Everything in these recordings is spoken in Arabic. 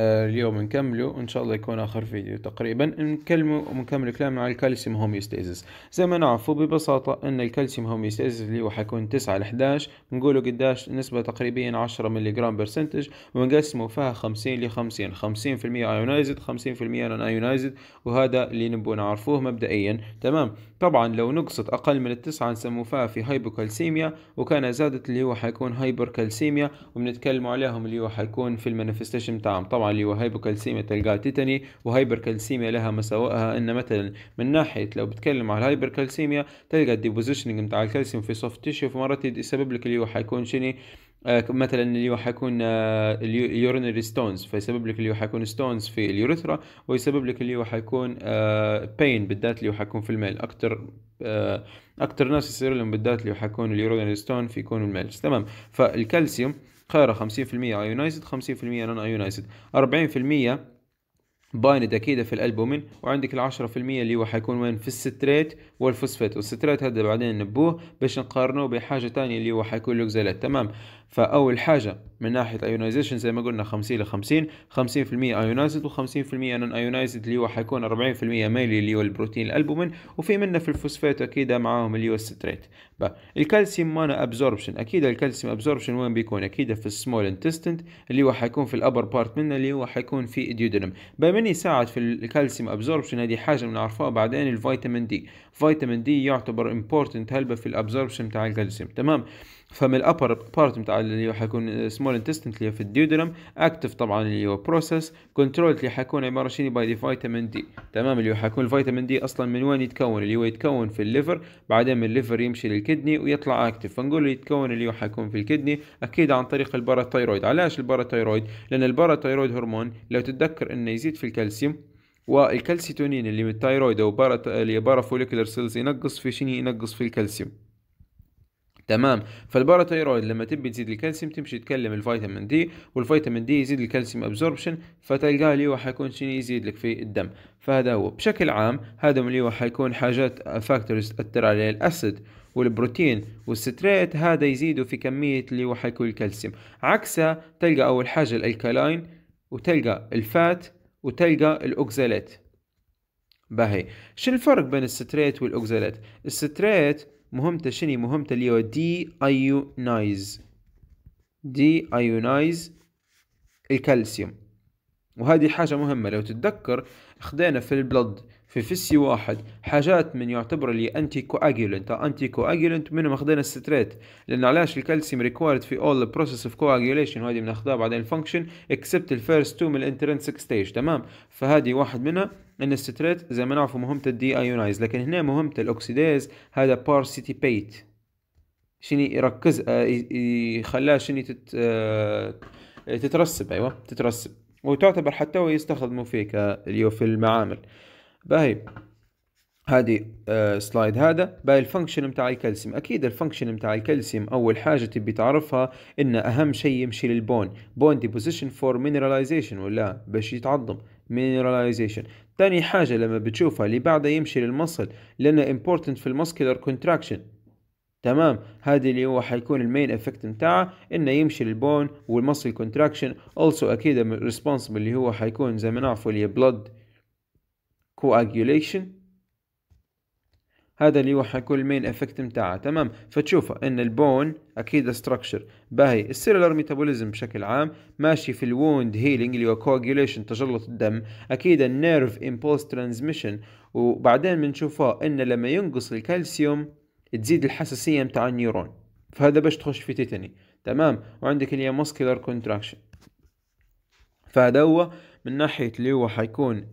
آه، اليوم نكملو ان شاء الله يكون اخر فيديو تقريبا نكلمو ونكمل كلامنا على الكالسيوم هوميوستازيس زي ما نعرفوا ببساطه ان الكالسيوم هوميوستازيس اللي هو حيكون 9 ل 11 نقوله قداش نسبه تقريبا 10 ملي جرام برسنتج ونقسمه فيها 50 ل 50 50% ايونايزد 50% نون ايونايزد وهذا اللي نبغوا نعرفوه مبدئيا تمام طبعا لو نقصت اقل من التسعه نسموه فيها في هايبوكالسيميا وكان زادت اللي هو حيكون هايبركالسيميا وبنتكلموا عليهم اللي هو حيكون في المانيفستيشن تاعهم طبعا التفاعلي وهايبوكالسيميا تلقاها تتني وهايبركالسيميا لها مساوئها ان مثلا من ناحيه لو بتكلم على الهايبركالسيميا تلقى الديبوزيشننج متاع الكالسيوم في سوفت تيشو فمرات يسبب لك اللي هو حيكون شني آه، مثلا اللي هو حيكون آه، اليورينري ستونز فيسبب لك اللي هو حيكون ستونز في اليوريثرا ويسبب لك اللي هو حيكون بين آه، بالذات اللي هو حيكون في الميل اكثر اكثر ناس يصير لهم بالذات اللي هو حيكون اليورينري ستون في الميل الميلز تمام فالكالسيوم قاره 50% ايونايزد 50% نون ايونايزد 40% بايند اكيد في الالبومين وعندك العشرة في المية اللي هو حيكون وين في الستريت والفوسفات والستريت هذا بعدين نبوه باش نقارنه بحاجه تانية اللي هو حيكون لوكزاليت تمام فاول حاجه من ناحيه ايونايزيشن زي ما قلنا 50 ل 50 50% ايونايزد و50% نون ايونايزد اللي هو حيكون 40% ميلي اللي هو البروتين الالبومين وفي منه في الفوسفات اكيد معاهم اللي هو الستريت الكالسيوم مانا ابزوربشن اكيد الكالسيوم ابزوربشن وين بيكون اكيد في السمول انتستنت اللي هو حيكون في الابر بارت منه اللي هو حيكون في الديودنم بمن يساعد في الكالسيوم ابزوربشن هذه حاجه بنعرفها بعدين الفيتامين دي فيتامين دي يعتبر امبورتنت هلبه في الابزوربشن تاع الكالسيوم تمام فمن الابر بارت نتاع اللي هو حيكون سمول انتستنت اللي هو في الديودرم اكتف طبعا اللي هو بروسيس كنترول اللي حيكون عباره شنو باي دي فيتامين دي تمام اللي هو حيكون الفيتامين دي اصلا من وين يتكون اللي هو يتكون في الليفر بعدين من الليفر يمشي للكدني ويطلع اكتف فنقول يتكون اللي هو حيكون في الكدني اكيد عن طريق الباراتايرويد علاش الباراتايرويد لان الباراتايرويد هرمون لو تتذكر انه يزيد في الكالسيوم والكالسيتونين اللي من التايرويد او بارا اللي بارا فوليكولر سيلز ينقص في شنو ينقص في الكالسيوم تمام فالباراثايرويد لما تبي تزيد الكالسيوم تمشي تكلم الفيتامين دي والفيتامين دي يزيد الكالسيوم ابزوربشن فتلقاه اللي هو حيكون شنو يزيد لك في الدم فهذا هو بشكل عام هذا اللي هو حيكون حاجات فاكتورز تاثر عليه الاسيد والبروتين والستريت هذا يزيدوا في كميه اللي هو حيكون الكالسيوم عكسها تلقى اول حاجه الالكالاين وتلقى الفات وتلقى الاوكزالات باهي شو الفرق بين الستريت والاوكزالات الستريت مهمته شنو مهمته اللي هو دي ايونايز دي ايونايز الكالسيوم وهذه حاجة مهمة لو تتذكر خدينا في البلد في فيسي واحد حاجات من يعتبر اللي انتي كواجولنت انتي كواجولنت منهم اخذنا الستريت لان علاش الكالسيوم ريكوايرد في اول بروسيس اوف كواجوليشن وهذه بناخذها بعدين الفانكشن اكسبت الفيرست تو من الانترنسك ستيج تمام فهذه واحد منها ان السترات زي ما نعرفوا مهمة الدي ايونايز لكن هنا مهمة الاكسيداز هذا بارسيتيبيت شني يركز آه، يخليها شني تت آه، تترسب ايوه تترسب وتعتبر حتى ويستخدموا فيك آه، اليوم في المعامل باهي هذه سلايد هذا باهي الفانكشن متاع الكالسيوم اكيد الفانكشن متاع الكالسيوم اول حاجه تبي تعرفها ان اهم شيء يمشي للبون بون ديبوزيشن فور مينراليزيشن ولا باش يتعظم مينراليزيشن تاني حاجة لما بتشوفها اللي بعدها يمشي للمصل لأنه important في المسكلر كونتراكشن تمام هذا اللي هو حيكون المين افكت متاعه انه يمشي للبون والمسل كونتراكشن also اكيد ريسبونسبل اللي هو حيكون زي ما نعرفوا اللي blood كواجيوليشن هذا اللي هو حيكون المين افكت متاعها تمام فتشوفوا ان البون اكيد ستراكشر باهي السيلولار ميتابوليزم بشكل عام ماشي في الووند هيلينج اللي هو كوجيليشن تجلط الدم اكيد النيرف امبولس ترانزميشن وبعدين بنشوفوا ان لما ينقص الكالسيوم تزيد الحساسيه متاع النيورون فهذا باش تخش في تيتاني تمام وعندك اللي هي موسكيلر كونتراكشن فهذا هو من ناحيه اللي هو حيكون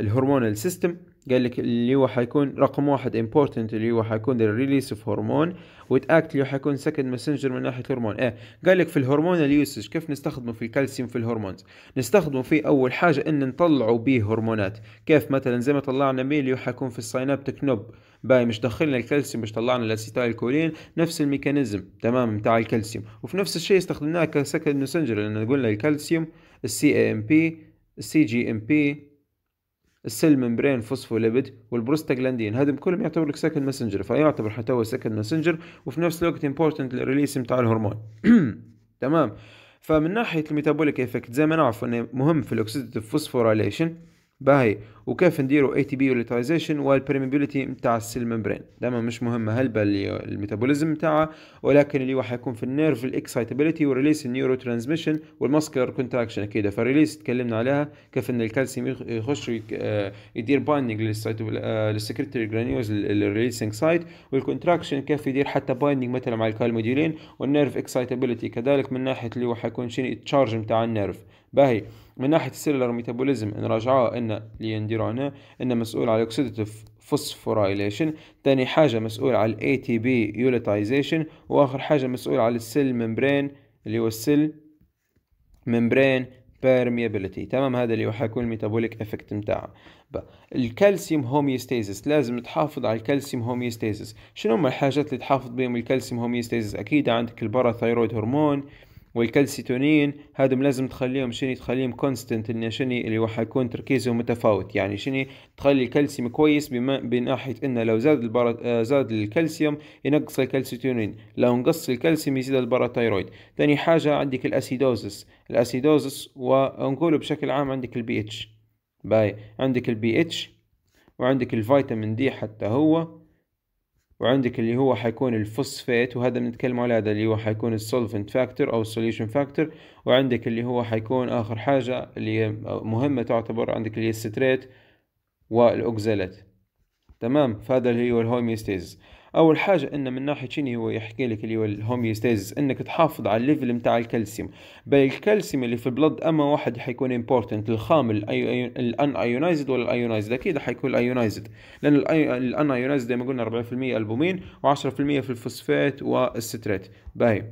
الهرمونال سيستم آه، قال لك اللي هو حيكون رقم واحد امبورتنت اللي هو حيكون الريليس اوف هرمون وتاكت اللي هو حيكون سكند مسنجر من ناحيه هرمون ايه قال لك في الهرمون اليوسج كيف نستخدمه في الكالسيوم في الهرمونز نستخدمه في اول حاجه ان نطلعوا به هرمونات كيف مثلا زي ما طلعنا مي اللي هو حيكون في الساينابتك نوب باي مش دخلنا الكالسيوم مش طلعنا الاسيتايل كولين نفس الميكانيزم تمام بتاع الكالسيوم وفي نفس الشيء استخدمناه كسكند مسنجر لان قلنا الكالسيوم السي ام بي السي جي ام بي السيل ممبرين فوسفوليبيد والبروستاجلاندين هذا كلهم يعتبر لك سكند ماسنجر فيعتبر حتى هو سكند ماسنجر وفي نفس الوقت امبورتنت للريليس بتاع الهرمون تمام فمن ناحيه الميتابوليك افكت زي ما نعرف انه مهم في الاكسيديتيف فوسفوريليشن باهي وكيف نديروا اي تي بي يوتيلايزيشن والبريميبيليتي نتاع السيل ممبرين دائما مش مهمه هلبا الميتابوليزم نتاعها ولكن اللي هو حيكون في النيرف الاكسايتابيليتي وريليس النيورو ترانسميشن والماسكولار كونتراكشن اكيد فالريليس تكلمنا عليها كيف ان الكالسيوم يخش آه، يدير بايننج للسكريتري جرانيوز الريليسنج سايت والكونتراكشن كيف يدير حتى بايننج مثلا مع الكالموديولين والنيرف اكسايتابيليتي كذلك من ناحيه اللي هو حيكون شنو التشارج نتاع النيرف باهي من ناحية السيلولر ميتابوليزم نراجعوها ان اللي هنا ان مسؤول على اوكسيديتيف فوسفورايليشن ثاني حاجة مسؤول على الاي تي بي يوليتايزيشن واخر حاجة مسؤول على السيل ممبرين اللي هو السيل ممبرين بيرميابيليتي تمام هذا اللي راح الميتابوليك افكت نتاعها الكالسيوم هوميوستاسيس لازم تحافظ على الكالسيوم هوميوستاسيس شنو هما الحاجات اللي تحافظ بهم الكالسيوم هوميوستاسيس اكيد عندك الباراثايرويد هرمون والكالسيتونين هادم لازم تخليهم شني تخليهم كونستنت ان شني اللي راح يكون تركيزهم متفاوت يعني شني تخلي الكالسيوم كويس بما بناحيه انه لو زاد البرا آه، زاد الكالسيوم ينقص الكالسيتونين لو نقص الكالسيوم يزيد الباراتايرويد ثاني حاجه عندك الاسيدوزس الاسيدوزس ونقوله بشكل عام عندك البي اتش باي عندك البي اتش وعندك الفيتامين دي حتى هو وعندك اللي هو حيكون الفوسفيت وهذا بنتكلم على هذا اللي هو حيكون السولفنت فاكتور او السوليوشن فاكتور وعندك اللي هو حيكون اخر حاجه اللي هي مهمه تعتبر عندك اللي هي الستريت والاوكزالات تمام فهذا اللي هو الهوميستيز اول حاجه ان من ناحيه شنو هو يحكي لك اللي هو الهوميوستازيس انك تحافظ على الليفل نتاع الكالسيوم بين الكالسيوم اللي في البلد اما واحد حيكون امبورتنت الخام الان ايونايزد ولا الايونايزد اكيد حيكون الايونايزد لان الان ايونايزد زي ما قلنا 40% البومين و10% في الفوسفات والسترات باهي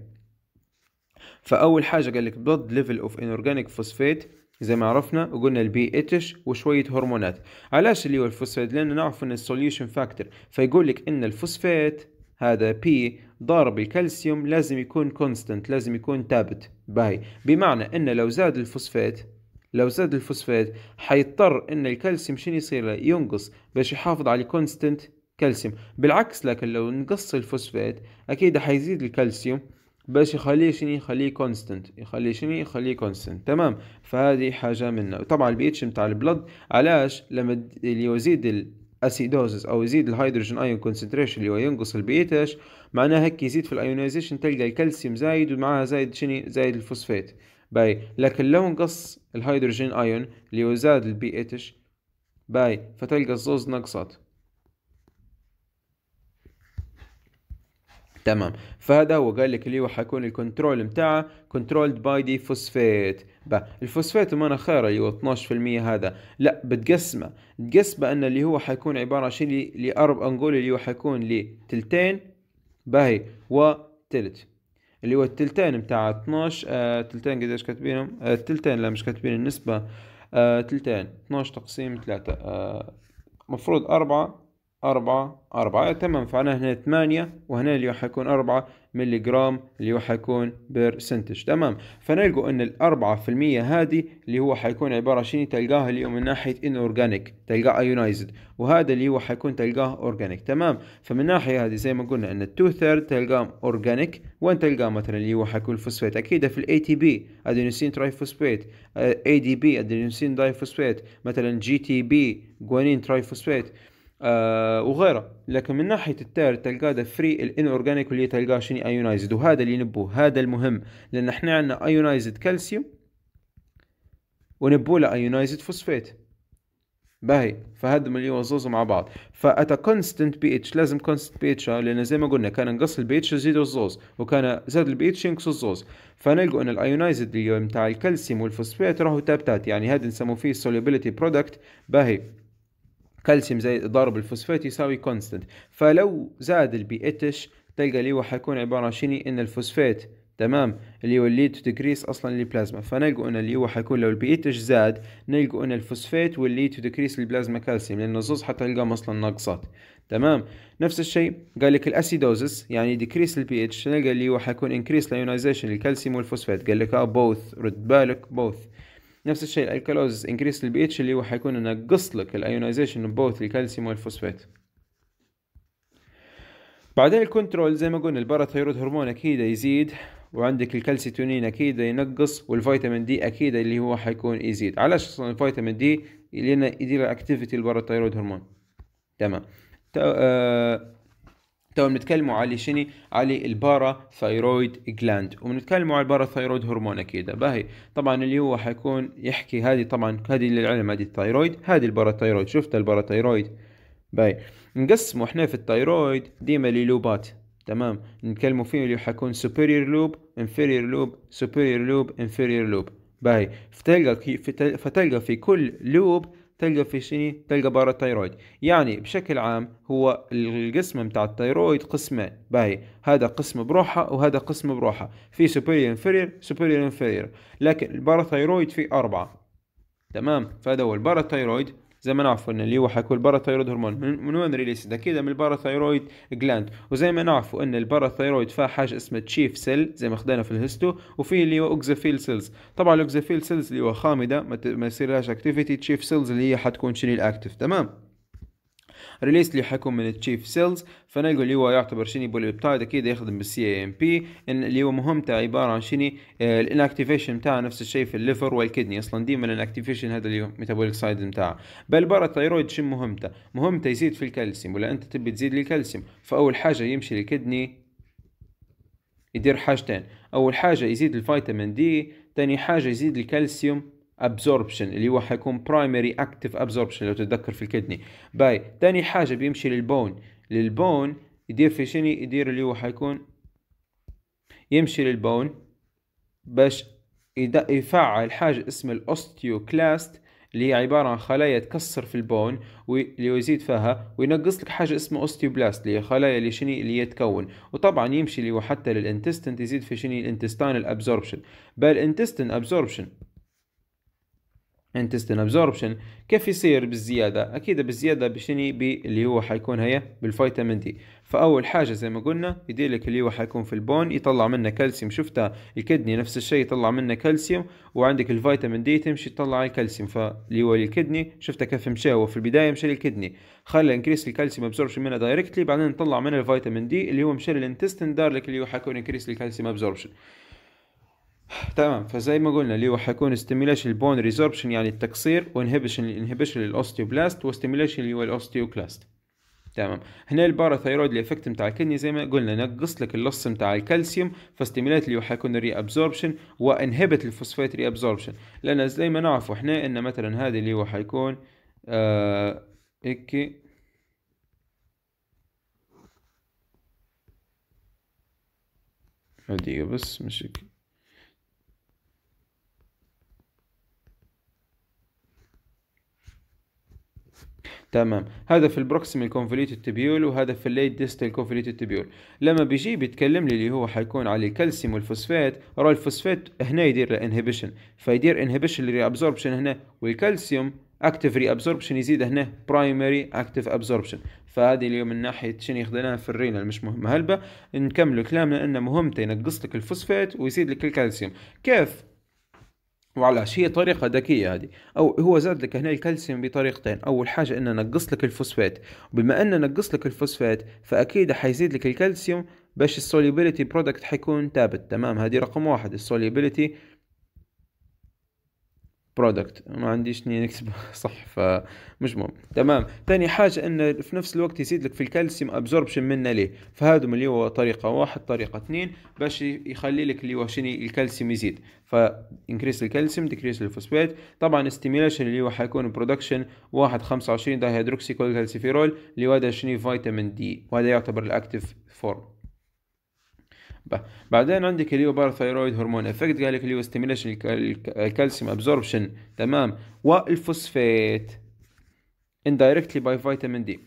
فاول حاجه قال لك بلد ليفل اوف انورجانيك فوسفات زي ما عرفنا وقلنا البي اتش وشويه هرمونات علاش اللي هو الفوسفات لان نعرف ان السوليوشن فاكتور فيقول لك ان الفوسفات هذا بي ضارب الكالسيوم لازم يكون كونستنت لازم يكون ثابت باي بمعنى ان لو زاد الفوسفات لو زاد الفوسفات حيضطر ان الكالسيوم شنو يصير له ينقص باش يحافظ على الكونستنت كالسيوم بالعكس لكن لو نقص الفوسفات اكيد حيزيد الكالسيوم باش يخليه شنو يخليه كونستنت يخليه شنو يخليه كونستنت تمام فهذه حاجه منه طبعا اتش نتاع البلد علاش لما اللي يزيد الاسيدوزس او يزيد الهيدروجين ايون كونسنتريشن اللي هو ينقص البي اتش معناها هيك يزيد في الايونيزيشن تلقى الكالسيوم زايد ومعها زايد شنو زايد الفوسفات باي لكن لو نقص الهيدروجين ايون اللي هو زاد البي اتش باي فتلقى الزوز نقصت تمام فهذا هو قال لك اللي هو حيكون الكنترول متاعه كنترولد باي دي فوسفيت با الفوسفيت ما خير اللي هو 12% هذا لا بتقسمه تقسمه ان اللي هو حيكون عباره عن شيء لارب انقول اللي هو حيكون لثلثين باهي وثلث اللي هو الثلثين متاع 12 الثلثين آه تلتين قديش كاتبينهم آه لا مش كاتبين النسبه الثلثين آه 12 تقسيم 3 آه مفروض 4 أربعة أربعة تمام فعنا هنا ثمانية وهنا اللي راح يكون أربعة ملي جرام اللي راح يكون برسنتج تمام فنلقوا أن الأربعة في المية هذه اللي هو حيكون عبارة شنو تلقاها اللي من ناحية إن أورجانيك تلقاه أيونايزد وهذا اللي هو حيكون تلقاه أورجانيك تمام فمن ناحية هذه زي ما قلنا أن التو ثيرد تلقاه أورجانيك وين تلقاه مثلا اللي هو حيكون الفوسفيت أكيد في الأي تي بي أدينوسين تراي فوسفيت أي دي بي أدينوسين داي فوسفيت مثلا جي تي بي جوانين تراي فوسفيت آه وغيره لكن من ناحيه التير تلقاه ده فري الان اورجانيك واللي تلقاه شني ايونايزد وهذا اللي نبوه هذا المهم لان احنا عندنا ايونايزد كالسيوم ونبوه ايونايزد فوسفيت باهي فهدم اليوزوزو مع بعض فاتا كونستنت بي اتش لازم كونستنت بي اتش لان زي ما قلنا كان نقص البي اتش يزيد الزوز وكان زاد البي اتش ينقص الزوز فنلقوا ان الايونايزد اللي هو نتاع الكالسيوم والفوسفات راهو تابتات يعني هذا نسموه فيه سوليبيليتي برودكت باهي كالسيوم زائد ضرب الفوسفات يساوي كونستنت فلو زاد البي اتش تلقى اللي هو حيكون عبارة شني ان الفوسفات تمام اللي هو الليد تو ديكريس اصلا للبلازما فنلقوا ان اللي هو حيكون لو البي اتش زاد نلقوا ان الفوسفات والليد تو ديكريس البلازما كالسيوم لان الزوز حتلقاهم اصلا ناقصات تمام نفس الشيء قال لك الاسيدوزس يعني ديكريس البي اتش نلقى اللي هو حيكون انكريس لايونايزيشن الكالسيوم والفوسفات قال لك اه بوث رد بالك بوث نفس الشيء الالكالوز انكريس البي اتش اللي هو حيكون نقص لك الايونايزيشن بوث الكالسيوم والفوسفات بعدين الكنترول زي ما قلنا الباراثيرويد هرمون اكيد يزيد وعندك الكالسيتونين اكيد ينقص والفيتامين دي اكيد اللي هو حيكون يزيد علاش اصلا الفيتامين دي لانه يدير اكتيفيتي الباراثيرويد هرمون تمام آه، تو بنتكلموا على شني على ثايرويد جلاند وبنتكلموا على ثايرويد هرمون اكيد باهي طبعا اللي هو حيكون يحكي هذه طبعا هذه للعلم هذه الثايرويد هذه ثايرويد شفت ثايرويد باهي نقسموا احنا في الثايرويد ديما للوبات تمام نتكلموا فيه اللي حيكون superior لوب inferior لوب superior لوب inferior لوب باهي فتلقى في فتلقى في كل لوب تلقى في شنو تلقى التيرويد يعني بشكل عام هو القسم بتاع التيرويد قسمين باهي هذا قسم بروحه وهذا قسم بروحه في سوبيريور انفيرير سوبيريور انفيرير لكن تيرويد في أربعة تمام فهذا هو تيرويد زي ما نعرف ان اللي هو حيكون الباراثايرويد هرمون من وين ريليس ده كده من الباراثايرويد جلاند وزي ما نعرفوا ان الباراثايرويد فيها حاجه اسمها تشيف سيل زي ما خدنا في الهستو وفي اللي هو اوكزافيل سيلز طبعا الاوكزافيل سيلز اللي هو خامده ما يصير لهاش اكتيفيتي تشيف سيلز اللي هي حتكون شنو الاكتيف تمام ريليس اللي حيكون من التشيف سيلز فنلقى اللي هو يعتبر شني بوليبتايد اكيد يخدم بالسي اي ام بي ان اللي هو مهمته عباره عن شني الانكتيفيشن بتاعه نفس الشيء في الليفر والكدني اصلا ديما الانكتيفيشن هذا اللي هو ميتابوليك سايد بتاعه برا الثايرويد شنو مهمته مهمته يزيد في الكالسيوم ولا انت تبي تزيد لي فاول حاجه يمشي للكدني يدير حاجتين اول حاجه يزيد الفيتامين دي تاني حاجه يزيد الكالسيوم ابزوربشن اللي هو حيكون برايمري اكتف ابزوربشن لو تتذكر في الكدني باي ثاني حاجه بيمشي للبون للبون يدير في شني يدير اللي هو حيكون يمشي للبون باش يفعل حاجه اسمها الاوستيوكلاست اللي هي عبارة عن خلايا تكسر في البون واللي يزيد فيها وينقص لك حاجة اسمها اوستيوبلاست اللي هي خلايا اللي شني اللي يتكون وطبعا يمشي اللي هو حتى للانتستنت يزيد في شني الانتستان الابزوربشن بالانتستن ابزوربشن انتستن ابزوربشن كيف يصير بالزيادة أكيد بالزيادة بشني باللي هو حيكون هي بالفيتامين دي فأول حاجة زي ما قلنا يدير لك اللي هو حيكون في البون يطلع منه كالسيوم شفتها الكدني نفس الشيء يطلع منه كالسيوم وعندك الفيتامين دي تمشي تطلع الكالسيوم فاللي هو الكدني شفتها كيف مشى هو في البداية مشى للكدني خلى انكريس الكالسيوم ابزوربشن منها دايركتلي بعدين نطلع منه الفيتامين دي اللي هو مشى للانتستن دار لك اللي هو حيكون انكريس الكالسيوم ابزوربشن تمام فزي ما قلنا اللي هو حيكون ستيميليشن البون ريزوربشن يعني التقصير وانهبيشن الانهبيشن للاوستيوبلاست وستيميليشن اللي هو الاوستيوكلاست تمام هنا الباراثايرويد الافكت بتاع الكدني زي ما قلنا نقص لك اللص بتاع الكالسيوم فاستيميلات اللي هو حيكون الري ابزوربشن وانهبت الفوسفات ري ابزوربشن لان زي ما نعرف احنا ان مثلا هذا اللي هو حيكون آه اكي دقيقة بس مش هيكي تمام هذا في البروكسيمال كونفوليوتد تبيول وهذا في الليت ديستال كونفوليوتد تبيول لما بيجي بيتكلم لي اللي هو حيكون على الكالسيوم والفوسفات راه الفوسفات هنا يدير انهبيشن فيدير انهبيشن للريابزوربشن هنا والكالسيوم اكتف ريابزوربشن يزيد هنا برايمري اكتف ابزوربشن فهذه اليوم من ناحيه شنو يخدناها في الرينال مش مهمه هلبا نكملوا كلامنا ان مهمته ينقص لك الفوسفات ويزيد لك الكالسيوم كيف وعلاش هي طريقه ذكيه هذه او هو زاد لك هنا الكالسيوم بطريقتين اول حاجه انه نقص لك الفوسفات وبما انه نقص لك الفوسفات فاكيد حيزيد لك الكالسيوم باش السوليبيليتي برودكت حيكون ثابت تمام هذه رقم واحد السوليبيليتي برودكت ما عنديش نيه نكتب صح فمش مهم تمام ثاني حاجه ان في نفس الوقت يزيد لك في الكالسيوم ابزوربشن منا ليه فهادم اللي هو طريقه واحد طريقه اثنين باش يخلي لك اللي هو شني الكالسيوم يزيد ف انكريس الكالسيوم ديكريس الفوسفات طبعا ستيميوليشن اللي هو حيكون برودكشن 1 25 دايهيدروكسي كولكالسيفيرول اللي هو شني فيتامين دي وهذا يعتبر الاكتيف فورم بعدين عندك هو ثايرويد هرمون افكت قال لك اليو ستيميليشن الكالسيوم ابزوربشن تمام والفوسفيت indirectly باي فيتامين دي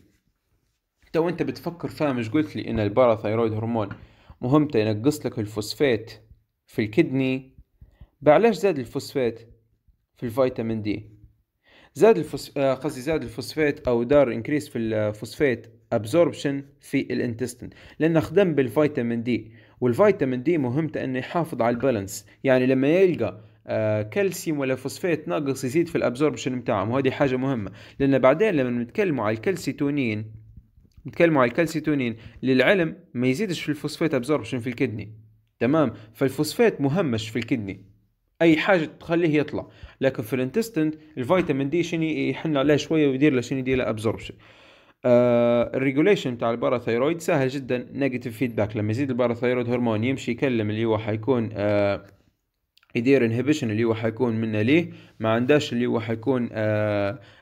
تو انت بتفكر فاهم ايش قلت لي ان الباراثايرويد هرمون مهمته ينقص لك الفوسفيت في الكدني بعلاش زاد الفوسفيت في الفيتامين دي زاد الفوس آه، قصدي زاد الفوسفيت او دار انكريس في الفوسفيت ابزوربشن في الانتستين لانه خدم بالفيتامين دي والفيتامين دي مهمته انه يحافظ على البالانس يعني لما يلقى آه كالسيوم ولا فوسفات ناقص يزيد في الابزوربشن بتاعهم وهذه حاجه مهمه لان بعدين لما نتكلموا على الكالسيتونين نتكلموا على الكالسيتونين للعلم ما يزيدش في الفوسفات ابزوربشن في الكدني تمام فالفوسفات مهمش في الكدني اي حاجه تخليه يطلع لكن في الانتستنت الفيتامين دي شنو يحن عليه شويه ويدير له شنو يدير له ابزوربشن آه، الريجوليشن بتاع الباراثايرويد سهل جدا نيجاتيف فيدباك لما يزيد الباراثايرويد هرمون يمشي يكلم اللي هو حيكون آه يدير انهبيشن اللي هو حيكون منه ليه ما عندهاش اللي هو حيكون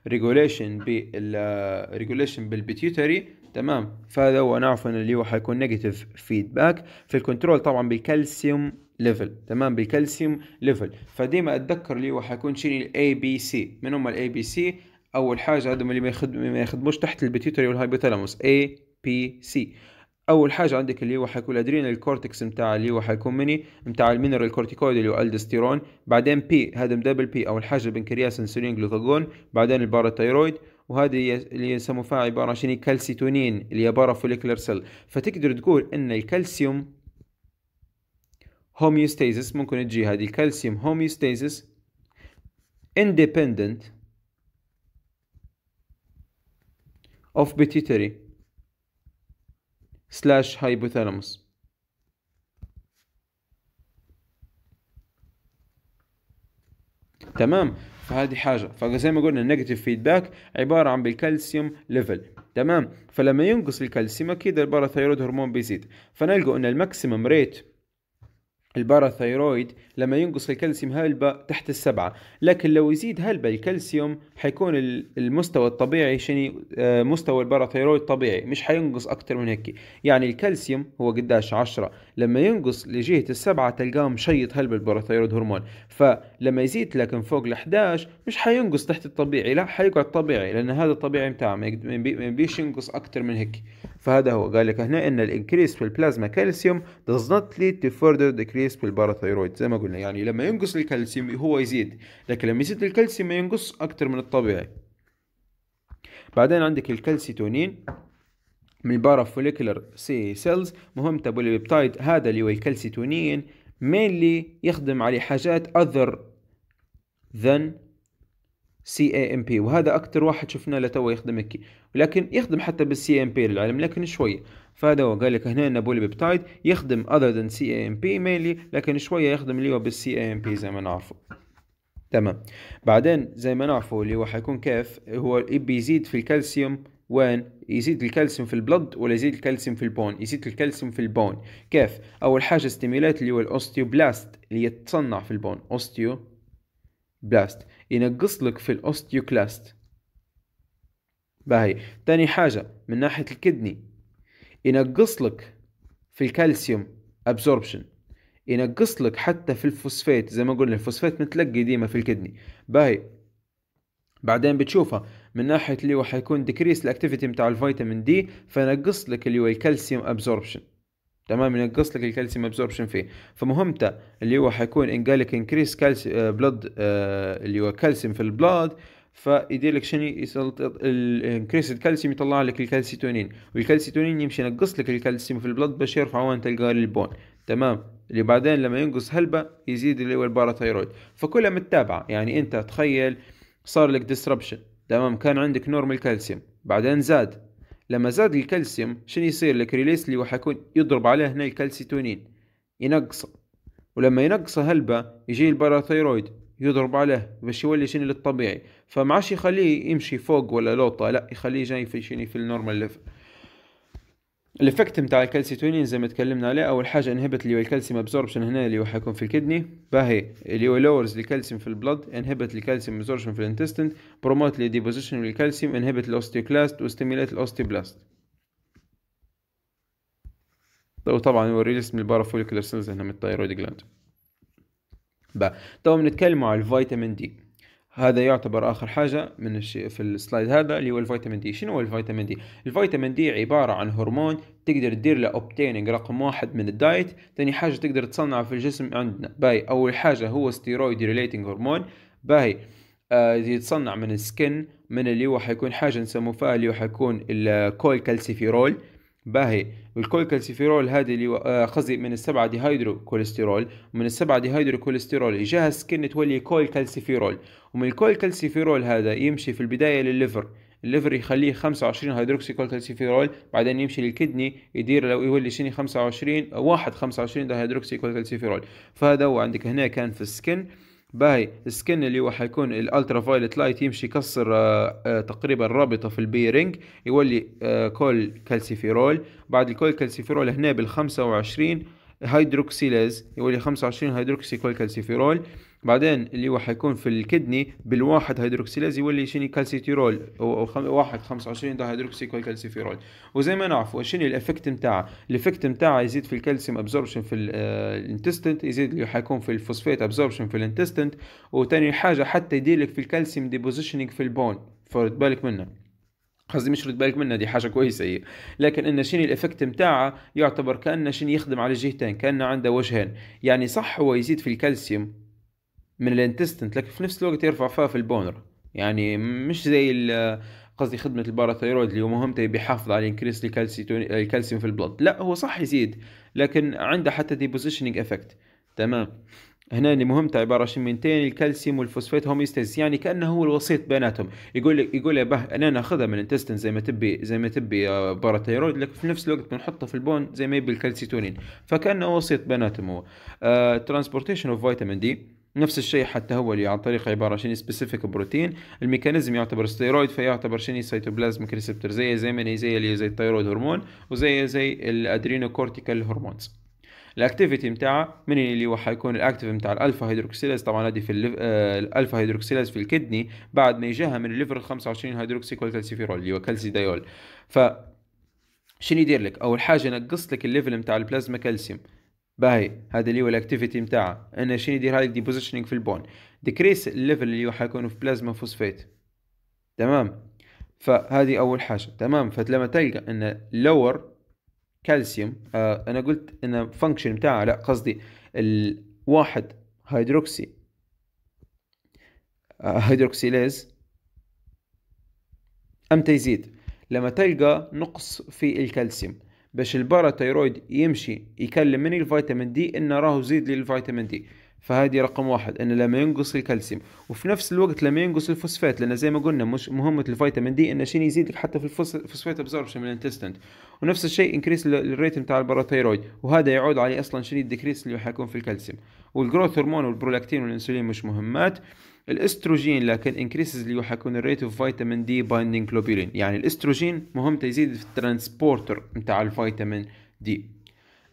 ريجوليشن بالريجوليشن بالبيتيوتري تمام فهذا هو نعرف ان اللي هو حيكون نيجاتيف فيدباك في الكنترول طبعا بالكالسيوم ليفل تمام بالكالسيوم ليفل فديما اتذكر اللي هو حيكون شيء الاي بي سي من هما الاي بي سي اول حاجه هذوما اللي ما يخدم ما يخدموش تحت البيتيوتري والهايبوثالاموس اي بي سي اول حاجه عندك اللي هو حيكون الادرينال كورتكس نتاع اللي هو حيكون مني نتاع المينرال كورتيكويد اللي هو الدستيرون بعدين بي هذا دبل بي اول حاجه بنكرياس انسولين جلوكاجون بعدين الباراثايرويد وهذه اللي يسموها فيها عباره شنو كالسيتونين اللي هي فوليكلر سيل فتقدر تقول ان الكالسيوم هوميوستيزس ممكن تجي هذه الكالسيوم هوميوستيزس اندبندنت of pituitary slash hypothalamus تمام فهذه حاجه فزي ما قلنا النيجاتيف فيدباك عباره عن بالكالسيوم ليفل تمام فلما ينقص الكالسيوم اكيد الباراثيرويد هرمون بيزيد فنلقوا ان الماكسيمم ريت الباراثايرويد لما ينقص الكالسيوم هلبا تحت السبعة لكن لو يزيد هلبا الكالسيوم حيكون المستوى الطبيعي شني آه، مستوى الباراثايرويد طبيعي مش حينقص أكتر من هيك يعني الكالسيوم هو قداش عشرة لما ينقص لجهة السبعة تلقاه مشيط هلبا الباراثايرويد هرمون فلما يزيد لكن فوق ال 11 مش حينقص تحت الطبيعي لا حيقعد طبيعي لأن هذا الطبيعي متاعه ما بيش ينقص أكتر من هيك فهذا هو قال لك هنا ان الانكريس في البلازما كالسيوم does not lead to further decrease في الباراثيرويد زي ما قلنا يعني لما ينقص الكالسيوم هو يزيد لكن لما يزيد الكالسيوم ما ينقص اكتر من الطبيعي بعدين عندك الكالسيتونين من البارافوليكولر سي سيلز مهمته بالبيبتايد هذا اللي هو الكالسيتونين مينلي يخدم على حاجات اذر ذن سي اي ام بي وهذا اكثر واحد شفناه لتو يخدم هيك ولكن يخدم حتى بالسي إيه ام بي للعلم لكن شويه فهذا هو قال لك هنا ان بولي بيبتايد يخدم اذر ذان سي اي ام بي مينلي لكن شويه يخدم اللي هو بالسي اي ام بي زي ما نعرفه تمام بعدين زي ما نعرفه اللي هو حيكون كيف هو بيزيد في الكالسيوم وين يزيد الكالسيوم في البلد ولا يزيد الكالسيوم في البون يزيد الكالسيوم في البون كيف اول حاجه ستيميلات اللي هو الاوستيوبلاست اللي يتصنع في البون اوستيو بلاست ينقص لك في الاوستيوكلاست باهي تاني حاجة من ناحية الكدني ينقص لك في الكالسيوم ابزوربشن ينقص لك حتى في الفوسفات زي ما قلنا الفوسفات متلقي ديما في الكدني باهي بعدين بتشوفها من ناحية اللي هو حيكون ديكريس الاكتيفيتي متاع الفيتامين دي فنقص لك اللي هو الكالسيوم ابزوربشن تمام ينقص يعني لك الكالسيوم ابزوربشن فيه فمهمته اللي هو حيكون ان قال لك انكريس كالسيوم بلود اللي هو كالسيوم في البلاد فيدير لك شنو يسلط الانكريس كالسيوم يطلع لك الكالسيتونين والكالسيتونين يمشي ينقص لك الكالسيوم في البلد باش يرفع وانت تلقى البون تمام اللي بعدين لما ينقص هلبة يزيد اللي هو الباراثايرويد فكلها متابعة يعني انت تخيل صار لك ديسربشن تمام كان عندك نورمال كالسيوم بعدين زاد لما زاد الكالسيوم شنو يصير ريليس اللي راح يكون يضرب عليه هنا الكالسيتونين ينقصه ولما ينقصه هلبة يجي الباراثيرويد يضرب عليه باش يولي شنو للطبيعي فمعاش يخليه يمشي فوق ولا لوطة لا يخليه جاي في شنو في النورمال ليفل الافكت نتاع الكالسيتونين زي ما تكلمنا عليه اول حاجه انهبت اللي هو الكالسيوم ابزوربشن هنا اللي هو حيكون في الكدني باهي اللي هو لورز الكالسيوم في البلد انهبت الكالسيوم ابزوربشن في الانتستين بروموت لي ديبوزيشن للكالسيوم انهبت الاوستيوكلاست وستيميليت الاوستيوبلاست وطبعا هو الريليس من البارافوليكولر سيلز هنا من الثايرويد جلاند با تو بنتكلموا على الفيتامين دي هذا يعتبر اخر حاجه من الشيء في السلايد هذا اللي هو الفيتامين دي شنو هو الفيتامين دي الفيتامين دي عباره عن هرمون تقدر تدير له اوبتيننج رقم واحد من الدايت ثاني حاجه تقدر تصنعه في الجسم عندنا باي اول حاجه هو ستيرويد ريليتنج هرمون باهي آه يتصنع من السكن من اللي هو حيكون حاجه نسموه فيها اللي هو حيكون الكول كالسيفيرول باهي والكول كالسيفيرول هذه اللي آه قصدي من السبعه دي هيدرو كوليسترول ومن السبعه دي هيدرو كوليسترول يجاها السكن تولي كول كالسيفيرول ومن الكول كالسيفيرول هذا يمشي في البدايه للليفر الليفر يخليه 25 هيدروكسي كالكالسيفيرول بعدين يمشي للكدني يدير لو يولي شني 25 واحد 25 ده هيدروكسي كالكالسيفيرول فهذا هو عندك هنا كان في السكن باهي السكن اللي هو حيكون الالترا فايلت لايت يمشي يكسر آه، آه، تقريبا رابطه في البيرنج يولي آه، كول كالسيفيرول بعد الكول كالسيفيرول هنا بال 25 هيدروكسيلاز يولي 25 هيدروكسي كول كالسيفيرول بعدين اللي هو حيكون في الكدني بالواحد هيدروكسيلاز يولي شنو كالسيتيرول او خم... واحد 25 ده هيدروكسي كالسيفيرول وزي ما نعرفوا شنو الافكت نتاعه الافكت نتاعه يزيد في الكالسيوم ابزوربشن في آه، الانتستنت يزيد اللي حيكون في الفوسفيت ابزوربشن في الانتستنت وتاني حاجه حتى يدير لك في الكالسيوم ديبوزيشنينج في البون فرد بالك منه قصدي مش رد بالك منها دي حاجه كويسه هي لكن ان شنو الافكت نتاعها يعتبر كانه شنو يخدم على الجهتين كانه عنده وجهين يعني صح هو يزيد في الكالسيوم من الانتستنت لكن في نفس الوقت يرفع فيها في البونر يعني مش زي قصدي خدمة الباراثيرويد اللي هو مهمته بيحافظ على انكريس الكالسيوم في البلد لا هو صح يزيد لكن عنده حتى ديبوزيشنينج افكت تمام هنا اللي مهمته عباره عن منتين الكالسيوم والفوسفات هوميستيز يعني كانه هو الوسيط بيناتهم يقول لك يقول يا به انا ناخذها من الانتستن زي ما تبي زي ما تبي باراثيرويد لكن في نفس الوقت بنحطها في البون زي ما يبي الكالسيتونين فكانه وسيط بيناتهم هو ترانسبورتيشن اوف فيتامين دي نفس الشيء حتى هو اللي عن طريق عباره شنو سبيسيفيك بروتين الميكانيزم يعتبر ستيرويد فيعتبر شنو سيتوبلازم ريسبتور زي زي من زي اللي زي التيرويد هرمون وزي زي الادرينو كورتيكال هرمونز الاكتيفيتي نتاعها من اللي هو حيكون الاكتيف نتاع الالفا هيدروكسيلاز طبعا هذه في آه، الالفا هيدروكسيلاز في الكدني بعد ما يجيها من الليفر 25 هيدروكسي كولكالسيفيرول اللي هو كالسيدايول ف شنو يدير لك اول حاجه نقص لك الليفل نتاع البلازما كالسيوم باهي هذا اللي هو الاكتيفيتي نتاعها انا شنو يدير دي بوزيشنينغ في البون ديكريس الليفل اللي هو حيكون في بلازما فوسفات تمام فهذه اول حاجه تمام فلما تلقى ان لور كالسيوم آه انا قلت ان فانكشن بتاعها لا قصدي الواحد هيدروكسي آه هيدروكسيلاز امتى يزيد لما تلقى نقص في الكالسيوم باش الباراتيرويد يمشي يكلم من الفيتامين دي انه راهو زيد لي الفيتامين دي فهذه رقم واحد ان لما ينقص الكالسيوم وفي نفس الوقت لما ينقص الفوسفات لان زي ما قلنا مش مهمه الفيتامين دي انه شنو يزيد حتى في الفوسفات ابزوربشن من الانتستنت ونفس الشيء انكريس الريت نتاع الباراثيرويد وهذا يعود عليه اصلا شنو الديكريس اللي حيكون في الكالسيوم والجروث هرمون والبرولاكتين والانسولين مش مهمات الاستروجين لكن increases حيكون الريت اوف فيتامين دي بايندينج جلوبولين يعني الاستروجين مهمته يزيد في الترانسبورتر نتاع الفيتامين دي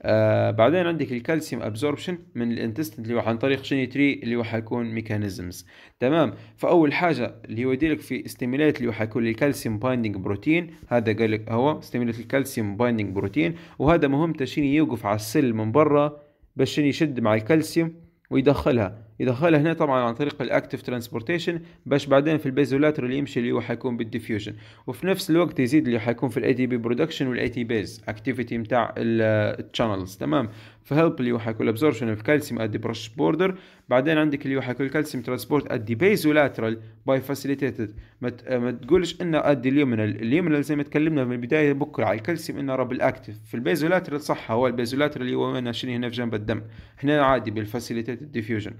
آه بعدين عندك الكالسيوم ابزوربشن من الانتستنت اللي هو عن طريق شيني تري اللي هو حيكون ميكانيزمز تمام فاول حاجه اللي هو يديلك في استيميليت اللي هو حيكون الكالسيوم بايندينج بروتين هذا قال لك هو استيميليت الكالسيوم بايندينج بروتين وهذا مهمته شيني يوقف على السل من برا باش يشد مع الكالسيوم ويدخلها يدخلها هنا طبعا عن طريق الاكتف ترانسبورتيشن باش بعدين في البيزولاتر اللي يمشي اللي هو حيكون بالديفيوجن وفي نفس الوقت يزيد اللي حيكون في الاي تي بي برودكشن والاي تي بيز اكتيفيتي نتاع التشانلز تمام فهيلب اللي هو حيكون absorption of كالسيوم at the brush border بعدين عندك اللي هو حيكون calcium ترانسبورت at the basolateral by facilitated ما ما تقولش انه at the liminal اليمنال زي ما تكلمنا من البدايه بكره على الكالسيوم انه راه الاكتف في البيزولاترال صح هو البيزولاترال اللي هو وين شنو هنا في جنب الدم هنا عادي بالفاسيليتيتد ديفيوجن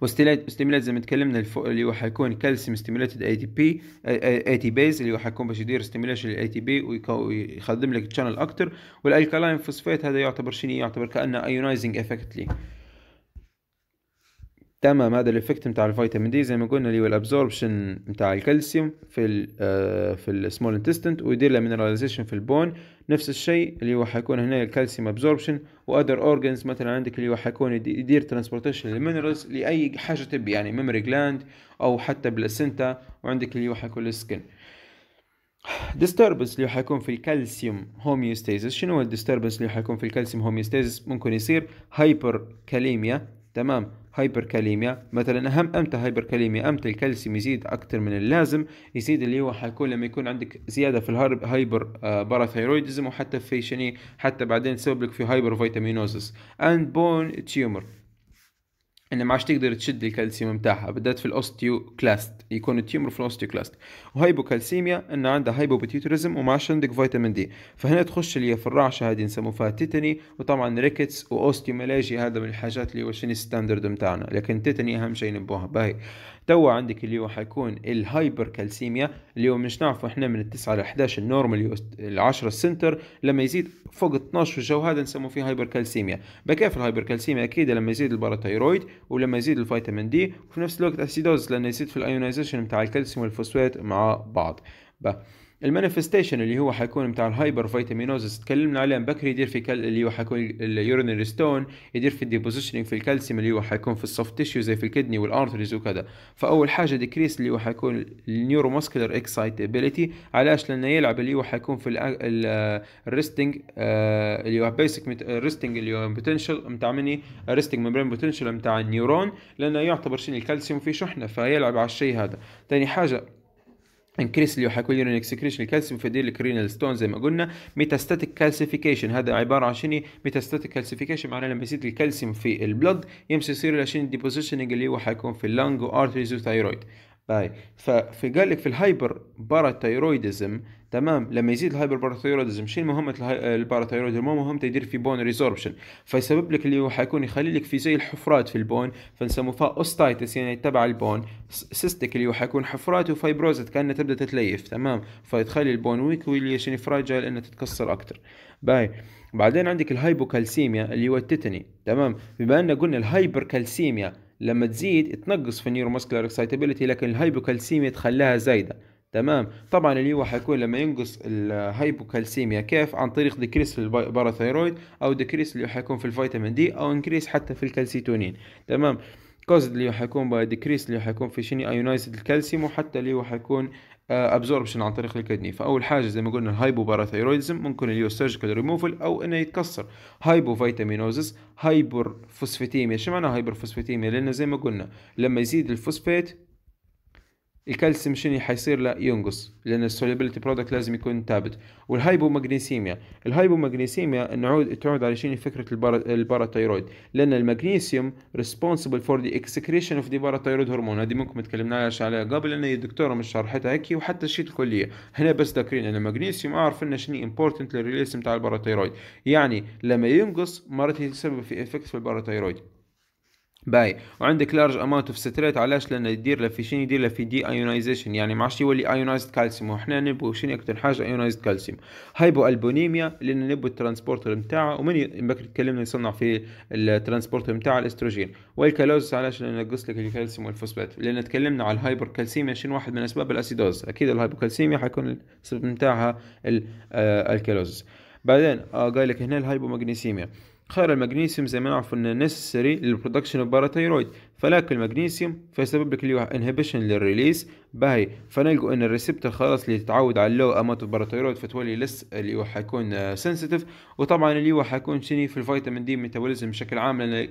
وستيميلات زي ما تكلمنا اللي هو حيكون كالسيوم ستيميليتد اي تي بي اي تي بيز اللي هو حيكون باش يدير ستيميليشن للاي تي بي ويخدم لك تشانل اكتر والالكالاين فوسفات هذا يعتبر شنو يعتبر كانه ايونايزنج افكت ليه تمام هذا الايفكت نتاع الفيتامين دي زي ما قلنا اللي هو الابزوربشن نتاع الكالسيوم في الـ آه، في السمول انتستنت ويدير له مينراليزيشن في البون نفس الشيء اللي هو حيكون هنا الكالسيوم ابزوربشن وادر اورجنز مثلا عندك اللي هو حيكون يدير ترانسبورتيشن للمينرالز لاي حاجه تبي يعني ميموري جلاند او حتى بلاسنتا وعندك اللي هو حيكون السكن disturbance اللي حيكون في الكالسيوم هوميوستيزس شنو هو الديستربنس اللي حيكون في الكالسيوم هوميوستيزس ممكن يصير هايبر كاليميا تمام هايبركاليميا مثلا اهم امتى هايبركاليميا امتى الكالسيوم يزيد اكثر من اللازم يزيد اللي هو حيكون لما يكون عندك زياده في الهايبر هايبر آه، باراثايرويدزم وحتى في شني حتى بعدين تسبب لك في هايبر فيتامينوزس اند بون تيومر ان ما عادش تقدر تشد الكالسيوم نتاعها بالذات في الاوستيو كلاست يكون التيومر في الاوستيو كلاست وهايبوكالسيميا ان عندها هايبوبيتيوتريزم وما عادش عندك فيتامين دي فهنا تخش اللي في الرعشه هذه نسموها فيها تيتاني وطبعا ريكتس واوستيوميلاجي هذا من الحاجات اللي هو شنو الستاندرد نتاعنا لكن تيتاني اهم شيء نبوها باهي توا عندك اللي هو حيكون الهايبر كالسيميا اللي هو مش نعرفه احنا من التسعة ل 11 النورمال ال 10 السنتر لما يزيد فوق 12 الجو هذا نسموه فيه هايبر كالسيميا بكيف الهايبر كالسيميا اكيد لما يزيد الباراثايرويد ولما يزيد الفيتامين دي وفي نفس الوقت اسيدوز لانه يزيد في الايونيزيشن بتاع الكالسيوم والفوسفات مع بعض بقى. المانيفستيشن اللي هو حيكون بتاع الهايبر فيتامينوزس تكلمنا عليه بكري يدير في كل... اللي هو حيكون اليورينري ستون يدير في الديبوزيشنينج في الكالسيوم اللي هو حيكون في السوفت تيشو زي في الكدني والارتريز وكذا فاول حاجه ديكريس اللي هو حيكون النيورو ماسكولار اكسايتابيليتي علاش لانه يلعب اللي هو حيكون في الريستنج آه، اللي هو بيسك الريستنج اللي هو بوتنشال بتاع مني الريستنج ممبرين بوتنشال بتاع النيورون لانه يعتبر شنو الكالسيوم في شحنه فيلعب على الشيء هذا ثاني حاجه انكريس اللي حيكون اليوحاكوليرين اكسكريشن الكالسيوم فيدير لك رينال ستون زي ما قلنا ميتاستاتيك كالسيفيكيشن هذا عباره عن شنو ميتاستاتيك كالسيفيكيشن معناه لما يزيد الكالسيوم في البلد يمشي يصير لشين الديبوزيشننج اللي هو حيكون في اللنج وارتريز وثايرويد باي ففي قال لك في الهايبر باراثايرويدزم تمام لما يزيد الهايبر باراثيرويدزم شنو مهمه الباراثايرودزم مو مهمته يدير في بون ريزوربشن فيسبب لك اللي هو حيكون يخلي لك في زي الحفرات في البون فنسموه اوستايتس يعني تبع البون سيستك اللي هو حيكون حفرات وفايبروزت كانها تبدا تتليف تمام فتخلي البون ويك واللي شنو فراجايل انها تتكسر اكثر باي بعدين عندك الهايبوكالسيميا اللي هو التتني تمام بما ان قلنا الهايبركالسيميا لما تزيد تنقص في النيوروماسكولار اكسايتابيلتي لكن الهايبوكالسيميا تخليها زايده تمام طبعا اللي هو حيكون لما ينقص الهايبوكالسيميا كيف عن طريق ديكريس في الباراثيرويد او ديكريس اللي حيكون في الفيتامين دي او انكريس حتى في الكالسيتونين تمام كوزد اللي حيكون باي ديكريس اللي حيكون في شني ايونايزد الكالسيوم وحتى اللي هو حيكون ابزوربشن آه، عن طريق الكدني فاول حاجه زي ما قلنا الهايبو باراثيرويدزم ممكن اليو سيرجيكال ريموفل او انه يتكسر هايبو فيتامينوزس هايبر فوسفاتيميا شو معناها هايبر فوسفاتيميا لان زي ما قلنا لما يزيد الفوسفات الكالسيوم شنو حيصير لا ينقص لان السوليبيليتي برودكت لازم يكون ثابت والهايبو الهايبومغنيسيميا الهايبو نعود تعود على شنو فكره الباراتيرويد لان المغنيسيوم ريسبونسبل فور ذا اكسكريشن اوف ذا باراتيرويد هرمون هذه ممكن تكلمنا عليها قبل لان الدكتوره مش شرحتها هيك وحتى الشيء الكليه هنا بس ذاكرين ان المغنيسيوم اعرف انه شنو امبورتنت للريليس بتاع الباراتيرويد يعني لما ينقص مرات يسبب في افكت في الباراتيرويد باي وعندك لارج اماونت اوف سترات علاش لان يدير له في شنو يدير له في دي ايونايزيشن يعني ما عادش يولي ايونايزد كالسيوم وحنا نبغوا شنو اكثر حاجه ايونايزد كالسيوم هايبو البونيميا لان نبغوا الترانسبورتر نتاعه ومن بكري تكلمنا يصنع في الترانسبورتر نتاع الاستروجين والكالوز علاش لان ينقص لك الكالسيوم والفوسفات لان تكلمنا على الهايبر كالسيميا شنو واحد من اسباب الاسيدوز اكيد الهايبو كالسيميا حيكون السبب نتاعها الكالوز آه، بعدين آه قال لك هنا الهايبو مغنيسيميا خير المغنيسيوم زي ما نعرف انه نيسيسري للبرودكشن اوف باراثايرويد فلكن المغنيسيوم فيسبب لك اللي انهبيشن للريليس باهي فنلقوا ان الريسبتور خلاص اللي تتعود على اللو امات باراثايرويد فتولي لس اللي هو حيكون سنسيتيف آه، وطبعا اللي هو حيكون شني في الفيتامين دي ميتابوليزم بشكل عام لانه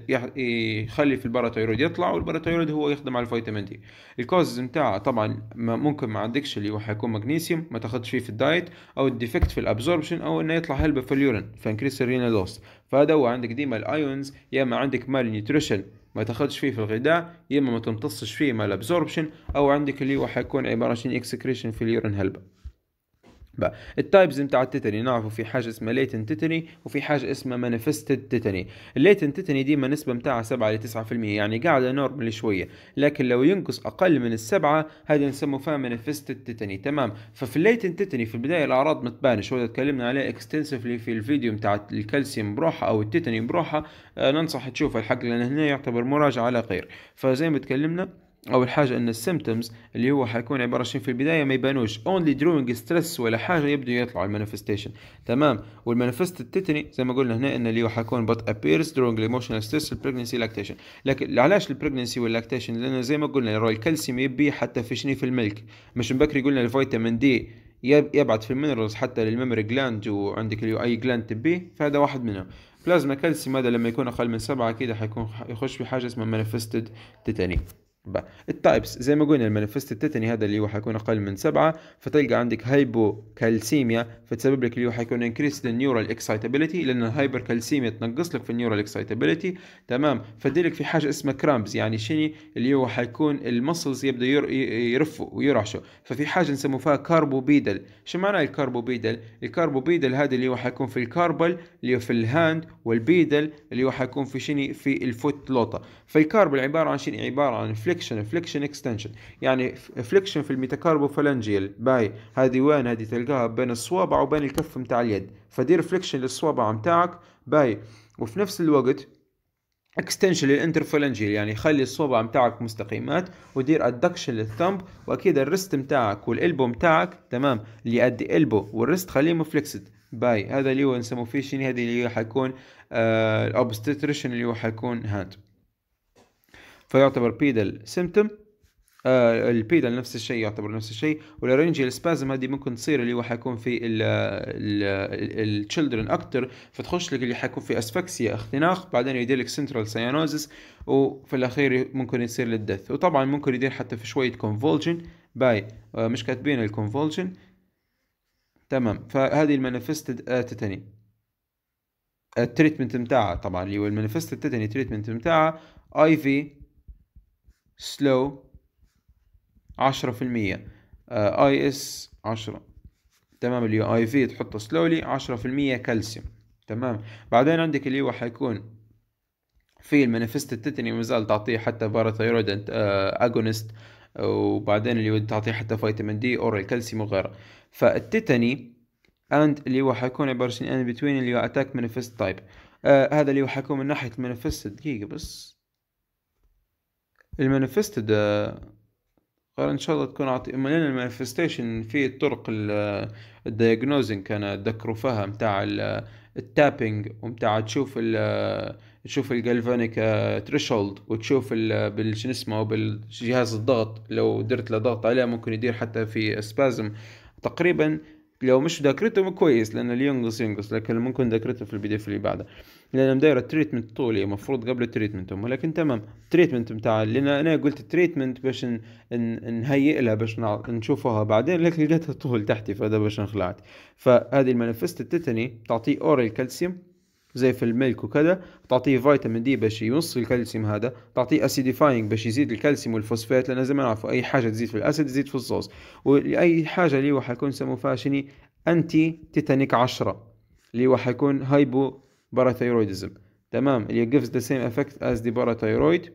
يخلي في الباراثايرويد يطلع والباراثايرويد هو يخدم على الفيتامين دي الكوز نتاعها طبعا ما ممكن ما عندكش اللي هو حيكون مغنيسيوم ما تاخذش فيه في الدايت او الديفكت في الابزوربشن او انه يطلع هلبة في اليورين فانكريس الرينال لوس فهذا هو عندك ديما الايونز يا اما عندك مال نيوتريشن ما تاخذش فيه في الغذاء يا اما ما تمتصش فيه مال ابزوربشن او عندك اللي هو حيكون عباره عن اكسكريشن في اليورين هلبه بقى التايبز بتاع التيتاني نعرفوا في حاجه اسمها ليتن تيتاني وفي حاجه اسمها مانيفستد تيتاني الليتن تيتاني دي ما نسبه بتاعها 7 ل 9% يعني قاعده نورمال شويه لكن لو ينقص اقل من السبعه هذا نسموه فيها مانيفستد تيتاني تمام ففي الليتن تيتاني في البدايه الاعراض ما تبانش وده تكلمنا عليه اكستنسفلي في الفيديو بتاع الكالسيوم بروحه او التيتاني بروحه آه، ننصح تشوفه الحق لان هنا يعتبر مراجعه على غير فزي ما تكلمنا اول حاجه ان السيمتومز اللي هو حيكون عباره شنو في البدايه ما يبانوش اونلي دروينج ستريس ولا حاجه يبدو يطلعوا المانيفستيشن تمام والمانيفست التتني زي ما قلنا هنا ان اللي هو حيكون بط ابيرز دروينج ايموشنال ستريس البريجنسي لاكتيشن لكن علاش البريجنسي واللاكتيشن لان زي ما قلنا الرول الكالسيوم يبي حتى في شنو في الملك مش بكري قلنا الفيتامين دي يبعث في المينرالز حتى للميموري جلاند وعندك اللي هو اي جلاند تبيه فهذا واحد منهم بلازما كالسيوم هذا لما يكون اقل من سبعة اكيد حيكون يخش في حاجه اسمها مانيفستد تتني التايبس زي ما قلنا المانيفست التتني هذا اللي هو حيكون اقل من سبعة فتلقى عندك هايبوكالسيميا فتسبب لك اللي هو حيكون انكريس النيورال اكسايتابيلتي لان الهايبر كالسيميا تنقص لك في النيورال اكسايتابيلتي تمام فديلك في حاجه اسمها كرامبز يعني شني اللي هو حيكون المسلز يبدا يرفوا ويرعشوا ففي حاجه نسموها فيها كاربوبيدل شو معنى الكاربوبيدل الكاربوبيدل هذا اللي هو حيكون في الكاربل اللي هو في الهاند والبيدل اللي هو حيكون في شني في الفوت لوطه فالكاربل عباره عن شني عباره عن فليكشن فليكشن اكستنشن يعني فليكشن في الميتاكاربوفالانجيال باي هذه وين هذه تلقاها بين الصوابع وبين الكف متاع اليد فدير فليكشن للصوابع متاعك باي وفي نفس الوقت اكستنشن للانترفالانجيال يعني خلي الصوبع متاعك مستقيمات ودير ادكشن للثمب واكيد الريست متاعك والالبو متاعك تمام اللي يؤدي البو والريست خليهم فليكسد باي هذا اللي هو نسموه شنو هذه اللي هو حيكون الاوبستريشن آه، اللي هو حيكون هاند فيعتبر بيدال سيمتوم آه البيدال نفس الشيء يعتبر نفس الشيء والارينجيال سبازم هذه ممكن تصير اللي هو حيكون في التشلدرن اكتر فتخش لك اللي حيكون في اسفكسيا اختناق بعدين يدير لك سنترال سيانوزس وفي الاخير ممكن يصير للدث وطبعا ممكن يدير حتى في شويه كونفولجن باي آه مش كاتبين الكونفولجن تمام فهذه المانيفستد آه، تتني التريتمنت آه، بتاعها طبعا اللي هو المانيفستد تتني تريتمنت بتاعها اي في سلو عشرة في المية اي آه، اس عشرة تمام هو اي في تحطه سلولي عشرة في المية كالسيوم تمام بعدين عندك اللي هو حيكون في المانيفست التتني مازال تعطيه حتى باراثيرويد اجونست آه، وبعدين اللي تعطيه حتى فيتامين دي اور كالسيوم وغيره فالتتني اند اللي هو حيكون عباره عن ان بتوين اللي هو اتاك مانيفست تايب هذا اللي هو حيكون من ناحيه المانيفست دقيقه بس المانيفست ده قال ان شاء الله تكون عطي لان المانيفستيشن في طرق الدياجنوزنج كان اتذكروا فيها متاع التابينج ومتاع تشوف ال تشوف الجلفانيك تريشولد وتشوف بال اسمه بالجهاز الضغط لو درت له ضغط عليه ممكن يدير حتى في سبازم تقريبا لو مش ذاكرته كويس لان اللي ينقص ينقص لكن ممكن ذاكرته في البي دي اف اللي بعده لان مداير التريتمنت طولي يعني المفروض قبل التريتمنت ولكن تمام التريتمنت بتاع لان انا قلت التريتمنت باش نهيئ لها باش نشوفها بعدين لكن لقيتها طول تحتي فهذا باش انخلعت فهذه المانيفست التتني تعطيه اورال كالسيوم زي في الملك وكذا تعطيه فيتامين دي باش ينص الكالسيوم هذا تعطيه اسيديفاينج باش يزيد الكالسيوم والفوسفات لان زي ما نعرفوا اي حاجه تزيد في الاسيد تزيد في الصوص واي حاجه اللي هو حيكون يسموه فاشني شني انتي تيتانيك 10 اللي هو حيكون هايبو باراثيرويدزم تمام اللي gives the same effect as the parathyroid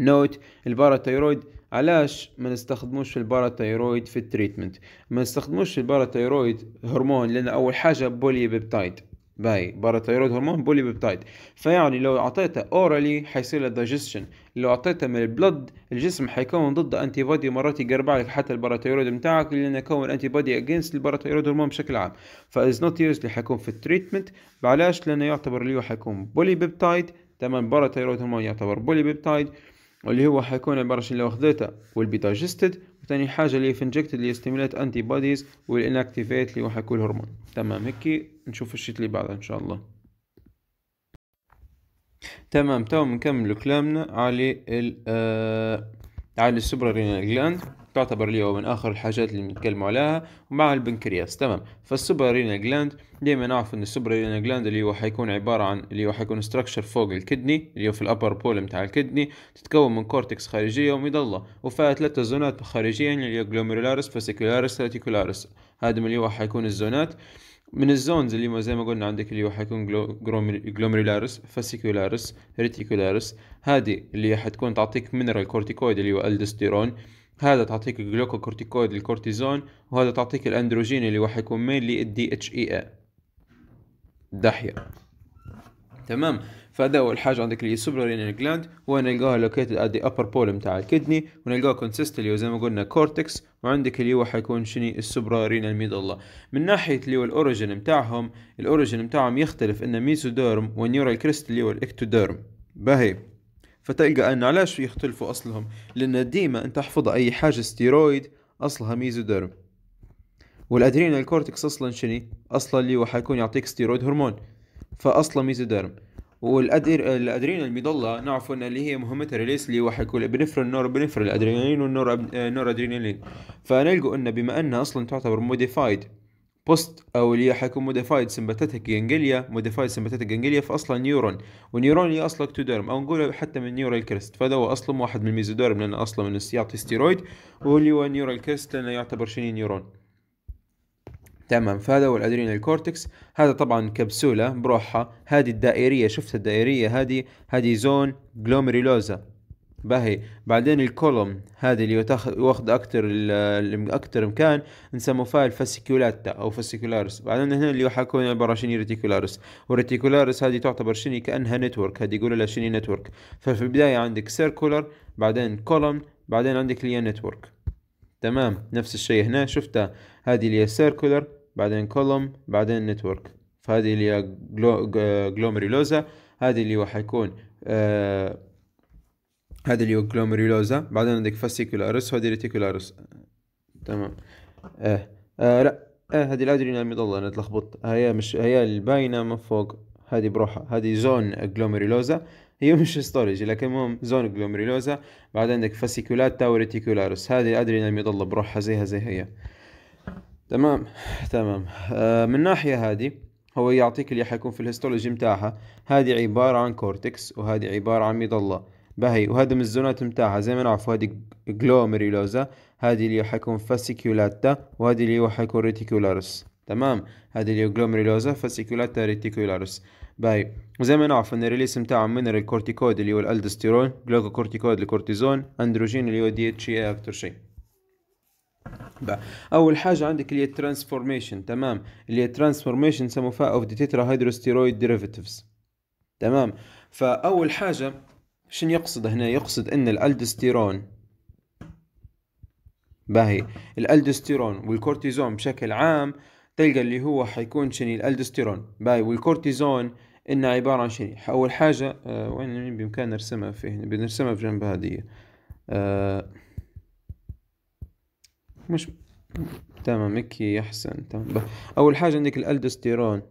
note الباراثيرويد علاش ما نستخدموش في الباراتيرويد في التريتمنت ما نستخدموش في الباراتيرويد هرمون لان اول حاجه بولي بيبتايد باي باراتيرويد هرمون بولي بيبتايد فيعني لو اعطيته اورالي حيصير له دايجستشن لو اعطيته من البلد الجسم حيكون ضد انتي بودي مرات يقرب لك حتى الباراتيرويد بتاعك لانه يكون انتي بودي اجينست الباراتيرويد هرمون بشكل عام فاز نوت يوزلي حيكون في التريتمنت علاش لانه يعتبر اللي هو حيكون بولي بيبتايد تمام باراتيرويد هرمون يعتبر بولي بيبتايد واللي هو حيكون عبارة عن لو خذيته will be digested وثاني حاجة اللي في injected اللي stimulate antibodies will inactivate اللي هو حيكون هرمون تمام هيك نشوف الشيت اللي بعده إن شاء الله تمام تو نكمل كلامنا على ال آه، على رينال جلاند تعتبر هو من اخر الحاجات اللي نتكلموا عليها ومع البنكرياس تمام فالسوبر فالسوبرينا جلاند دائما نعرف ان السوبر السوبرينا جلاند اللي هو حيكون عباره عن اللي هو حيكون ستراكشر فوق الكدني اللي هو في الابر بول متاع الكدني تتكون من كورتكس خارجيه ومظله وفيها ثلاثه زونات خارجيه اللي هي جلوميرولاريس فاسيكولارس ريتيكولارس هذا اللي هو حيكون الزونات من الزونز اللي ما زي ما قلنا عندك اللي هو حيكون جلوميرولاريس فاسيكولارس ريتيكولارس هذه اللي حتكون تعطيك منرال كورتيكويد اللي هو الدستيرون هذا تعطيك الجلوكوكورتيكويد الكورتيزون وهذا تعطيك الاندروجين اللي راح يكون مين الدي اتش اي اي دحية تمام فهذا اول حاجه عندك اللي سوبرارينال جلاند هو نلقاها لوكيتد ات ذا ابر بول نتاع الكدني ونلقاها كونسيست اللي زي ما قلنا كورتكس وعندك اللي هو حيكون شني السوبرارينال ميدولا من ناحيه اللي هو الاوريجن نتاعهم الاوريجن نتاعهم يختلف ان ميزوديرم ونيورال كريست اللي هو الاكتوديرم باهي فتلقى انه علاش يختلفوا اصلهم لان ديما انت تحفظ اي حاجه ستيرويد اصلها ميزوديرم والادرينال الكورتكس اصلا شني اصلا اللي هو حيكون يعطيك ستيرويد هرمون فاصلا ميزوديرم والادر الادرينال المظله نعرف ان اللي هي مهمتها ريليس اللي هو حيكون الابنفرين نور الادرينالين والنور أب... نور ادرينالين فنلقوا ان بما انها اصلا تعتبر موديفايد بوست او اللي هي حيكون موديفايد سمباتيتك جانجليا موديفايد سمباتيتك جانجليا فاصلا نيورون ونيورون هي اصلا اكتوديرم او نقول حتى من نيورال كريست فهذا هو اصلا واحد من الميزوديرم لانه اصلا من يعطي ستيرويد واللي هو نيورال كريست لانه يعتبر شنو نيورون تمام فهذا هو الادرينال كورتكس هذا طبعا كبسوله بروحها هذه الدائريه شفت الدائريه هذه هذه زون جلوميريلوزا باهي بعدين الكولوم هذه اللي واخد اكتر اكتر مكان نسموه فايل فاسيكولاتا او فاسيكولارس بعدين هنا اللي حكون عباره شنو ريتيكولارس والريتيكولارس هذه تعتبر شنو كانها نتورك هذه يقولوا لها شنو نتورك ففي البدايه عندك سيركولر بعدين كولوم بعدين عندك اللي نتورك تمام نفس الشيء هنا شفتها هذه اللي هي سيركولر بعدين كولوم بعدين نتورك فهذه اللي هي جلو... جلوميريلوزا آه، هذه اللي هو حيكون آه اللي هو اليوكلوميرولوزا بعدين عندك فاسيكولارس وهذه ريتيكولارس تمام اه, آه لا اه هذه الادرينا المضلة انا تلخبط هي مش هي الباينة من فوق هذه بروحها هذه زون جلوميرولوزا هي مش ستورج لكن المهم زون جلوميرولوزا بعد عندك فاسيكولاتا وريتيكولارس هذه الادرينا المضلة بروحها زيها زي هي تمام تمام آه من ناحية هذه هو يعطيك اللي حيكون في الهيستولوجي متاعها هذه عبارة عن كورتكس وهذه عبارة عن مضلة باهي وهذا من الزونات متاعها زي ما نعرفوا هذه جلوميريلوزا هذه اللي حيكون فاسيكولاتا وهذه اللي حيكون ريتيكولارس تمام هذه اللي هو جلوميريلوزا فاسيكولاتا ريتيكولارس باهي وزي ما نعرف ان الريليس نتاع من الكورتيكويد اللي هو الالدستيرون جلوكوكورتيكويد الكورتيزون اندروجين اللي هو دي اتش اي اكتر شيء بقى. اول حاجه عندك اللي هي ترانسفورميشن تمام اللي هي ترانسفورميشن سموها اوف دي تيترا هيدروستيرويد ديريفيتيفز تمام فاول حاجه شن يقصد هنا يقصد ان الالدستيرون باهي الالدستيرون والكورتيزون بشكل عام تلقى اللي هو حيكون شني الالدستيرون باهي والكورتيزون انه عبارة عن شني اول حاجة آه وين بامكاننا نرسمها فيه بنرسمها في جنب هذه آه مش تمام مكي احسن تمام اول حاجة عندك الالدستيرون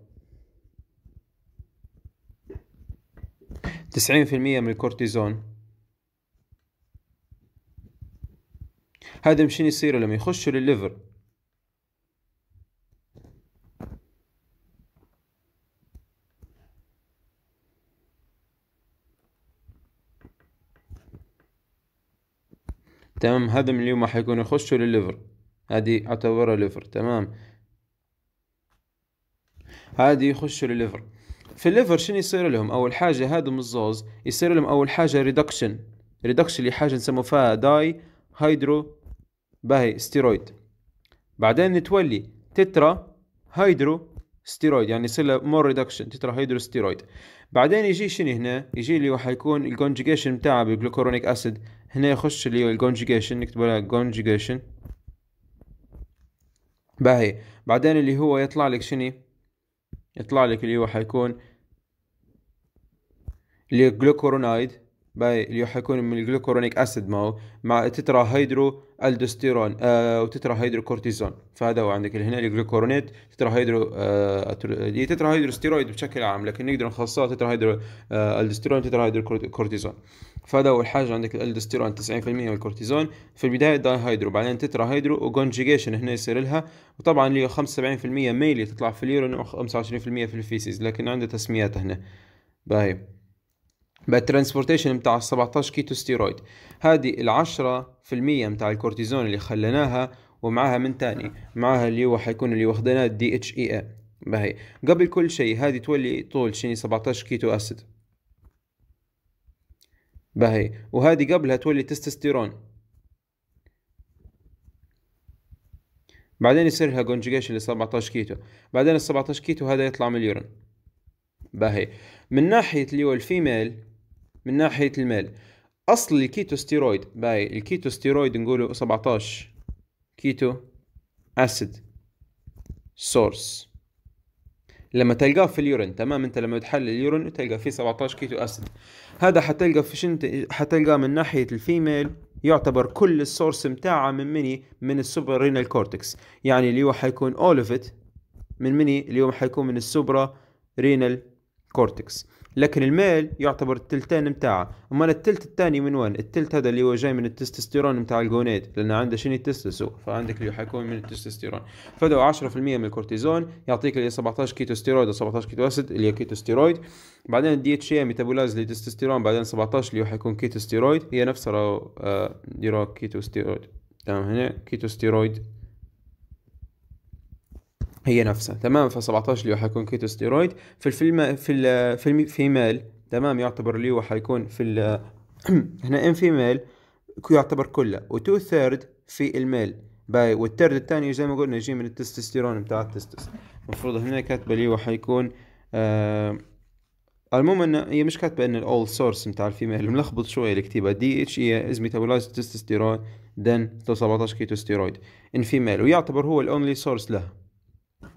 90% من الكورتيزون هذا مشين يصير لما يخشوا للليفر تمام هذا من اليوم راح يكونوا يخشوا للليفر هذه اعتبرها ليفر تمام هذه يخشوا للليفر في الليفر شنو يصير لهم اول حاجه هادم الزوز يصير لهم اول حاجه ريدكشن ريدكشن اللي حاجه نسموا فيها داي هيدرو باهي ستيرويد بعدين نتولي تترا هيدرو ستيرويد يعني يصير له مور ريدكشن تترا هيدرو ستيرويد بعدين يجي شنو هنا يجي اللي هو حيكون الكونجيجيشن تاعه بالجلوكورونيك اسيد هنا يخش اللي هو الكونجيجيشن نكتب لها كونجيجيشن باهي بعدين اللي هو يطلع لك شنو يطلع لك اللي هو حيكون الجلوكورونايد باي اللي هو حيكون من الجلوكورونيك اسيد ما هو مع تترا هيدرو الدوستيرون آه وتترا هيدروكورتيزون فهذا هو عندك هنا الجلوكورونيت تترا هيدرو آه, آه، تترا هيدروستيرويد بشكل عام لكن نقدر نخصصها تترا هيدرو آه الدوستيرون تترا هيدروكورتيزون فهذا اول حاجه عندك الالدوستيرون 90% والكورتيزون في البدايه داي هيدرو بعدين تترا هيدرو وكونجيجيشن هنا يصير لها وطبعا اللي 75% ميلي تطلع في اليورين و 25% في الفيسيز لكن عنده تسميات هنا باهي بقى الترانسبورتيشن بتاع 17 كيتو ستيرويد هذه العشرة في المية متاع الكورتيزون اللي خليناها ومعاها من تاني معاها اللي هو حيكون اللي واخدناه الدي اتش اي e اي بهي قبل كل شيء هذه تولي طول شيني 17 كيتو اسيد بهي وهذه قبلها تولي تستوستيرون بعدين يصير لها كونجيجيشن ل 17 كيتو بعدين ال 17 كيتو هذا يطلع من اليورين باهي من ناحيه اللي هو الفيميل من ناحية المال أصل الكيتوستيرويد باي الكيتوستيرويد نقوله 17 كيتو أسيد سورس لما تلقاه في اليورين تمام انت لما تحلل اليورين تلقى فيه 17 كيتو اسيد هذا حتلقى في شنت حتلقى من ناحيه الفيميل يعتبر كل السورس متاعها من مني من السوبر رينال كورتكس يعني هو حيكون اولفت من مني اليوم حيكون من السوبرا رينال كورتكس لكن الميل يعتبر التلتين متاعه اما التلت الثاني من وين التلت هذا اللي هو جاي من التستوستيرون متاع الجونيد لان عنده شنو التستسو فعندك اللي حيكون من التستوستيرون فدو 10% من الكورتيزون يعطيك اللي 17 ستيرويد او 17 كيتو اسيد اللي هي كيتو ستيرويد بعدين الدي اتش اي ميتابولايز للتستوستيرون بعدين 17 اللي هو حيكون ستيرويد هي نفسها راهو آه، كيتو ستيرويد تمام هنا كيتو ستيرويد هي نفسها تمام ف17 ليو حيكون كيتو ستيرويد في الفيلم في ال في الفيميل تمام يعتبر ليو حيكون في ال هنا ان فيميل يعتبر كله و2 ثيرد في الميل باي والثرد الثاني زي ما قلنا يجي من التستوستيرون بتاع التستس المفروض هنا كاتبه ليو حيكون آه المهم ان هي مش كاتبه ان الاول سورس نتاع الفيميل ملخبط شويه الكتيبه دي اتش اي از ميتابولايز تستوستيرون ذن 17 كيتوستيرويد ان فيميل ويعتبر هو الاونلي سورس لها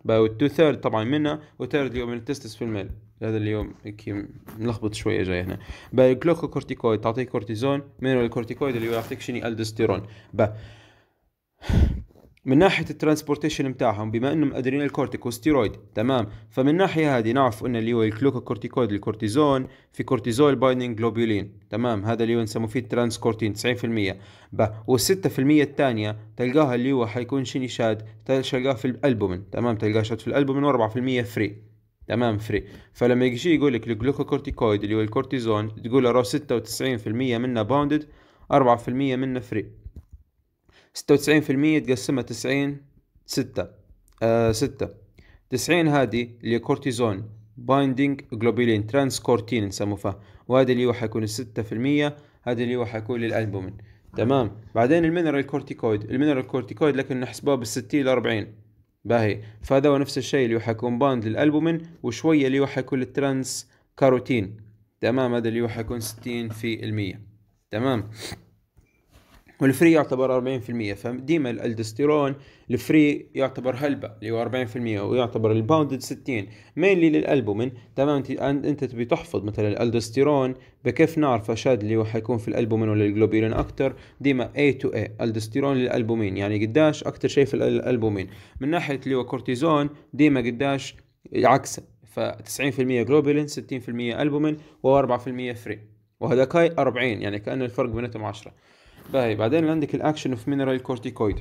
باو تو ثيرد طبعا منها وثيرد اللي هو من التستس في المال هذا اليوم هيك ملخبط شويه جاي هنا با كورتيكويد تعطيك كورتيزون من الكورتيكويد اللي هو يعطيك شني الدستيرون با من ناحيه الترانسبورتيشن بتاعهم بما انهم ادرينال كورتيكوستيرويد تمام فمن ناحيه هذه نعرف ان اللي هو الكلوكوكورتيكويد الكورتيزون في كورتيزول بايندينج جلوبولين تمام هذا اللي هو نسموه فيه الترانسكورتين 90% ب وال6% الثانيه تلقاها اللي هو حيكون شاد تلقاه في الالبومين تمام تلقاه شاد في الالبومين و4% فري تمام فري فلما يجي يقول لك الجلوكوكورتيكويد اللي هو الكورتيزون تقول له 96% منه باوندد 4% منه فري ستة وتسعين في المية تقسمها تسعين ستة آه ستة تسعين هذه اللي كورتيزون بايندينج ترانس كورتين نسموه فيها وهذا اللي هو حيكون الستة في المية هذا اللي هو حيكون للألبومين تمام بعدين المينرال كورتيكويد المينرال كورتيكويد لكن نحسبها بالستين لأربعين باهي فهذا هو نفس الشيء اللي هو حيكون باند للألبومين وشوية اللي هو حيكون الترانس كاروتين تمام هذا اللي هو حيكون ستين في المية تمام والفري يعتبر 40% فديما الالدستيرون الفري يعتبر هلبة اللي هو 40% ويعتبر الباوندد 60 مينلي للالبومين تمام انت تبي تحفظ مثلا الالدستيرون بكيف نعرف اشاد اللي هو حيكون في الالبومين ولا الجلوبولين اكثر ديما A تو A الدستيرون للالبومين يعني قداش اكثر شيء في الالبومين من ناحيه اللي هو كورتيزون ديما قداش عكسه ف 90% جلوبولين 60% البومين و4% فري وهذا كاي 40 يعني كان الفرق بينهم 10 باهي بعدين عندك الاكشن اوف مينرال كورتيكويد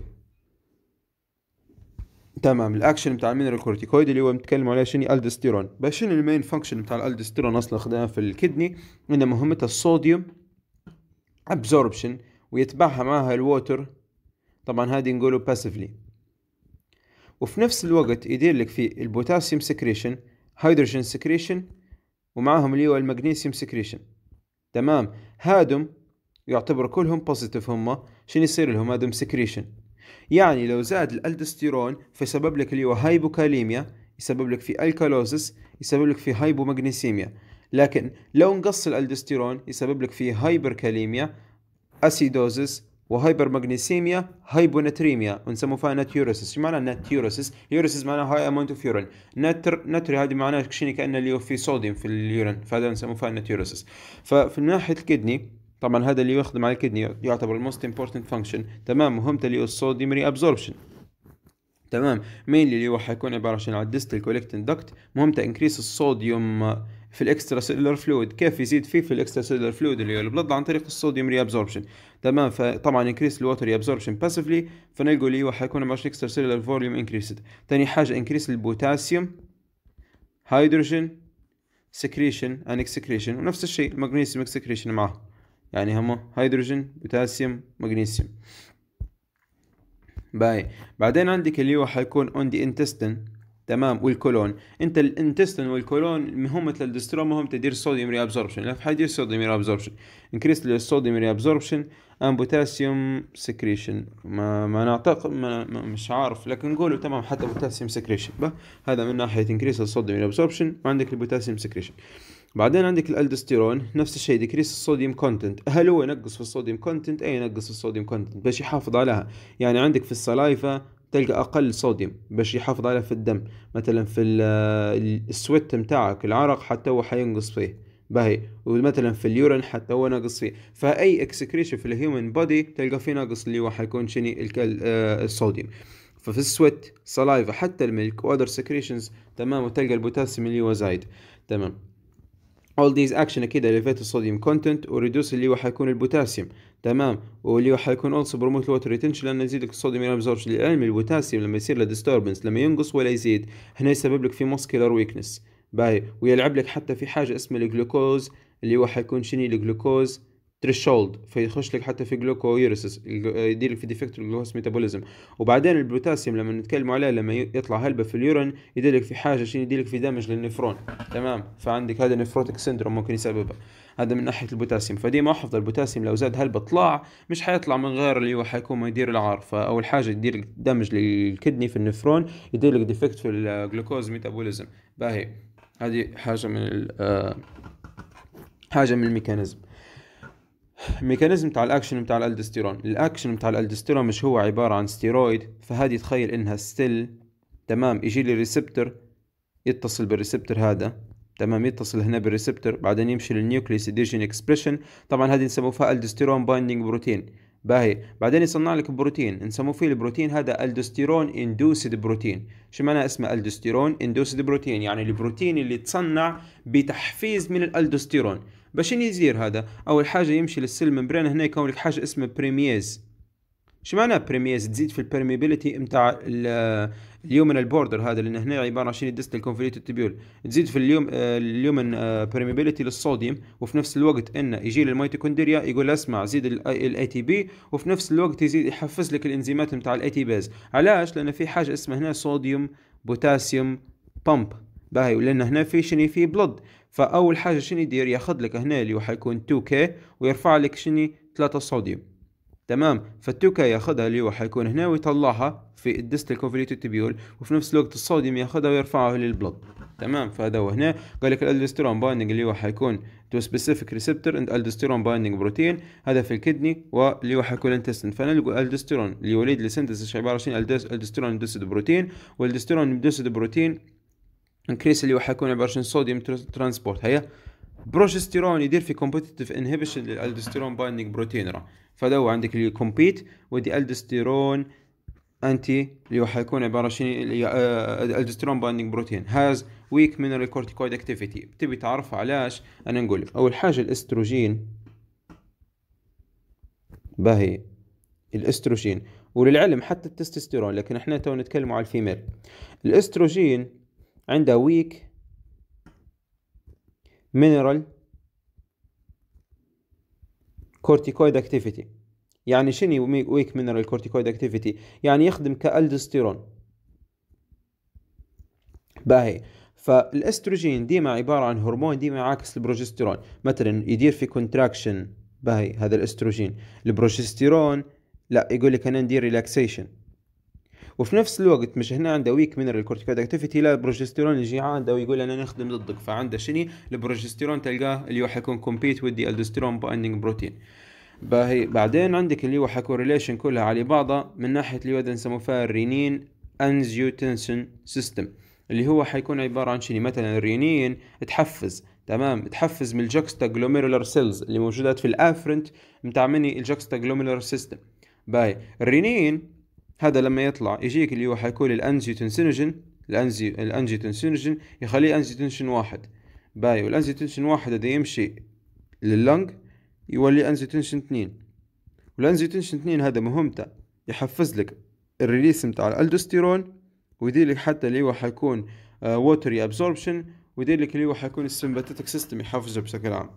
تمام الاكشن بتاع المينرال كورتيكويد اللي هو بنتكلم عليه شنو الدستيرون باش شنو المين فانكشن بتاع الالدستيرون اصلا خدناها في الكدني ان مهمتها الصوديوم ابزوربشن ويتبعها معها الووتر طبعا هذه نقوله باسفلي وفي نفس الوقت يدير لك في البوتاسيوم سكريشن هيدروجين سكريشن ومعاهم اللي هو المغنيسيوم سكريشن تمام هادم يعتبروا كلهم بوزيتيف هما شنو يصير لهم ادم سكريشن يعني لو زاد الالدوستيرون فيسبب لك اللي هو هايبوكاليميا يسبب لك في الكالوزس يسبب لك في هايبومغنيسيميا لكن لو نقص الالدوستيرون يسبب لك في هايبركاليميا اسيدوزس وهايبر ماغنيسيميا هايبوناتريميا ونسموه فيها ناتيوروسيس شو معنى ناتيوروسيس يوروسيس معناها هاي امونت اوف يورين ناتر ناتري هذه معناها شنو كانه اللي هو في صوديوم في اليورين فهذا نسموه فيها ناتيوروسيس ففي ناحيه الكدني طبعا هذا اللي يخدم على الكدني يعتبر الموست امبورتنت فانكشن تمام مهمته اللي هو الصوديوم ري ابزوربشن تمام مين اللي هو حيكون عباره عن الديستال كولكتين دكت مهمته انكريس الصوديوم في الاكسترا سيلر فلويد كيف يزيد فيه في الاكسترا سيلر فلويد اللي هو البلد عن طريق الصوديوم ري ابزوربشن تمام فطبعا انكريس الواتر ري ابزوربشن باسفلي فنلقوا اللي هو حيكون عباره عن اكسترا سيلر فوليوم انكريسد ثاني حاجه انكريس البوتاسيوم هيدروجين سكريشن ان اكسكريشن ونفس الشيء المغنيسيوم اكسكريشن معاه يعني هما هيدروجين بوتاسيوم مغنيسيوم باي بعدين عندك اللي هو حيكون اون دي انتستين تمام والكولون انت الانتستين والكولون مهمة مثل الدستروما تدير صوديوم ري ابزوربشن لا حيدير صوديوم ري ابزوربشن انكريس للصوديوم ري ابزوربشن ام بوتاسيوم سكريشن ما ما نعتقد ما, ما مش عارف لكن نقوله تمام حتى بوتاسيوم سكريشن هذا من ناحيه انكريس الصوديوم ري ابزوربشن وعندك البوتاسيوم سكريشن بعدين عندك الالدوستيرون نفس الشيء ديكريس الصوديوم كونتنت هل هو ينقص في الصوديوم كونتنت اي ينقص في الصوديوم كونتنت باش يحافظ عليها يعني عندك في السلايفة تلقى اقل صوديوم باش يحافظ عليها في الدم مثلا في السويت متاعك العرق حتى هو حينقص فيه باهي ومثلا في اليورين حتى هو ناقص فيه فاي اكسكريشن في الهيومن بودي تلقى فيه ناقص اللي هو حيكون شني الصوديوم آه، ففي السويت سلايفا حتى الملك وادر سكريشنز تمام وتلقى البوتاسيوم اللي هو زايد تمام all these action اكيد elevate the sodium content و reduce اللي هو حيكون البوتاسيوم تمام واللي هو حيكون also promote water retention لانه يزيد لك الصوديوم ينام absorption للعلم البوتاسيوم لما يصير له disturbance لما ينقص ولا يزيد هنا يسبب لك في muscular weakness باي ويلعب لك حتى في حاجه اسمها الجلوكوز اللي هو حيكون شنو الجلوكوز تريشولد فيخش لك حتى في جلوكويرسس يدير لك في ديفكت الجلوكوز ميتابوليزم وبعدين البوتاسيوم لما نتكلم عليه لما يطلع هلبه في اليورين يدير لك في حاجه عشان يدير لك في دامج للنفرون تمام فعندك هذا نفروتك سندروم ممكن يسببها هذا من ناحيه البوتاسيوم ما احفظ البوتاسيوم لو زاد هلبه طلع مش حيطلع من غير اللي هو حيكون ما يدير العار فاول حاجه يدير لك دامج للكدني في النفرون يدير لك ديفكت في الجلوكوز ميتابوليزم باهي هذه حاجه من آه، حاجه من الميكانيزم ميكانيزم بتاع الاكشن بتاع الالدستيرون الاكشن بتاع الالدستيرون مش هو عباره عن ستيرويد فهذه تخيل انها ستيل تمام يجي لي ريسبتر يتصل بالريسبتر هذا تمام يتصل هنا بالريسبتر بعدين يمشي للنيوكليس ديجين اكسبريشن طبعا هذه نسموها الدستيرون بايندينج بروتين باهي بعدين يصنع لك بروتين نسموه فيه البروتين هذا الدستيرون اندوسد بروتين شو معنى اسمه الدستيرون اندوسد بروتين يعني البروتين اللي تصنع بتحفيز من الالدستيرون باش يزير هذا اول حاجه يمشي للسيل ممبران هنا يكون لك حاجه اسمها بريميز شو معنى بريميز تزيد في البرميبيليتي نتاع اليومن البوردر هذا لان هنا عباره عن شنو ديستال كونفليت تبيول تزيد في اليوم اليومن برميبيليتي آه، للصوديوم وفي نفس الوقت ان يجي للميتوكوندريا يقول اسمع زيد الاي تي بي وفي نفس الوقت يزيد يحفز لك الانزيمات نتاع الاي تي بيز علاش لان في حاجه اسمها هنا صوديوم بوتاسيوم بامب باهي ولان هنا في شني في بلود فاول حاجه شنو يدير ياخذ لك هنا اللي حيكون 2K ويرفع لك شني 3 صوديوم تمام فالتوكا ياخدها اللي هو حيكون هنا ويطلعها في الديستال كونفليتو تبيول وفي نفس الوقت الصوديوم ياخدها ويرفعها للبلد تمام فهذا هو هنا قال لك الالدستيرون بايندنج اللي هو حيكون تو سبيسيفيك ريسبتور اند الدستيرون بايندنج بروتين هذا في الكدني واللي هو حيكون انتستن فنلقوا الدستيرون اللي يولد لسنتسس عباره عن الدستيرون اندوسيد بروتين والدستيرون اندوسيد بروتين انكريس اللي عباره عن صوديوم ترانسبورت هيا بروجستيرون يدير في كومبيتيتيف انهبيشن للالدستيرون بايندينج بروتين راه فدو عندك اللي كومبيت ودي الدستيرون انتي اللي راح يكون عباره شنو الدستيرون بايندينج بروتين هاز ويك مينرال كورتيكويد اكتيفيتي تبي تعرف علاش انا نقول لك اول حاجه الاستروجين باهي الاستروجين وللعلم حتى التستوستيرون لكن احنا تو نتكلموا على الفيميل الاستروجين عنده ويك مينرال كورتيكويد اكتيفيتي يعني شنو ويك مينرال كورتيكويد اكتيفيتي يعني يخدم كالدستيرون باهي فالاستروجين ديما عباره عن هرمون ديما يعاكس البروجستيرون مثلا يدير في كونتراكشن باهي هذا الاستروجين البروجستيرون لا يقول لك انا ندير ريلاكسيشن وفي نفس الوقت مش هنا عنده ويك مينرال كورتيكويد اكتيفيتي لا البروجستيرون يجي عنده ويقول انا نخدم ضدك فعنده شني البروجستيرون تلقاه اللي هو حيكون كومبيت ودي الدستيرون بايندينج بروتين باهي بعدين عندك اللي هو حيكون ريليشن كلها على بعضها من ناحيه اللي هو نسموه فيها الرينين انزيوتنسن سيستم اللي هو حيكون عباره عن شني مثلا الرينين تحفز تمام تحفز من الجوكستا جلوميرولار سيلز اللي موجودات في الافرنت متعمني مني الجوكستا جلوميرولار سيستم باي الرينين هذا لما يطلع يجيك اللي هو حيكون الانجيوتنسينوجين الانجي الانجيوتنسينوجين يخليه انجيوتنسين واحد باي والانجيوتنسين واحد هذا يمشي لللنج يولي انجيوتنسين اثنين والانجيوتنسين اثنين هذا مهمته يحفز لك الريليس نتاع الالدوستيرون ويدير لك حتى اللي هو حيكون ووتري آه، ابزوربشن ويدير لك اللي هو حيكون السمباتيتك سيستم يحفزه بشكل عام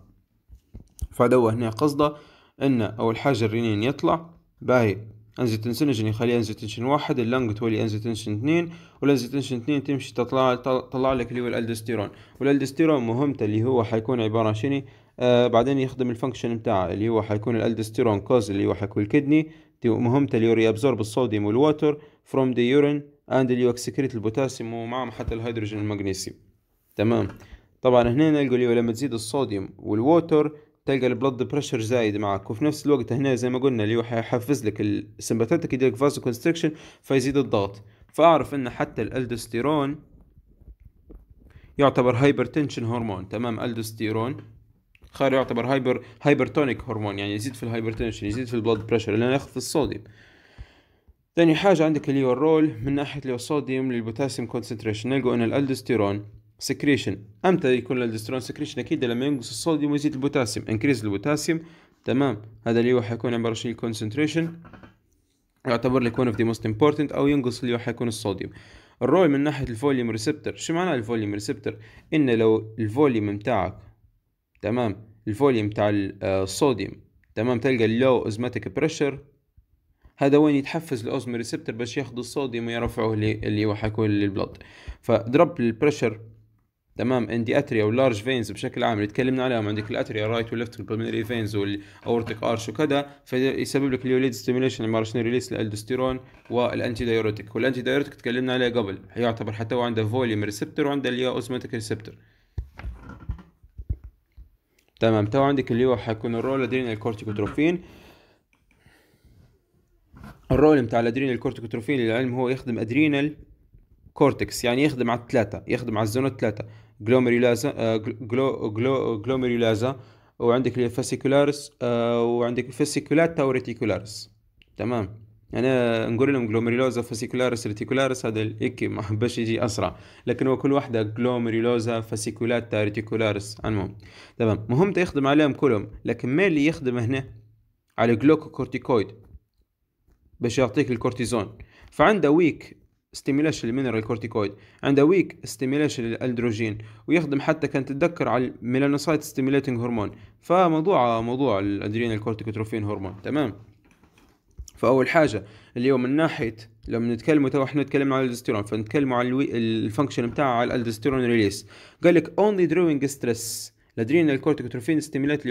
فهذا هو هنا قصده ان اول حاجه الرنين يطلع باهي خلي يخليها تنسن واحد اللنج تولي تنسن اثنين تنسن اثنين تمشي تطلع تطلع لك اللي هو الالدستيرون والالدستيرون مهمته اللي هو حيكون عباره شني آه بعدين يخدم الفانكشن بتاعه اللي هو حيكون الالدستيرون كوز اللي هو حيكون الكدني مهمته اللي هو ريابزورب الصوديوم والواتر فروم ذا يورين اند اللي هو اكسكريت البوتاسيوم ومعهم حتى الهيدروجين والمغنيسيوم تمام طبعا هنا نلقوا اللي هو لما تزيد الصوديوم والووتر تلقى البلد بريشر زايد معك وفي نفس الوقت هنا زي ما قلنا اللي هو حيحفز لك السمباتيتك يدير لك فازو كونستريكشن فيزيد الضغط فاعرف ان حتى الالدوستيرون يعتبر هايبرتنشن هرمون تمام الدوستيرون خير يعتبر هايبر هايبرتونيك هرمون يعني يزيد في الهايبرتنشن يزيد في البلد بريشر لانه ياخذ الصوديوم ثاني حاجة عندك اللي هو الرول من ناحية اللي هو الصوديوم للبوتاسيوم كونسنتريشن نلقوا ان الالدوستيرون سكريشن امتى يكون الالدسترون سكريشن اكيد لما ينقص الصوديوم ويزيد البوتاسيوم انكريز البوتاسيوم تمام هذا اللي هو حيكون عباره عن كونسنتريشن يعتبر لك اوف ذا موست امبورتنت او ينقص اللي هو حيكون الصوديوم الرول من ناحيه الفوليوم ريسبتر شو معناه الفوليوم ريسبتر ان لو الفوليوم متاعك تمام الفوليوم بتاع الصوديوم تمام تلقى اللو اوزماتيك بريشر هذا وين يتحفز الاوزمو ريسبتر باش ياخذ الصوديوم ويرفعوه اللي هو حيكون للبلط فدروب البريشر تمام عندي اتريا ولارج فينز بشكل عام اللي تكلمنا عليهم عندك الاتريا رايت وليفت والبلمنري فينز والاورتيك ارش وكذا فيسبب لك اليوليد ستيميليشن المارشنال ريليس للالدوستيرون والانتي دايوريتك والانتي دايوريتك تكلمنا عليه قبل يعتبر حتى هو عنده فوليوم ريسبتور وعنده اللي هو اوزماتيك ريسبتور تمام تو عندك اللي هو حيكون الرول ادرينال كورتيكوتروفين الرول بتاع الادرينال كورتيكوتروفين للعلم هو يخدم ادرينال كورتكس يعني يخدم على الثلاثه يخدم على الزون الثلاثه جلوميريولازا جلو جلو جلوميريولازا وعندك الفاسيكولارس uh, وعندك الفاسيكولاتا وريتيكولارس تمام انا يعني نقول لهم جلوميريلوزا فاسيكولارس ريتيكولارس هذا الإكي ما حبش يجي اسرع لكن هو كل واحده جلوميريلوزا فاسيكولاتا ريتيكولارس المهم تمام مهم يخدم عليهم كلهم لكن ما اللي يخدم هنا على الجلوكوكورتيكويد باش يعطيك الكورتيزون فعنده ويك ستيميليشن للمينرال كورتيكويد عنده ويك ستيميليشن للالدروجين ويخدم حتى كان تتذكر على الميلانوسايت ستيميليتنج هرمون فموضوع موضوع الادرينال كورتيكوتروفين هرمون تمام فاول حاجه اليوم من ناحيه لما نتكلم تو احنا نتكلم على الالدوستيرون فنتكلم على الفانكشن بتاعه على الالدوستيرون ريليس قال لك اونلي during ستريس الادرينال كورتيكوتروفين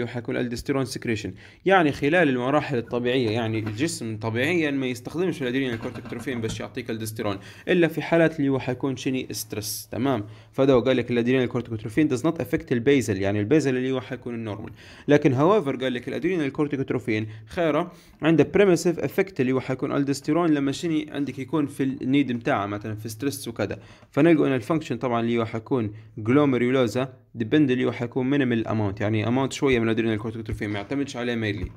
هو حيكون الالدستيرون سكريشن يعني خلال المراحل الطبيعيه يعني الجسم طبيعيا ما يستخدمش الادرينال كورتيكوتروفين باش يعطيك الدستيرون الا في حالات اللي هو حيكون شني ستريس تمام فده قال لك الادرينال كورتيكوتروفين داز نوت افكت البيزل يعني البيزل اللي هو حيكون النورمال لكن هوايفر قال لك الادرينال كورتيكوتروفين خيره عنده بريمسيف افكت اللي هو حيكون الدستيرون لما شني عندك يكون في النيد نتاعه مثلا في ستريس وكذا فنلقوا ان الفانكشن طبعا اللي هو حيكون جلوميرولوزا ديبند اللي هو حيكون من مينيمال اماونت يعني اماونت شويه من الادرينال كورتيكوتروفين ما يعتمدش عليه ميلي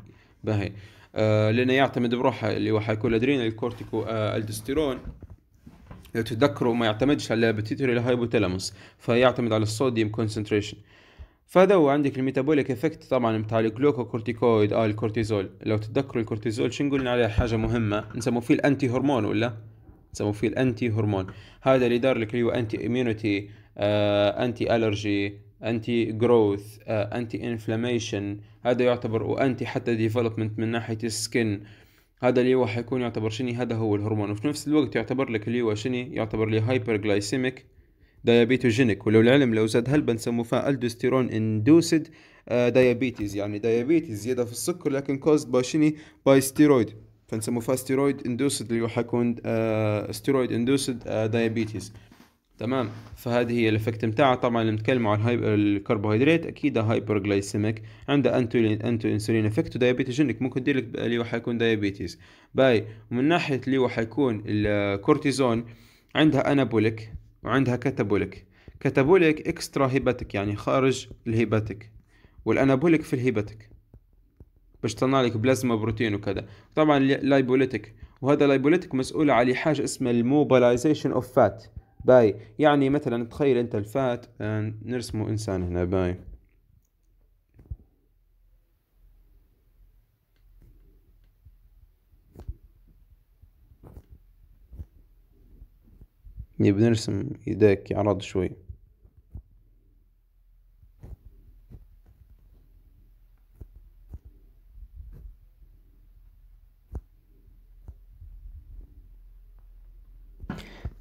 باهي آه لانه يعتمد بروحه اللي هو حيكون الادرينال كورتيكو آه الدستيرون لو تتذكروا ما يعتمدش على بيتيتوري هايبوتالاموس فيعتمد على الصوديوم كونسنتريشن فهذا هو عندك الميتابوليك افكت طبعا بتاع الجلوكوكورتيكويد اه الكورتيزول لو تتذكروا الكورتيزول شو نقول عليه حاجه مهمه نسموه فيه الانتي هرمون ولا نسموه فيه الانتي هرمون هذا اللي دار لك اللي هو انتي اميونيتي آه انتي الرجي انتي جروث انتي انفلاميشن هذا يعتبر وانتي حتى ديفلوبمنت من ناحيه السكن هذا اللي هو حيكون يعتبر شني هذا هو الهرمون وفي نفس الوقت يعتبر لك اللي هو شني يعتبر لي هايبر جلايسيميك دايابيتوجينيك ولو العلم لو زاد هلبا بنسموه فيها الدوستيرون اندوسد دايابيتيز يعني دايابيتيز زياده في السكر لكن كوزد باي شني باي ستيرويد فنسموه فيها ستيرويد اندوسد اللي هو حيكون ستيرويد اندوسد دايابيتيز تمام فهذه هي الافكت نتاعها طبعا اللي نتكلم على الكربوهيدرات اكيد جلايسيميك عنده انتو انتو انسولين افكت ودايابيتوجينيك ممكن يدير لك اللي هو حيكون دايابيتيز باي ومن ناحيه اللي هو حيكون الكورتيزون عندها انابوليك وعندها كاتابوليك كاتابوليك اكسترا هيباتيك يعني خارج الهيباتيك والانابوليك في الهيباتيك باش تصنع لك بلازما بروتين وكذا طبعا لايبوليتيك وهذا لايبوليتيك مسؤول على حاجه اسمها الموبلايزيشن اوف فات باي يعني مثلا تخيل انت الفات آه، نرسمه انسان هنا باي نبي نرسم يديك يعرض شوي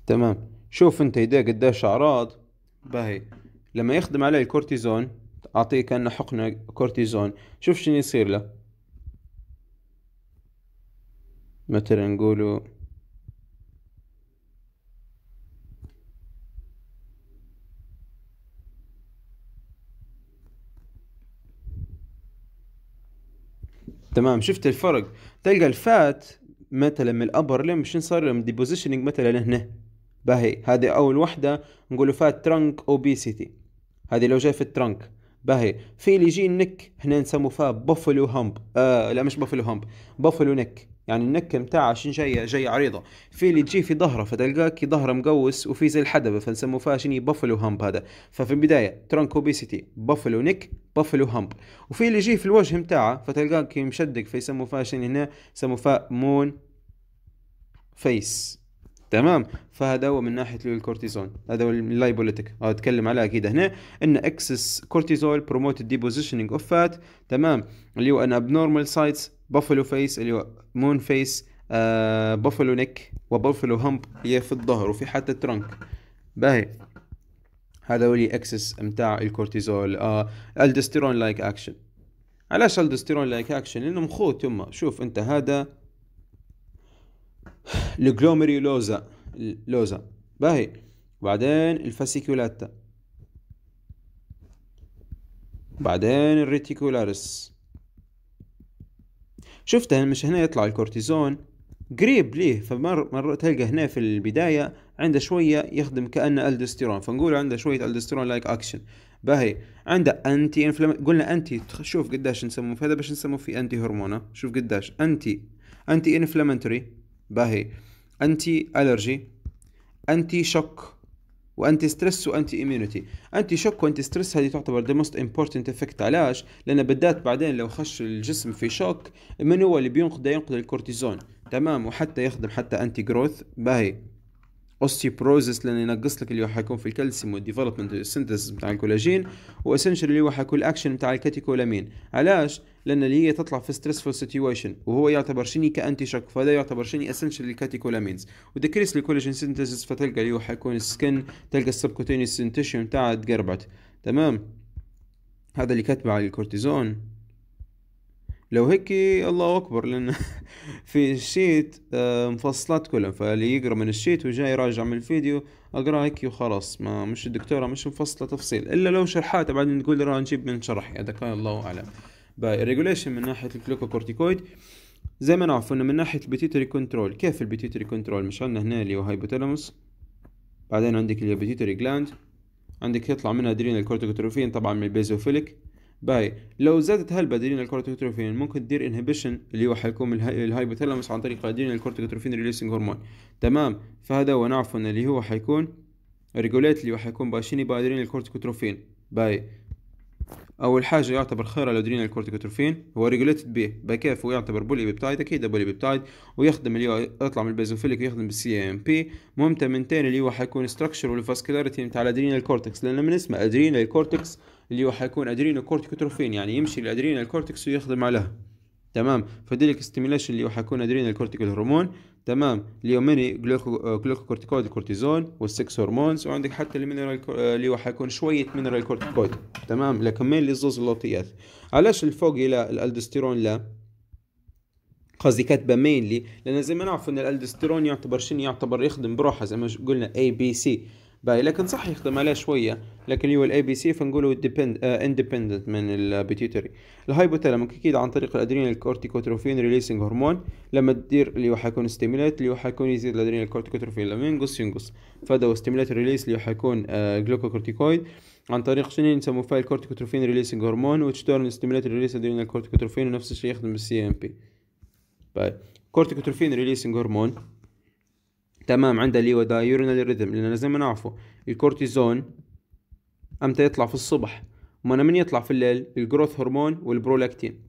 تمام شوف انت ايديه قديش اعراض باهي لما يخدم عليه الكورتيزون اعطيه كأنه حقنة كورتيزون شوف شنو يصير له مثلا نقولوا تمام شفت الفرق تلقى الفات مثلا من الابر لم شنو صار لهم ديبوزيشننج مثلا هنا باهي هذه اول وحده نقولوا فيها ترنك اوبيسيتي هذه لو جاي في الترنك باهي في اللي يجي النك هنا نسمو فيها بوفلو هامب آه لا مش بوفلو هامب بوفلو نك يعني النك نتاع شنو جايه جايه عريضه في اللي تجي في ظهره فتلقاه كي ظهره مقوس وفي زي الحدبه فنسمو فيها شنو بافلو هامب هذا ففي البدايه ترنك اوبيسيتي بافلو نك بافلو هامب وفي اللي يجي في الوجه نتاعه فتلقاه كي مشدق فيسمو فيها شنو هنا يسمو فيها مون فيس تمام فهذا هو من ناحيه الكورتيزون هذا هو اللايبوليتيك آه، اتكلم عليه اكيد هنا ان اكسس كورتيزول بروموت ديبوزيشننج اوف فات تمام اللي هو ان ابنورمال سايتس بافلو فيس اللي هو مون فيس بافلو نيك وبافلو همب هي في الظهر وفي حتى الترنك باهي هذا هو الاكسس متاع الكورتيزول آه الدستيرون لايك اكشن علاش الدستيرون لايك اكشن لانه مخوت يما شوف انت هذا الجلوميريولوزا لوزا باهي وبعدين الفاسيكولاتا بعدين الريتيكولارس شفت مش هنا يطلع الكورتيزون قريب ليه فمر مر تلقى هنا في البداية عنده شوية يخدم كأنه الدستيرون فنقول عنده شوية الدستيرون لايك اكشن باهي عنده انتي انفلام قلنا انتي شوف قداش نسموه في هذا باش نسموه في انتي هرمونه شوف قداش انتي انتي انفلامتري باهي انتي الرجي انتي شوك وانتي ستريس وانتي اميونيتي انتي شوك وانتي ستريس هذه تعتبر ذا موست امبورتنت افكت علاش لان بدات بعدين لو خش الجسم في شوك من هو اللي بينقذ ينقذ الكورتيزون تمام وحتى يخدم حتى انتي جروث باهي اوستيبروزس لانه ينقص لك اللي هو حيكون في الكالسيوم والديفلوبمنت سنتس بتاع الكولاجين واسنشال اللي هو حيكون الاكشن بتاع الكاتيكولامين علاش لان اللي هي تطلع في ستريسفول سيتويشن وهو يعتبر شني كانتي شوك فهذا يعتبر شني اسنشال للكاتيكولامينز وديكريس الكولاجين سينثيسيس فتلقى اللي هو حيكون السكن تلقى السبكوتينيوس سنتيشن تاعها تقربت تمام هذا اللي كاتبه على الكورتيزون لو هيك الله اكبر لان في الشيت آه، مفصلات كلها فاللي يقرا من الشيت وجاي يراجع من الفيديو اقرا هيك وخلاص ما مش الدكتوره مش مفصله تفصيل الا لو شرحات بعدين تقول راه نجيب من شرحي هذا كان الله اعلم باي ريجوليشن من ناحيه الجلوكوكورتيكويد زي ما نعرف انه من ناحيه البيتيتري كنترول كيف البيتيتري كنترول مش عندنا هنا اللي هو هايبوتالاموس بعدين عندك البيتيتري جلاند عندك يطلع منها ادرينال كورتيكوتروفين طبعا من البيزوفيليك باي لو زادت هلبة ادرينال كورتيكوتروفين ممكن تدير انهبيشن اللي هو حيكون الهايبوتالاموس عن طريق ادرينال كورتيكوتروفين ريليسنج هرمون تمام فهذا هو نعرف انه اللي هو حيكون ريجوليت اللي هو حيكون باشيني بادرينال كورتيكوتروفين باي اول حاجه يعتبر خيار الادرينال كورتيكوتروفين هو ريجوليتد بي بكيف يعتبر بولي بيبتايد اكيد بولي بيبتايد ويخدم اللي هو يطلع من البيزوفيليك ويخدم بالسي ام بي مهمته تاني اللي هو حيكون ستراكشر والفاسكولاريتي نتاع الادرينال كورتكس لان من اسمه ادرينال كورتكس اللي هو حيكون ادرينال كورتيكوتروفين يعني يمشي الادرينال كورتكس ويخدم عليها تمام فديلك ستيميليشن اللي هو حيكون ادرينال كورتيكال هرمون تمام اليوميني آه، كورتيكويد الكورتيزون والسكس هرمونز وعندك حتى المينرال آه، اللي هو حيكون شويه مينرال كورتيكويد تمام لكن مين زوز اللوطيات علاش الفوق الى الالدستيرون لا قصدي كاتبه مينلي لان زي ما نعرف ان الالدستيرون يعتبر شنو يعتبر يخدم بروحه زي ما قلنا اي بي سي باي لكن صح يخدم عليه شويه لكن هو الاي بي سي فنقولوا اندبندنت آه، من البيتيوتري آه، الهايبوثالامك اكيد عن طريق الادرينال كورتيكوتروفين ريليسنج هرمون لما تدير اللي هو حيكون ستيميليت اللي هو حيكون يزيد الادرينال كورتيكوتروفين لما ينقص ينقص فهذا هو ستيميليت ريليس اللي هو حيكون جلوكوكورتيكويد آه، عن طريق شنو يسموه فايل كورتيكوتروفين ريليسنج هرمون وتش تورن ستيميليت ريليس ادرينال كورتيكوتروفين ونفس الشيء يخدم بالسي ام بي باي كورتيكوتروفين ريليسنج هرمون تمام عندها اللي هو دايورنال ريذم لان زي ما نعرفه الكورتيزون امتى يطلع في الصبح وما من يطلع في الليل الجروث هرمون والبرولاكتين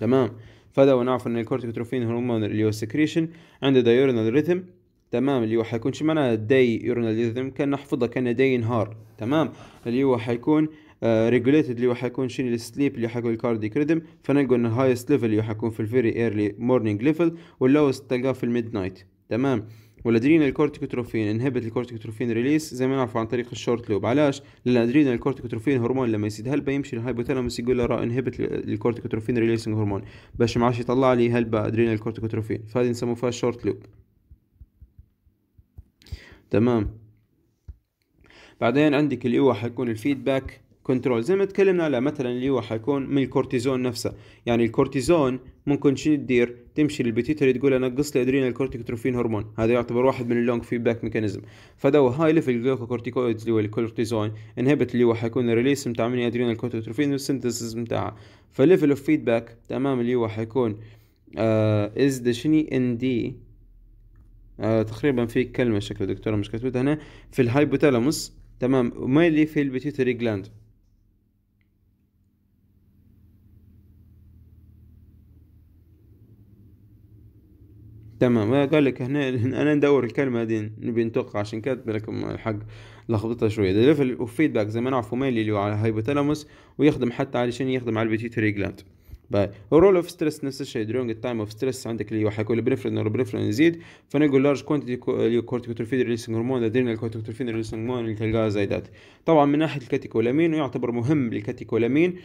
تمام فده ونعرف ان الكورتيكوتروفين هرمون اللي هو السكريشن عنده دايورنال ريذم تمام اللي هو حيكون شو معناها داي يورنال ريذم كان نحفظها كان داي نهار تمام اللي هو حيكون ريجوليتد آه، اللي هو حيكون شنو السليب اللي حيكون الكارديك ريدم فنلقوا ان الهايست ليفل اللي حيكون في الفيري ايرلي مورنينج ليفل واللوست تلقاه في الميد نايت تمام والادرينال كورتيكوتروفين انهبت الكورتيكوتروفين ريليس زي ما نعرف عن طريق الشورت لوب علاش لان الادرينال كورتيكوتروفين هرمون لما يزيد هلبا يمشي للهايبوثالاموس يقول له راه انهبت الكورتيكوتروفين ريليسنج هرمون باش ما عادش يطلع لي هلبا ادرينال كورتيكوتروفين فهذه نسموها فيها الشورت لوب تمام بعدين عندك اللي هو حيكون الفيدباك كنترول زي ما تكلمنا على مثلا اللي هو حيكون من الكورتيزون نفسه يعني الكورتيزون ممكن شنو تدير تمشي للبيتيتري تقول انا نقص لي ادرينال كورتيكوتروفين هرمون هذا يعتبر واحد من اللونج فيدباك ميكانيزم فدو هو هاي ليفل جلوكوكورتيكويدز اللي هو الكورتيزون انهبت اللي هو حيكون الريليس بتاع من ادرينال كورتيكوتروفين والسنتسيس بتاعها فليفل اوف فيدباك تمام اللي هو حيكون از ذا شني ان دي تقريبا في كلمه شكل دكتوره مش كتبتها هنا في الهايبوتالاموس تمام ومالي في البيتيتري جلاند تمام آه، قال لك هنا انا ندور الكلمه هذه نبي نتوقع عشان كاتب لكم الحق لخبطتها شويه ليفل اوف فيدباك زي ما نعرفوا مالي اللي هو على هايبوثالاموس ويخدم حتى علشان يخدم على البيتيوتري جلاند باي رول اوف ستريس نفس الشيء درونج التايم اوف ستريس عندك اللي هو حيكون البريفرين او يزيد فنقول لارج كوانتيتي كورتيكوتروفين ريليسنج هرمون ادرينال كورتيكوتروفين ريليسنج هرمون اللي تلقاها زايدات طبعا من ناحيه الكاتيكولامين ويعتبر مهم للكاتيكولامين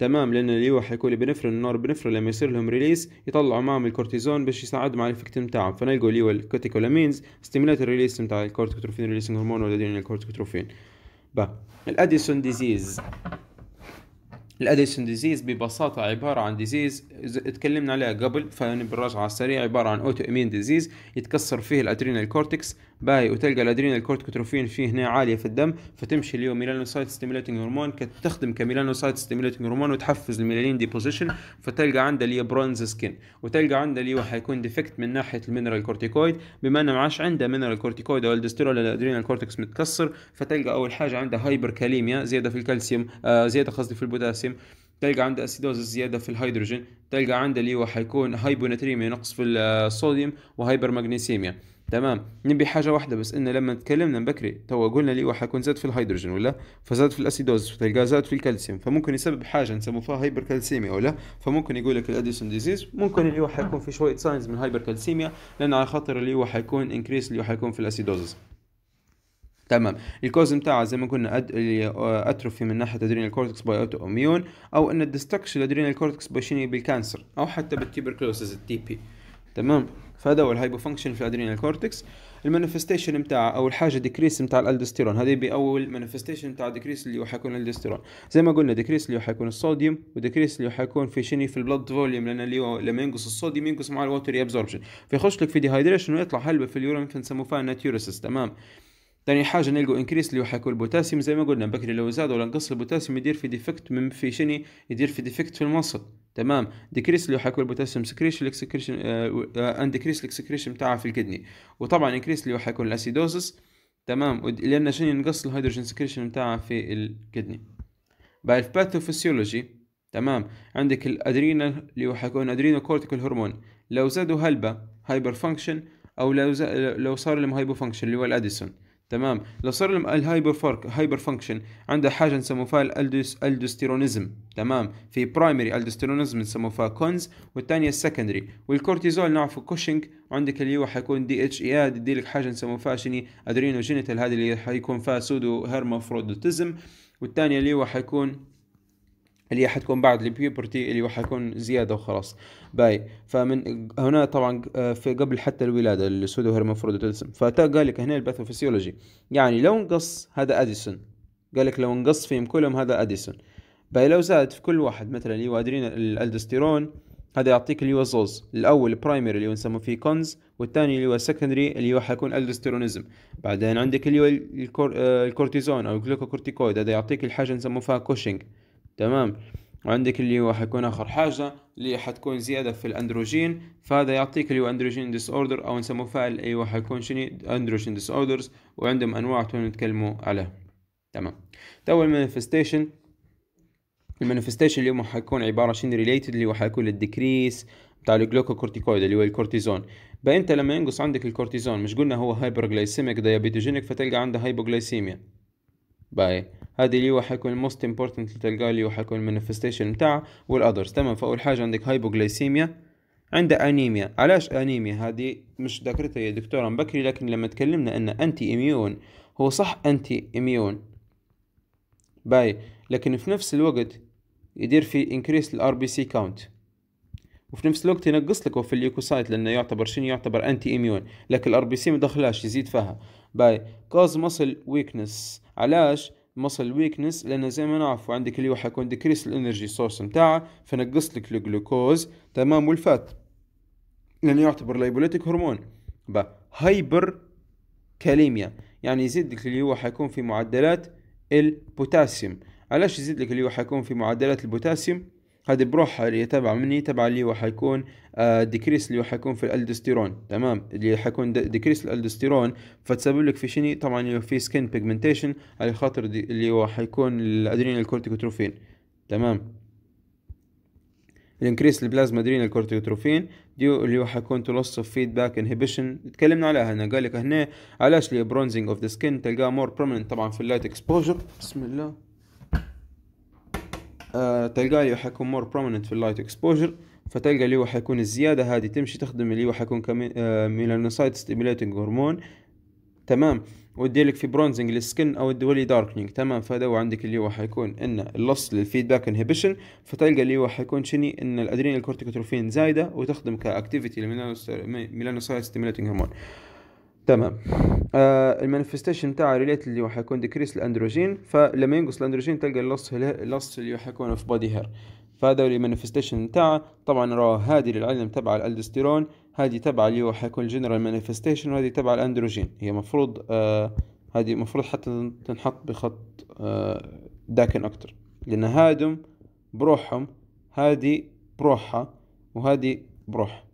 تمام لان اللي حيكون البنفرين بنفرين النور بنفرين لما يصير لهم ريليس يطلعوا معهم الكورتيزون باش يساعدهم على الافكت نتاعهم فنلقوا اللي هو الكوتيكولامينز ستيميليت الريليس نتاع الكورتيكوتروفين ريليسنج هرمون ولا دين الكورتيكوتروفين با الاديسون ديزيز الاديسون ديزيز ببساطه عباره عن ديزيز تكلمنا عليها قبل فانا على السريع عباره عن اوتو امين ديزيز يتكسر فيه الادرينال كورتكس باهي وتلقى الادرينال كورتيكوتروفين فيه هنا عاليه في الدم فتمشي اليوم ميلانوسايت ستيميليتنج هرمون تخدم كميلانوسايت ستيميليتنج هرمون وتحفز الميلانين ديبوزيشن فتلقى عندها اللي برونز سكين وتلقى عندها اللي حيكون ديفكت من ناحيه المينرال كورتيكويد بما انه ما عادش عندها مينرال كورتيكويد او الدسترول الادرينال كورتكس متكسر فتلقى اول حاجه عندها هايبر كاليميا زياده في الكالسيوم آه زياده قصدي في البوتاسيوم تلقى عنده اسيدوز زياده في الهيدروجين تلقى عنده اللي هو حيكون هايبوناتريميا نقص في الصوديوم وهايبر مغنيسيميا تمام نبي حاجه واحده بس ان لما تكلمنا بكري توا قلنا لي واحد حيكون زاد في الهيدروجين ولا فزاد في الاسيدوز تلقى زاد في الكالسيوم فممكن يسبب حاجه نسموها هايبر كالسيميا ولا فممكن يقول لك الاديسون ديزيز ممكن اللي هو حيكون في شويه ساينز من هايبر كالسيميا لان على خاطر اللي هو حيكون انكريس اللي هو حيكون في الاسيدوز تمام الكوز نتاعها زي ما قلنا أد... آه، اتروفي من ناحيه ادرينال كورتكس باي اوتو اميون او ان الدستكشن الادرينال كورتكس باي بالكانسر او حتى بالتيبركلوسيس التي بي تمام فهذا هو الهايبو فانكشن في الادرينال كورتكس المانيفستيشن نتاع او الحاجه ديكريس نتاع الالدوستيرون هذه باول مانيفستيشن نتاع ديكريس اللي هو حيكون الالدوستيرون زي ما قلنا ديكريس اللي هو حيكون الصوديوم وديكريس اللي حيكون في شني في البلد فوليوم لان اللي هو لما ينقص الصوديوم ينقص مع الوتر ابزوربشن فيخش لك في ديهايدريشن ويطلع حلبه في اليورين فنسموه فان ناتيوريسيس تمام تاني حاجة نلقوا انكريس اللي هو حيكون البوتاسيوم زي ما قلنا بكري لو زاد ولا نقص البوتاسيوم يدير في ديفكت من في شني يدير في ديفكت في المصل تمام ديكريس اللي هو حيكون البوتاسيوم سكريشن الاكسكريشن اند ديكريس الاكسكريشن بتاعها في الكدني وطبعا انكريس اللي هو حيكون الاسيدوزس تمام لان شني نقص الهيدروجين سكريشن بتاعها في الكدني بعد الباثوفسيولوجي تمام عندك الادرينال اللي هو حيكون ادرينو كورتيكال هرمون لو زادوا هلبه هايبر فانكشن او لو زا... لو صار لهم هايبو فانكشن اللي هو الاديسون تمام لو صار الهايبر فارك هايبر فانكشن عنده حاجه نسموها الالدوس الدوستيرونيزم تمام في برايمري الدوستيرونيزم نسموها كونز والثانيه السكندري والكورتيزول نعرفه كوشنج عندك اللي هو حيكون دي اتش e اي اد يديلك حاجه نسموها شني ادرينوجينيتال هذه اللي حيكون فيها سودو هرمافرودوتيزم والثانيه اللي هو حيكون اللي حتكون بعد البيبرتي اللي حيكون زياده وخلاص باي فمن هنا طبعا آه، في قبل حتى الولاده السودو فتا قال لك هنا الباثوفيسيولوجي يعني لو نقص هذا اديسون قال لك لو نقص فيهم كلهم هذا اديسون باي لو زاد في كل واحد مثلا اليوادرين الالدستيرون هذا يعطيك زوز الاول برايمري اللي نسموه فيه كونز والثاني اللي هو سكندري اللي هو حيكون الدستيرونيزم بعدين عندك اللي هو آه، الكورتيزون او الجلوكوكورتيكويد هذا يعطيك الحاجه نسموها فيها كوشنج تمام وعندك اللي هو حيكون اخر حاجه اللي حتكون زياده في الاندروجين فهذا يعطيك اللي هو اندروجين ديس اوردر او نسموه فاعل ايوه حيكون شنو اندروجين ديس اوردرز وعندهم انواع تو نتكلمو عليها تمام تو المانيفستيشن المانيفستيشن اليوم حيكون عباره شنو ريليتد اللي هو حيكون الديكريس بتاع الجلوكوكورتيكويد اللي هو الكورتيزون فانت لما ينقص عندك الكورتيزون مش قلنا هو هايبرغلايسيميك دايابيتوجينيك فتلقى عنده هايبوغلايسيميا باي هذه اللي هو حيكون الموست امبورتنت اللي تلقاه اللي هو حيكون المانيفستيشن بتاعه والاذرز تمام فاول حاجه عندك هايبوغليسيميا عندها انيميا علاش انيميا هذه مش ذاكرتها يا دكتوره بكري لكن لما تكلمنا ان انتي اميون هو صح انتي اميون باي لكن في نفس الوقت يدير في انكريس الار بي سي كاونت وفي نفس الوقت ينقص لك في الليوكوسايت لانه يعتبر شنو يعتبر انتي اميون لكن الار بي سي ما يزيد فيها باي كوز مصل ويكنس علاش مصل ويكنس لان زي ما نعرفوا عندك اللي حيكون ديكريس الانرجي سورس نتاعه فنقص لك الجلوكوز تمام والفات لانه يعتبر لايبوليتيك هرمون هايبر كاليميا يعني يزيد لك اللي هو حيكون في معدلات البوتاسيوم علاش يزيد لك اللي هو حيكون في معدلات البوتاسيوم هذه بروح اللي تبع مني تبع اللي هو حيكون آه، ديكريس اللي هو حيكون في الالدوستيرون تمام اللي حيكون ديكريس الالدوستيرون فتسبب لك في شنو طبعا اللي في سكن بيجمنتيشن على خاطر اللي هو حيكون الادرينال كورتيكوتروفين تمام الانكريس البلازما ادرينال الكورتيكوتروفين ديو اللي هو حيكون تو لوس اوف فيدباك انهبيشن تكلمنا عليها هنا قال لك هنا علاش لي برونزنج اوف ذا سكن تلقاه مور برومننت طبعا في اللايت اكسبوجر بسم الله تلقى اللي حيكون مور بروميننت في اللايت اكسبوجر فتلقى اللي هو حيكون الزيادة هذه تمشي تخدم اللي هو حيكون كميلانوسايت ميلانوسايت ستيميليتنج هرمون تمام ودي لك في برونزنج للسكن او الدولي داركنينج تمام فهذا هو عندك اللي هو حيكون ان اللص للفيدباك انهبيشن فتلقى اللي هو حيكون شني ان الادرينال كورتيكوتروفين زايده وتخدم كاكتيفيتي للميلانوسايت ستيميليتنج هرمون تمام آه المانيفستيشن تاع ريليت اللي راح يكون ديكريس الاندروجين فلما ينقص الاندروجين تلقى اللص اللص اللي راح يكون في بودي هير فهذا اللي مانيفستيشن تاعه طبعا راه هذه للعلم تبع الالدستيرون هذه تبع اللي راح يكون الجنرال مانيفستيشن وهذه تبع الاندروجين هي مفروض آه هذه مفروض حتى تنحط بخط آه داكن اكتر لان هادم بروحهم هذه بروحها وهذه بروح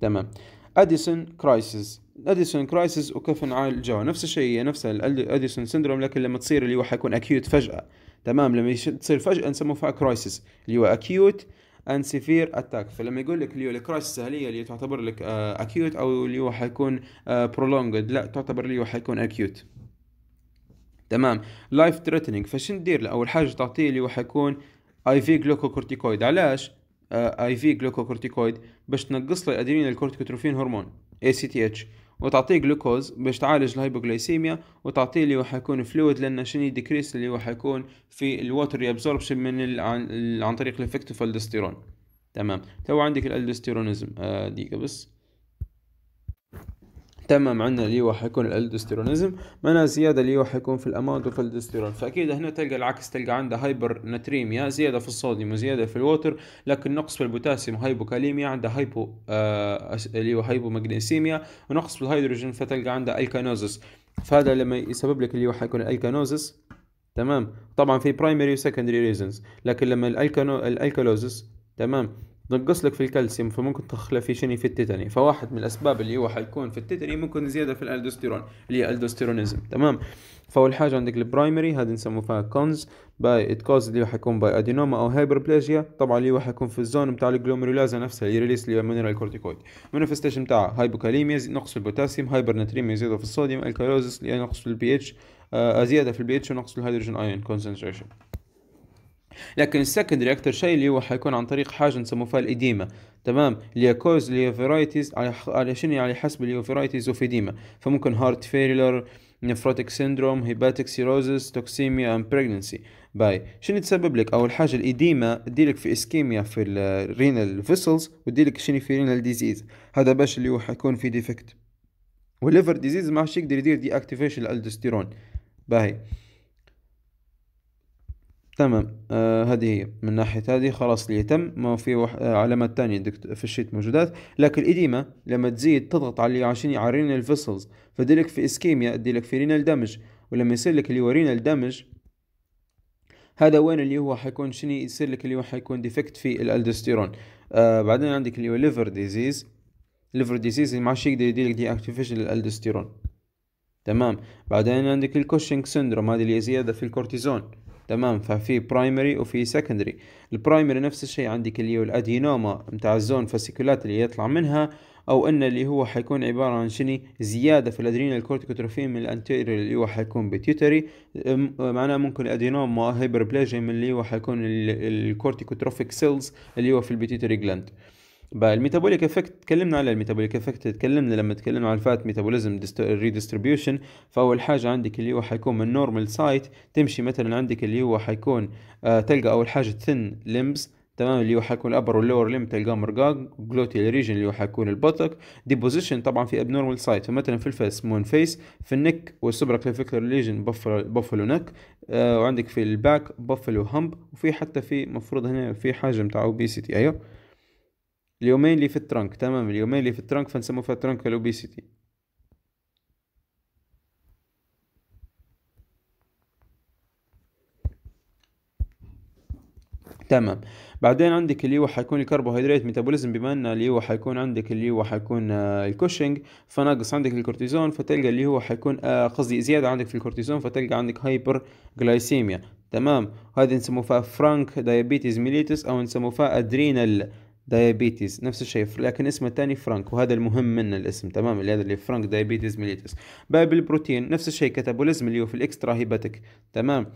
تمام اديسون كرايسيس اديسون كرايسيس وكيف نعالجها نفس الشيء هي نفسها الاديسون سندروم لكن لما تصير اللي هو حيكون اكيوت فجاه تمام لما تصير فجاه نسموها كرايسيس اللي هو اكيوت ان سيفير اتاك فلما يقول لك اللي هو الكرايسيس هي اللي تعتبر لك اكيوت آه، او اللي هو حيكون برولونجد آه، لا تعتبر اللي هو حيكون اكيوت تمام لايف ثريتنينج فش ندير له اول حاجه تعطيه اللي هو حيكون اي في جلوكوكورتيكويد علاش اي في جلوكوكورتيكويد باش تنقص له الادرينال كورتيكوتروفين هرمون ACTH وتعطيه جلوكوز باش تعالج الهايبوغليسيميا وتعطيه اللي هو حيكون فلويد لان شني ديكريس اللي هو حيكون في الواتر ريابزوربشن من عن, طريق عن طريق الافكتوفالدستيرون تمام تو عندك الالدستيرونزم آه دقيقه بس تمام عندنا اللي هو حيكون الالدوستيرونيزم معناها زياده اللي هو حيكون في الاماونت وفي الدستيرون فاكيد هنا تلقى العكس تلقى عنده هايبر ناتريميا زياده في الصوديوم وزياده في الووتر لكن نقص في البوتاسيوم هايبوكاليميا عنده هايبو آه اللي هو هايبو مغنيسيميا ونقص في الهيدروجين فتلقى عنده الكانوزس فهذا لما يسبب لك اللي هو حيكون الالكانوزس تمام طبعا في برايمري وسكندري ريزنز لكن لما الالكانو الالكالوزس تمام نقص لك في الكالسيوم فممكن تخلى في شنو في التيتاني فواحد من الاسباب اللي هو حيكون في التيتاني ممكن زياده في الالدوستيرون اللي هي الدوستيرونيزم تمام فاول حاجه عندك البرايمري هذا نسموه فيها كونز باي كوز اللي هو حيكون باي ادينوما او هايبربليجيا طبعا اللي هو حيكون في الزون بتاع الجلوميرولازا نفسها اللي ريليس اللي هو مينرال كورتيكويد مانيفستيشن بتاع هايبوكاليميا نقص في البوتاسيوم هايبرناتريميا زياده في الصوديوم الكالوزيس اللي هي نقص في البي اتش آه زياده في البي اتش ونقص الهيدروجين ايون كونسنتريشن لكن السكندري اكتر شيء اللي هو حيكون عن طريق حاجه نسموها الاديمه تمام اللي كوز فيرايتيز على شنو يعني حسب فيرايتيز اوف وفيديما فممكن هارت فيلر نفروتيك سيندروم هيباتيك سيروزس توكسيميا ام بريجننسي باي شنو تسبب لك اول حاجه الاديما تديلك في اسكيميا في الرينال فيسلز وتديلك شنو في رينال ديزيز هذا باش اللي هو حيكون في ديفكت والليفر ديزيز ما عادش يقدر يدير دي اكتيفيشن الالدوستيرون باهي تمام آه هذه هي من ناحية هذه خلاص اللي تم ما في وح... آه علامة تانية في الشيت موجودات لكن الإديمة لما تزيد تضغط على عشان يعرين الفيسلز فديلك في اسكيميا اديلك في رينال دامج ولما يصير لك اللي هو رينال دامج هذا وين اللي هو حيكون شني يصير لك اللي هو حيكون ديفكت في الالدوستيرون آه بعدين عندك اللي هو ليفر ديزيز ليفر ديزيز ما عادش يقدر يدير لك دي اكتيفيشن للالدوستيرون تمام بعدين عندك الكوشنج سندروم هذه اللي هي زياده في الكورتيزون تمام ففي برايمري وفي سكندري البرايمري نفس الشيء عندك اللي هو الادينوما متاع الزون فاسيكولات اللي يطلع منها او ان اللي هو حيكون عباره عن شني زياده في الادرينال كورتيكوتروفين من الانتيري اللي هو حيكون بيتيوتري معناه ممكن الادينوما هايبربلاجيا من اللي هو حيكون الكورتيكوتروفيك سيلز اللي هو في البيتيوتري جلاند بقى الميتابوليك افكت تكلمنا على الميتابوليك افكت تكلمنا لما تكلمنا على الفات ميتابوليزم ريديستريبيوشن فاول حاجه عندك اللي هو حيكون من نورمال سايت تمشي مثلا عندك اللي هو حيكون آه تلقى اول حاجه ثن لمبس تمام اللي هو حيكون الابر واللور ليم تلقاه مرقاق جلوتيال ريجن اللي هو حيكون البطك ديبوزيشن طبعا في ابنورمال سايت فمثلا في الفيس مون فيس في النك والسوبرا كلافيكولار ليجن بفلو نك آه وعندك في الباك بفلو همب وفي حتى في مفروض هنا في حاجه بتاع اوبيسيتي ايوه اليومين اللي في الترنك تمام اليومين اللي في الترنك فنسمو فيها ترنك الاوبيسيتي تمام بعدين عندك اللي هو حيكون الكربوهيدرات ميتابوليزم بما ان اللي هو حيكون عندك اللي هو حيكون آه، الكوشنج فناقص عندك الكورتيزون فتلقى اللي هو حيكون آه، قصدي زياده عندك في الكورتيزون فتلقى عندك هايبر جلايسيميا تمام هذه نسموها فرانك دايابيتيز ميليتس او نسموها ادرينال دايابيتيز نفس الشيء لكن اسمه الثاني فرانك وهذا المهم من الاسم تمام اللي هذا اللي فرانك دايابيتيز ميليتس باب البروتين نفس الشيء كتابوليزم اللي هو في الاكسترا هيباتيك تمام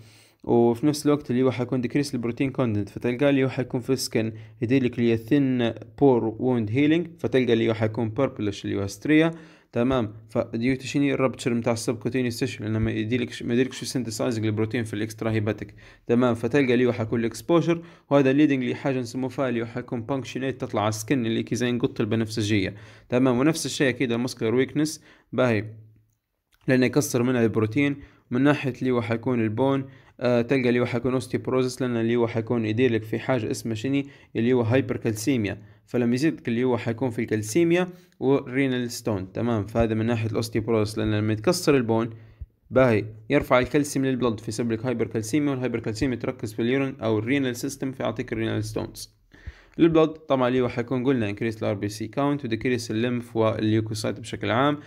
وفي نفس الوقت اللي هو حيكون ديكريس البروتين كونتنت فتلقى اللي هو حيكون في السكن يدير لك اللي هي ثين بور ووند هيلينج فتلقى اللي هو حيكون بيربلش اللي هو استريا تمام فديوتيشيني الربتشر نتاع السبكوتينيوس تيشو لان ما يديلكش ما يديلكش سينثسايزنج البروتين في الاكسترا هيباتيك تمام فتلقى اللي حيكون الاكسبوجر وهذا ليدنج لحاجه نسموها اللي حيكون بانكشنيت تطلع على السكن اللي كي زي نقط البنفسجيه تمام ونفس الشيء اكيد المسكلر ويكنس باهي لانه يكسر منها البروتين من ناحيه اللي حيكون البون آه تلقى اللي حيكون اوستيبروزس لان اللي حيكون يديلك في حاجه اسمها شني اللي هو هايبركالسيميا فلما يزيد اللي هو حيكون في الكالسيميا والرينال ستون تمام فهذا من ناحية الاوستيوبروس لأن لما يتكسر البون باهي يرفع الكالسيوم للبلد فيسبب لك هايبر كالسيميا والهايبر كالسيميا تركز في اليورين أو الرينال سيستم فيعطيك الرينال ستونز البلد طبعا اللي هو حيكون قلنا انكريس الار بي سي كاونت وديكريس الليمف والليوكوسايت بشكل عام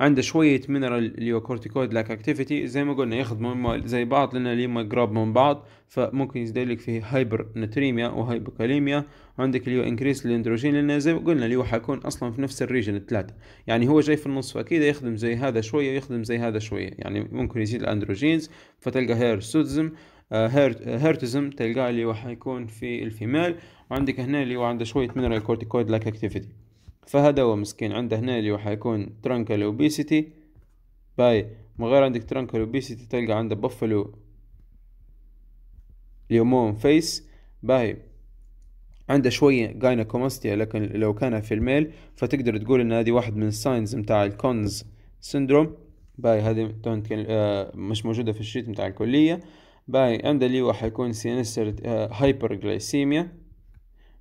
عنده شوية مينرال كورتيكويد لاك اكتيفيتي زي ما قلنا يخدموا زي بعض لان اليما قراب من بعض فممكن يزيد لك فيه هايبر نتريميا وهايبوكاليميا اللي هو انكريس الاندروجين لان زي ما قلنا هو حيكون اصلا في نفس الريجن الثلاثة يعني هو جاي في النص فاكيد يخدم زي هذا شوية ويخدم زي هذا شوية يعني ممكن يزيد الاندروجينز فتلقى هيرسوتزم آه، هيرتزم تلقاه اللي هو حيكون في الفيميل وعندك هنا اللي هو عنده شوية مينرال كورتيكويد لاك اكتيفيتي فهذا هو مسكين عنده هنا اللي حيكون ترانكال اوبيسيتي باي من غير عندك ترانكال اوبيسيتي تلقى عنده بوفلو اليومون فيس باي عنده شوية جاينكوماستيا لكن لو كان في الميل فتقدر تقول ان هذه واحد من الساينز متاع الكونز سندروم باي هذه آه، مش موجودة في الشريط متاع الكلية باي عنده اللي هو حيكون سينسر جلايسيميا آه،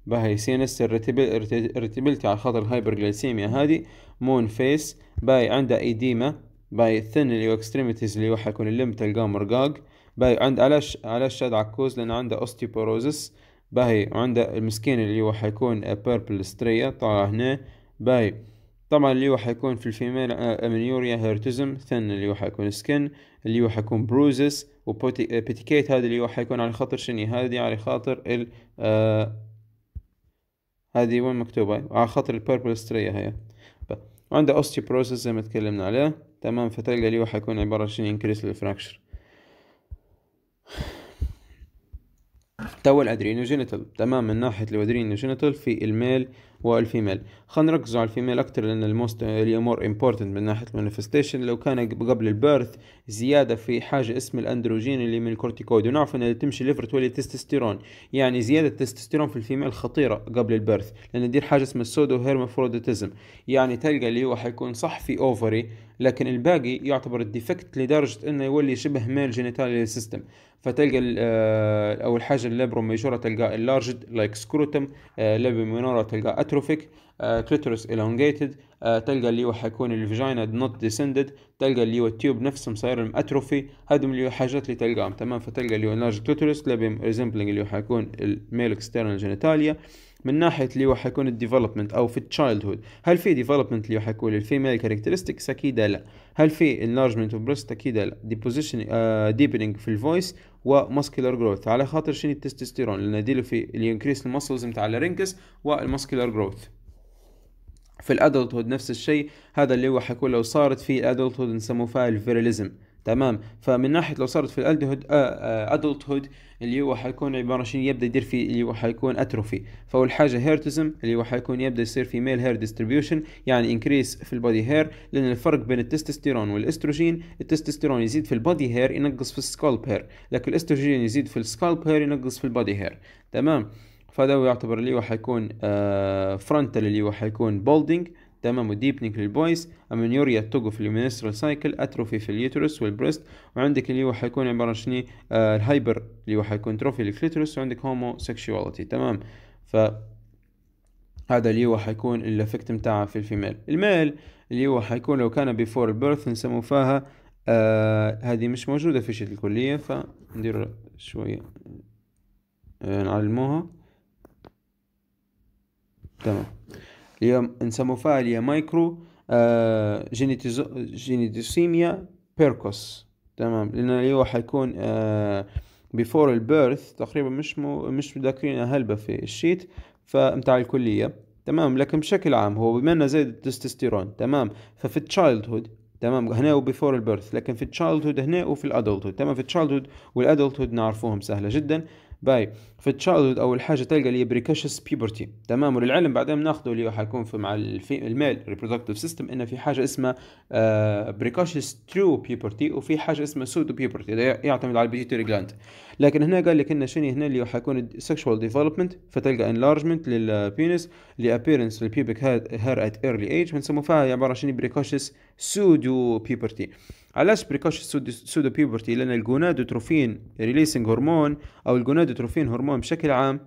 باهي سي ان اس الريتابيلتي على خاطر الهايبرجلايسيميا هذه مون فيس باي عنده ايديما باي ثن اللي هو اكستريميتيز اللي هو حيكون اللم تلقاه مرقاق باهي عند علاش علاش شاد عكوز لان عنده اوستيوبوروزس باهي وعنده المسكين اللي هو حيكون بيربل ستريا طالع هنا باهي طبعا اللي هو حيكون في الفيميل آه، امنيوريا هيرتزم ثن اللي هو حيكون سكن اللي هو حيكون بروزس وبوتيكيت هذا اللي هو حيكون على خاطر شني هذه على خاطر ال آه، هذه وين مكتوبة على خاطر البيربل سترية هي وعنده اوستيوبروسيس زي ما تكلمنا عليه تمام فتلقى اللي حيكون عبارة عن انكريس للفراكشر تو الادرينوجينيتال تمام من ناحية الادرينوجينيتال في الميل والفيميل خلينا نركز على الفيميل اكتر لان الموست اللي مور امبورتنت من ناحيه المانيفستيشن لو كان قبل البيرث زياده في حاجه اسم الاندروجين اللي من الكورتيكويد ونعرف ان اللي تمشي ليفر تولي تستوستيرون يعني زياده التستوستيرون في الفيميل خطيره قبل البيرث لان دي حاجه اسمها السودو هيرمافروديتيزم يعني تلقى اللي هو حيكون صح في اوفري لكن الباقي يعتبر الديفكت لدرجه انه يولي شبه ميل جينيتالي سيستم فتلقى اول حاجه الليبروميجورا تلقى اللارجد لايك سكروتم ليبومينورا تلقى اتروفيك كليتورس الونجيتد تلقى اللي هو حيكون الفجاينا نوت ديسندد تلقى اللي هو التيوب نفسه مصير اتروفي هادم اللي هو حاجات اللي تلقاهم تمام فتلقى اللي هو لارج كليتورس لابيم ريزمبلينج اللي هو حيكون الميل اكسترنال جينيتاليا من ناحيه اللي هو حيكون الديفلوبمنت او في التشايلد هود هل في ديفلوبمنت اللي حيكون الفيميل كاركترستكس اكيد لا هل في انلارجمنت اوف بريست اكيد لا ديبوزيشن ديبنينج آه، في الفويس وماسكولار جروث على خاطر شنو التستوستيرون اللي نديله في اللي ينكريس المسلز نتاع الرينكس والماسكولار جروث في الادلت هود نفس الشيء هذا اللي هو حيكون لو صارت في الادلت هود نسموه فيها الفيراليزم تمام فمن ناحيه لو صارت في الالدهود ادلتهود آه، اللي هو حيكون عباره شنو يبدا يدير في اللي هو حيكون اتروفي فاول حاجه هيرتزم اللي هو حيكون يبدا يصير في ميل هير ديستريبيوشن يعني انكريس في البودي هير لان الفرق بين التستوستيرون والاستروجين التستوستيرون يزيد في البودي هير ينقص في السكالب هير لكن الاستروجين يزيد في السكالب هير ينقص في البودي هير تمام فده يعتبر اللي هو حيكون فرونتال آه، اللي هو حيكون بولدنج تمام وديبنينج للبويس امنيوريا توقف في اليومينسترال سايكل اتروفي في اليوترس والبريست وعندك اللي هو حيكون عباره شنو آه، الهايبر اللي هو حيكون تروفي للكليترس وعندك هومو سكشواليتي تمام ف هذا اللي هو حيكون الافكت متاعها في الفيميل الميل اللي هو حيكون لو كان بيفور البيرث نسمو فيها آه هذه مش موجودة في شيت الكلية فندير شوية آه نعلموها تمام اللي نسمو فيها اللي هي مايكرو آه، جينيتوسيميا بيركوس تمام لان اللي هو حيكون بيفور آه، البيرث تقريبا مش مو مش ذاكرينها هلبة في الشيت فمتاع الكلية تمام لكن بشكل عام هو بما انه زايد التستوستيرون تمام ففي التشايلد هود تمام هنا وبيفور البيرث لكن في التشايلد هود هنا وفي الادلت هود تمام في التشايلد هود والادلت هود نعرفوهم سهلة جدا باي في التشايلد اول حاجه تلقى اللي بريكاشس بيبرتي تمام وللعلم بعدين بناخذه اللي حيكون في مع الميل ريبرودكتيف سيستم ان في حاجه اسمها بريكاشس ترو بيبرتي وفي حاجه اسمها سودو بيبرتي يعتمد على البيتيتوري جلاند لكن هنا قال لك ان شنو هنا اللي حيكون السكشوال ديفلوبمنت فتلقى انلارجمنت للبينس لابيرنس للبيبك هير ات ايرلي ايج بنسموها عباره شنو بريكاشس سودو بيبرتي علاش بريكوش سودو بيبرتي لان الجونادوتروفين ريليسينغ هرمون او الجونادوتروفين هرمون بشكل عام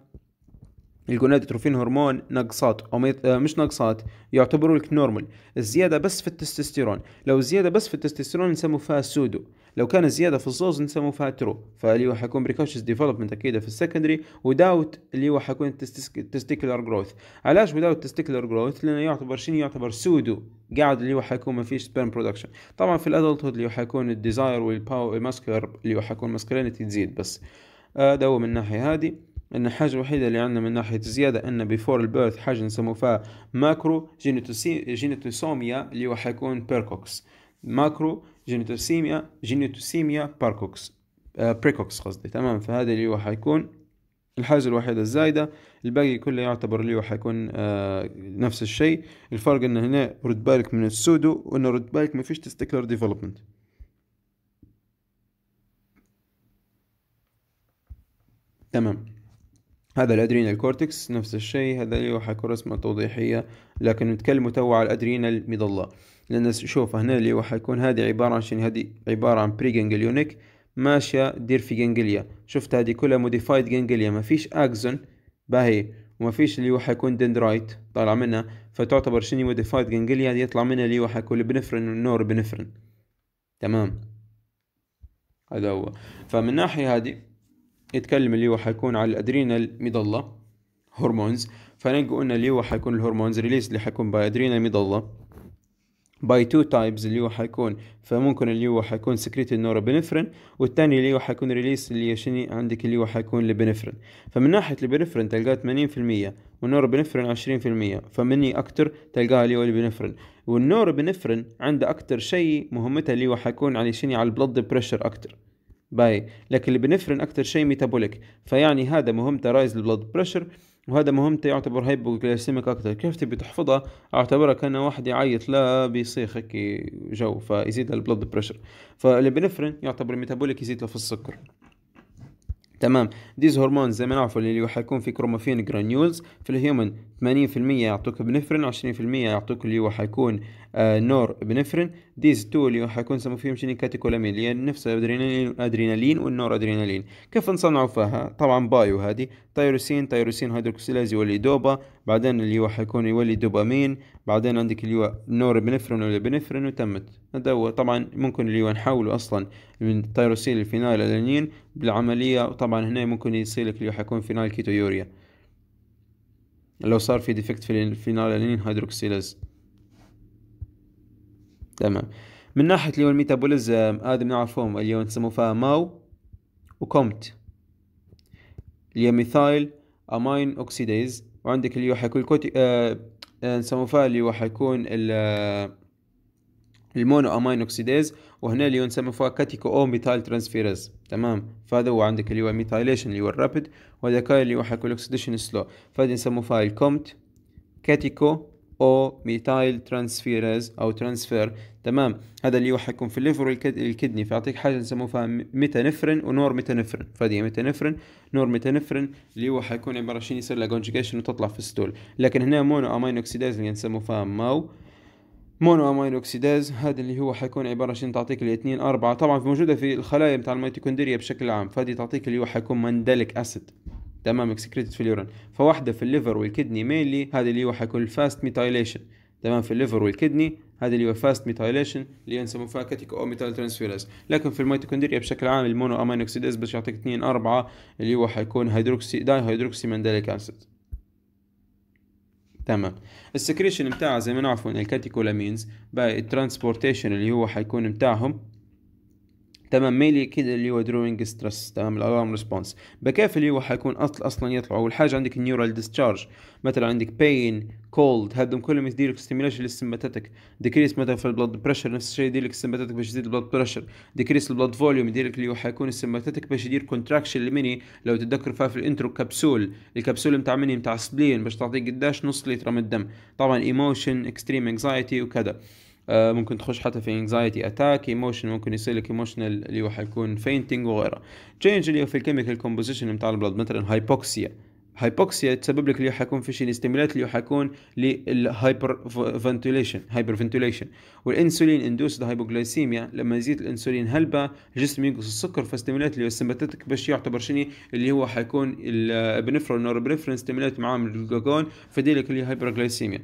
الجونادوتروفين هرمون نقصات او آه، مش نقصات يعتبروا لك نورمال الزياده بس في التستوستيرون لو الزياده بس في التستوستيرون نسموا فيها سودو لو كان الزياده في الصوص نسموا فيها ترو فاللي هو حيكون بريكوشس ديفلوبمنت اكيد في السكندري وداوت اللي هو حيكون تستيكلر جروث علاش وداوت تستيكلر جروث لانه يعتبر شنو يعتبر سودو قاعد اللي هو حيكون ما فيش سبيرم برودكشن طبعا في الادلت اللي هو حيكون الديزاير والباور الماسكر اللي هو حيكون ماسكلينيتي تزيد بس هذا آه هو من الناحيه هذه ان الحاجه الوحيده اللي عندنا من ناحيه الزياده ان بيفور البيرث حاجه نسمو فيها ماكرو جينيتوسيميا اللي هو حيكون بيركوكس ماكرو جينيتوسيميا جينيتوسيميا باركوكس آه بريكوكس قصدي تمام فهذا اللي هو حيكون الحاجة الوحيدة الزايدة الباقي كله يعتبر اللي هو حيكون آه نفس الشيء الفرق ان هنا رد بالك من السودو وان رد بالك ما فيش تستكلر ديفلوبمنت تمام هذا الادرينال كورتكس نفس الشيء هذا لوحة كرة رسمه توضيحية لكن نتكلم تو على الادرينال مظلة لان شوف هنا اللي راح يكون هذه عبارة عن شنو هذه عبارة عن بري جنجليونيك ماشية دير في جنجليا شفت هذه كلها موديفايد جنجليا ما فيش اكزون باهي وما فيش اللي هو حيكون دندرايت طالع منها فتعتبر شنو موديفايد جنجليا يطلع منها اللي هو حيكون البنفرين والنور بنفرين تمام هذا هو فمن ناحية هذه يتكلم اللي هو حيكون على الادرينال ميدلا هرمونز فنلقى ان اللي هو حيكون الهرمونز ريليس اللي حيكون باي ادرينال ميدلا باي تو تايبز اللي هو حيكون فممكن اللي هو حيكون سكريت النورابينفرين والتاني اللي هو حيكون ريليس اللي شني عندك اللي هو حيكون البنفرين فمن ناحية البنفرين تلقاه 80% في المية والنورابينفرين عشرين في المية فمني أكتر تلقاه اللي هو البنفرين والنورابينفرين عنده أكتر شيء مهمته اللي هو حيكون على شني على البلد بريشر أكتر باي لكن البنفرين اكتر شيء ميتابوليك فيعني هذا مهمته رايز البلد بريشر وهذا مهمته يعتبر هايبوغليسيميك اكتر كيف تبي تحفظها اعتبرها كان واحد يعيط لا بيصيخ هيك جو فيزيد البلد بريشر فالبنفرين يعتبر ميتابوليك يزيد له في السكر تمام ديز هرمون زي ما نعرفوا اللي يكون في كروموفين جرانيولز في الهيومن 80% يعطوك بنفرين 20% يعطوك اللي هو حيكون آه نور بنفرين ديز تو اللي حيكون سمو فيهم شنو كاتيكولامين اللي نفس الادرينالين ادرينالين والنور ادرينالين كيف نصنعوا فيها طبعا بايو هذه تايروسين تايروسين هيدروكسيلاز يولي دوبا بعدين اللي هو حيكون يولي دوبامين بعدين عندك اللي هو نوربنفرين ولا وتمت هذا هو طبعا ممكن اللي هو نحوله اصلا من التيروسين الفينال الانين بالعمليه وطبعا هنا ممكن يصير لك اللي حيكون فينال يوريا لو صار في ديفكت في الفينال الانين هيدروكسيلاز تمام من ناحيه اللي هو الميتابوليزم هذا بنعرفهم اللي هو نسموه فيها ماو وكومت اللي هي ميثايل امين اوكسيديز وعندك اللي هو حيكون كوتي آه نسمو آه، فيها اللي راح يكون المونو امين اوكسيديز وهنا اللي فيها كاتيكو او ميثايل ترانسفيرز تمام فهذا هو عندك اللي هو ميثايليشن اللي هو الرابد وهذا كان اللي راح يكون الاكسيديشن سلو فهذه فيها الكومت كاتيكو او ميتايل ترانسفيرز او ترانسفير تمام هذا اللي يوحكم في الليفر والكدني فيعطيك حاجه نسموها فيها ميتانفرين ونور ميتانفرين فدي ميتانفرين نور ميتانفرين اللي هو حيكون عباره عن يصير لها كونجيكيشن وتطلع في الستول لكن هنا مونو امين اوكسيداز اللي نسموه فيها ماو مونو امين اوكسيداز هذا اللي هو حيكون عباره عن تعطيك الاثنين أربعة طبعا في موجوده في الخلايا بتاع الميتوكوندريا بشكل عام فدي تعطيك اللي هو حيكون مندلك اسيد تمام اكسكريتد في اليورين فواحده في الليفر والكدني مينلي هذه اللي هو حيكون الفاست ميثايليشن تمام في الليفر والكدني هذا اللي هو فاست ميثايليشن اللي ينسمو كاتيك او ميثايل ترانسفيرز لكن في الميتوكوندريا بشكل عام المونو امينو اكسيدز بس يعطيك 2 4 اللي هو حيكون هيدروكسي داي هيدروكسي مندليك اسيد تمام السكريشن بتاعها زي ما نعرفوا الكاتيكولامينز باي الترانسبورتيشن اللي هو حيكون بتاعهم تمام ميلي اكيد اللي هو دروينج ستريس تمام الالارم ريسبونس بكيف اللي هو حيكون أصل اصلا يطلع اول حاجه عندك النيورال ديسشارج مثلا عندك بين كولد هذم كلهم يدير ستيميليشن للسمباتيك ديكريس مثلا في البلد بريشر نفس الشيء يدير السمباتيك باش يزيد البلد بريشر ديكريس البلد فوليوم يدير اللي هو حيكون السمباتيك باش يدير كونتراكشن لميني لو تتذكر فيها في الانترو كبسول الكبسول نتاع ميني نتاع السبلين باش تعطيك قداش نص لتر من الدم طبعا ايموشن اكستريم انكزايتي وكذا آه، ممكن تخش حتى في انكزايتي اتاك ايموشن ممكن يصير لك ايموشنال اللي هو حيكون فينتنج وغيره تشينج اللي هو في الكيميكال كومبوزيشن بتاع البلد مثلا هايبوكسيا هايبوكسيا تسبب لك اللي حيكون في شيء الاستملات اللي حيكون للهايبر فنتوليشن هايبر فنتوليشن والانسولين اندوس هايبوغلايسيميا لما يزيد الانسولين هلبة الجسم ينقص السكر فاستملات اللي هو السمباتيك باش يعتبر شنو اللي هو حيكون البنفرون بريفرنس ستيمولات معامل من فدي فديلك اللي جلايسيميا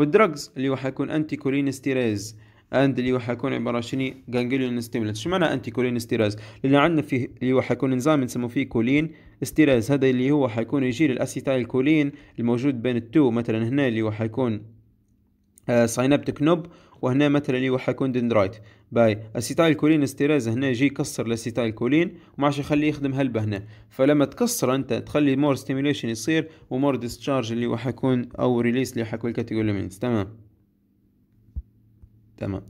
والدراجز اللي هو حيكون انتي ستيريز اند اللي هو حيكون عباره شنو جانجليون ستيمولنت شو معنى انتي كولين ستيريز اللي عندنا فيه اللي هو حيكون انزيم نسموه فيه كولين ستيريز هذا اللي هو حيكون يجير الاسيتايل كولين الموجود بين التو مثلا هنا اللي هو حيكون آه ساينابتيك نوب وهنا مثلا اللي هو حيكون دندرايت باي اسيتايل كولين استيراز هنا يجي يكسر الاسيتايل كولين وما عادش يخليه يخدم هلبة هنا فلما تكسر انت تخلي مور ستيميليشن يصير ومور ديسشارج اللي هو حيكون او ريليس اللي حيكون الكاتيجولومينز تمام تمام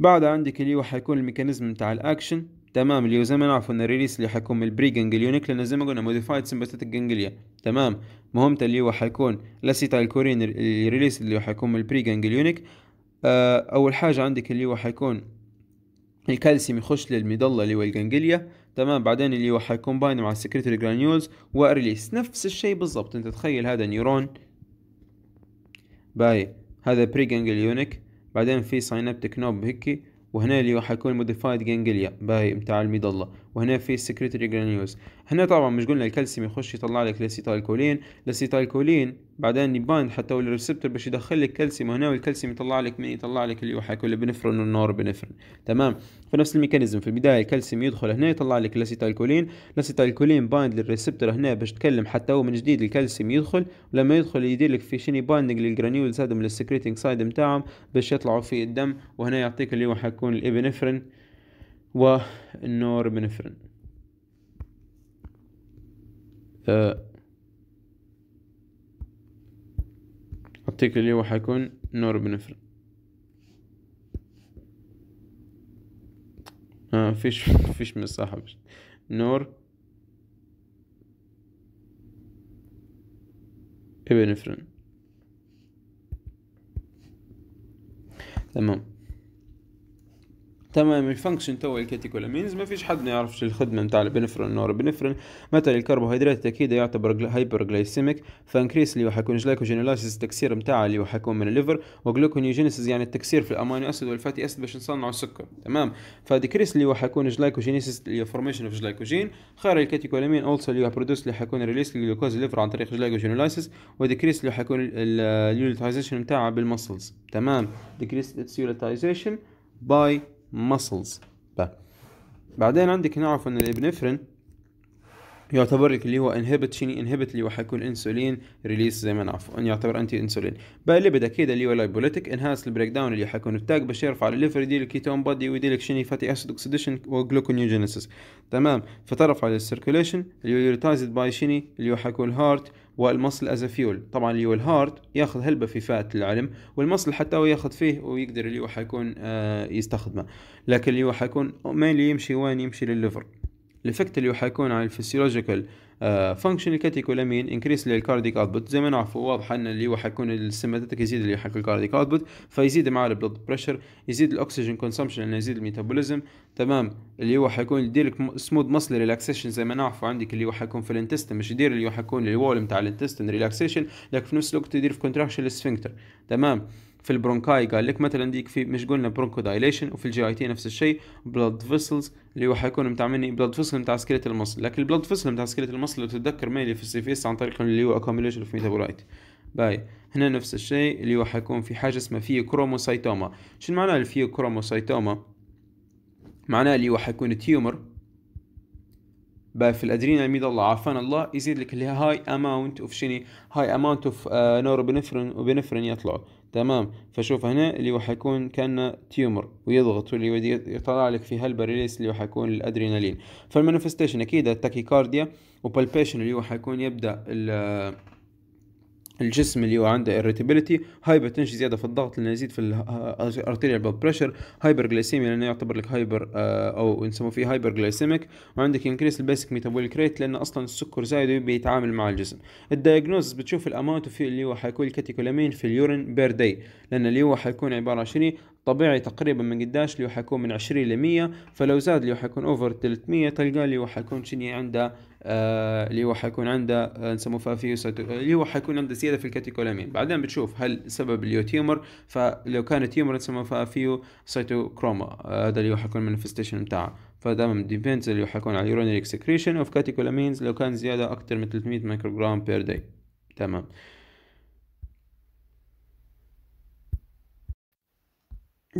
بعد عندك اللي هو حيكون الميكانيزم تاع الاكشن تمام اللي هو زي ما نعرفوا ان الريليس اللي حيكون من البري جنجليونيك لان زي ما قلنا موديفايد سمباثيتك جنجليا تمام مهمته اللي هو حيكون الاسيتايل كورين الريليس اللي حيكون من البري جنجليونيك آه، اول حاجه عندك اللي هو حيكون الكالسيوم يخش للميدالة اللي هو الجنجليا تمام بعدين اللي هو حيكون باين مع السكريتوري جرانيولز وريليس نفس الشيء بالضبط انت تخيل هذا نيرون باي هذا بري جنجليونيك بعدين في ساينابتيك نوب هيك وهنا اللي هو حيكون موديفايد جنجليا باي بتاع الميدالة وهنا في السكريتري جرانيوز هنا طبعا مش قلنا الكالسيوم يخش يطلع لك الاسيتايلكولين الاسيتايلكولين بعدين يباند حتى هو الريسبتور باش يدخل لك كالسيوم وهنا والكالسيوم يطلع لك من يطلع لك اليوحك والبنفرين والنوربنفرين تمام فنفس الميكانيزم في البدايه الكالسيوم يدخل هنا يطلع لك الاسيتايلكولين الاسيتايلكولين بايند للريسبتور هنا باش تكلم حتى هو من جديد الكالسيوم يدخل ولما يدخل يدير لك في شيني باندنج للجرانيولز من للسكريتنج سايد نتاعهم باش يطلعوا في الدم وهنا يعطيك اللي هو حيكون الابنفرين والنوربنفرين الارتيكل اللي هو حيكون نوربنفرين آه فيش فيش مساحة بش. نور ابنفرين تمام تمام الفانكشن تو الكاتيكولامينز ما فيش حد ما يعرفش الخدمه نتاع البنفرين نوربنفرين مثلا الكربوهيدرات اكيد يعتبر هايبر جلايسيميك فانكريس اللي حيكون جلايكوجينولايسيس التكسير نتاعها اللي حيكون من الليفر وجلوكونيوجينيسيس يعني التكسير في الامينو اسيد والفاتي اسيد باش نصنعوا السكر تمام فديكريس اللي حيكون جلايكوجينيسيس اللي فورميشن اوف جلايكوجين خير الكاتيكولامين اولسو اللي برودوس اللي حيكون ريليس للجلوكوز الليفر عن طريق جلايكوجينولايسيس وديكريس اللي حيكون اليوتيزيشن نتاعها بالمسلز تمام ديكريس اليوليتايزيشن باي muscles بعدين عندك نعرف ان الابنفرين يعتبر لك اللي هو انهبت شيني انهبت اللي هو حيكون انسولين ريليس زي ما نعرف يعتبر انتي انسولين بقى الليبيد اكيد اللي هو لايبوليتيك انهانس البريك داون اللي حيكون التاج باش يرفع الليفر يدير الكيتون كيتون بادي ويدير لك شيني فاتي اسيد اوكسيديشن وجلوكونيوجينيسيس تمام فترفع السيركوليشن اللي هو يوريتايزد باي شيني اللي هو حيكون هارت والمصل از فيول طبعا اللي هو الهارد ياخذ هلبة في فئة العلم والمصل حتى هو ياخذ فيه ويقدر اللي هو حيكون آه يستخدمه لكن اللي هو حيكون مين اللي يمشي وين يمشي للليفر الافكت اللي هو حيكون على الفسيولوجيكال فانكشن الكاتيكولامين انكريس للكارديك اوتبوت زي ما نعرفوا واضحه ان اللي هو حيكون السيماتيك يزيد اللي حيكون الكارديك اوتبوت فيزيد معاه البلد بريشر يزيد الاكسجين كونسومشن لانه يزيد الميتابوليزم تمام اللي هو حيكون يدير لك سموث مسل ريلاكسيشن زي ما نعرفوا عندك اللي هو حيكون في الانتستين مش يدير اللي هو حيكون الوول نتاع الانتستين ريلاكسيشن لكن في نفس الوقت يدير في كونتراكشن للسفنكتر تمام في البرونكاي قال لك مثلا ديك في مش قلنا برونكو دايليشن وفي الجي اي تي نفس الشيء بلود فيسلز اللي هو حيكون بتاع مني بلاد فيسل بتاع سكيلة المصل لكن البلود فيسل بتاع سكيلة المصل لو تتذكر ميلي في السي في اس عن طريق اللي هو اكوميليشن اوف ميتابولايت باي هنا نفس الشيء اللي هو حيكون في حاجه اسمها فيه كروموسايتوما شنو معناه الفيه كروموسايتوما معناه اللي هو حيكون تيومر بقى في الادرينال ميد الله عافانا الله يزيد لك اللي هاي اماونت اوف شني هاي اماونت اوف نورو بنفرين وبنفرين يطلعوا تمام فشوف هنا اللي هو حيكون كأنه تيومر ويضغط اللي ودي يطلع لك في هالبريليس اللي هو حيكون الأدرينالين فالمانيفستيشن أكيد التاكيكارديا وبالبيشن اللي هو حيكون يبدأ الجسم اللي هو عنده irritability هايبر تنشن زياده في الضغط لانه يزيد في الارتيريال بلاد بريشر هايبر جلايسيميا لانه يعتبر لك هايبر آه، او نسموه فيه هايبر جلايسيميك وعندك انكريس البيسك ميتابوليك ريت لان اصلا السكر زايد بيتعامل مع الجسم الدايجنوز بتشوف الاماونت في اللي هو حيكون الكاتيكولامين في اليورين بير داي لان اللي هو حيكون عباره عن شنو طبيعي تقريبا من قداش اللي هو حيكون من 20 ل 100 فلو زاد اللي هو حيكون اوفر 300 تلقى اللي هو حيكون شنو عنده آه، اللي هو حيكون عنده آه، نسموه فافيوس آه، اللي هو حيكون عنده زياده في الكاتيكولامين بعدين بتشوف هل سبب اليو تيومر فلو كان تيومر نسموه فافيو سيتوكروما هذا اللي هو حيكون المانفستيشن بتاعه فدائما ديبيندز اللي هو حيكون على اليورينري اكسكريشن اوف كاتيكولامينز لو كان زياده اكثر من 300 مايكروغرام بير داي تمام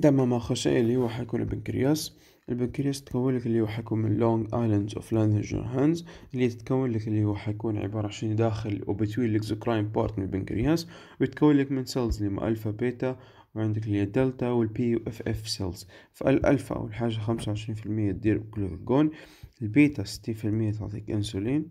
تمام اخر شيء اللي هو حيكون البنكرياس البنكرياس تتكون لك اللي هو حيكون من لونج ايلاندز اوف لانجر هانز اللي تتكون لك اللي هو حيكون عباره شنو داخل وبتوين الاكزوكراين بارت من البنكرياس ويتكون لك من سيلز اللي هما الفا بيتا وعندك اللي هي دلتا والبي اف اف سيلز فالالفا اول حاجه خمسة وعشرين في المية تدير جلوكوجون البيتا ستين في المية تعطيك انسولين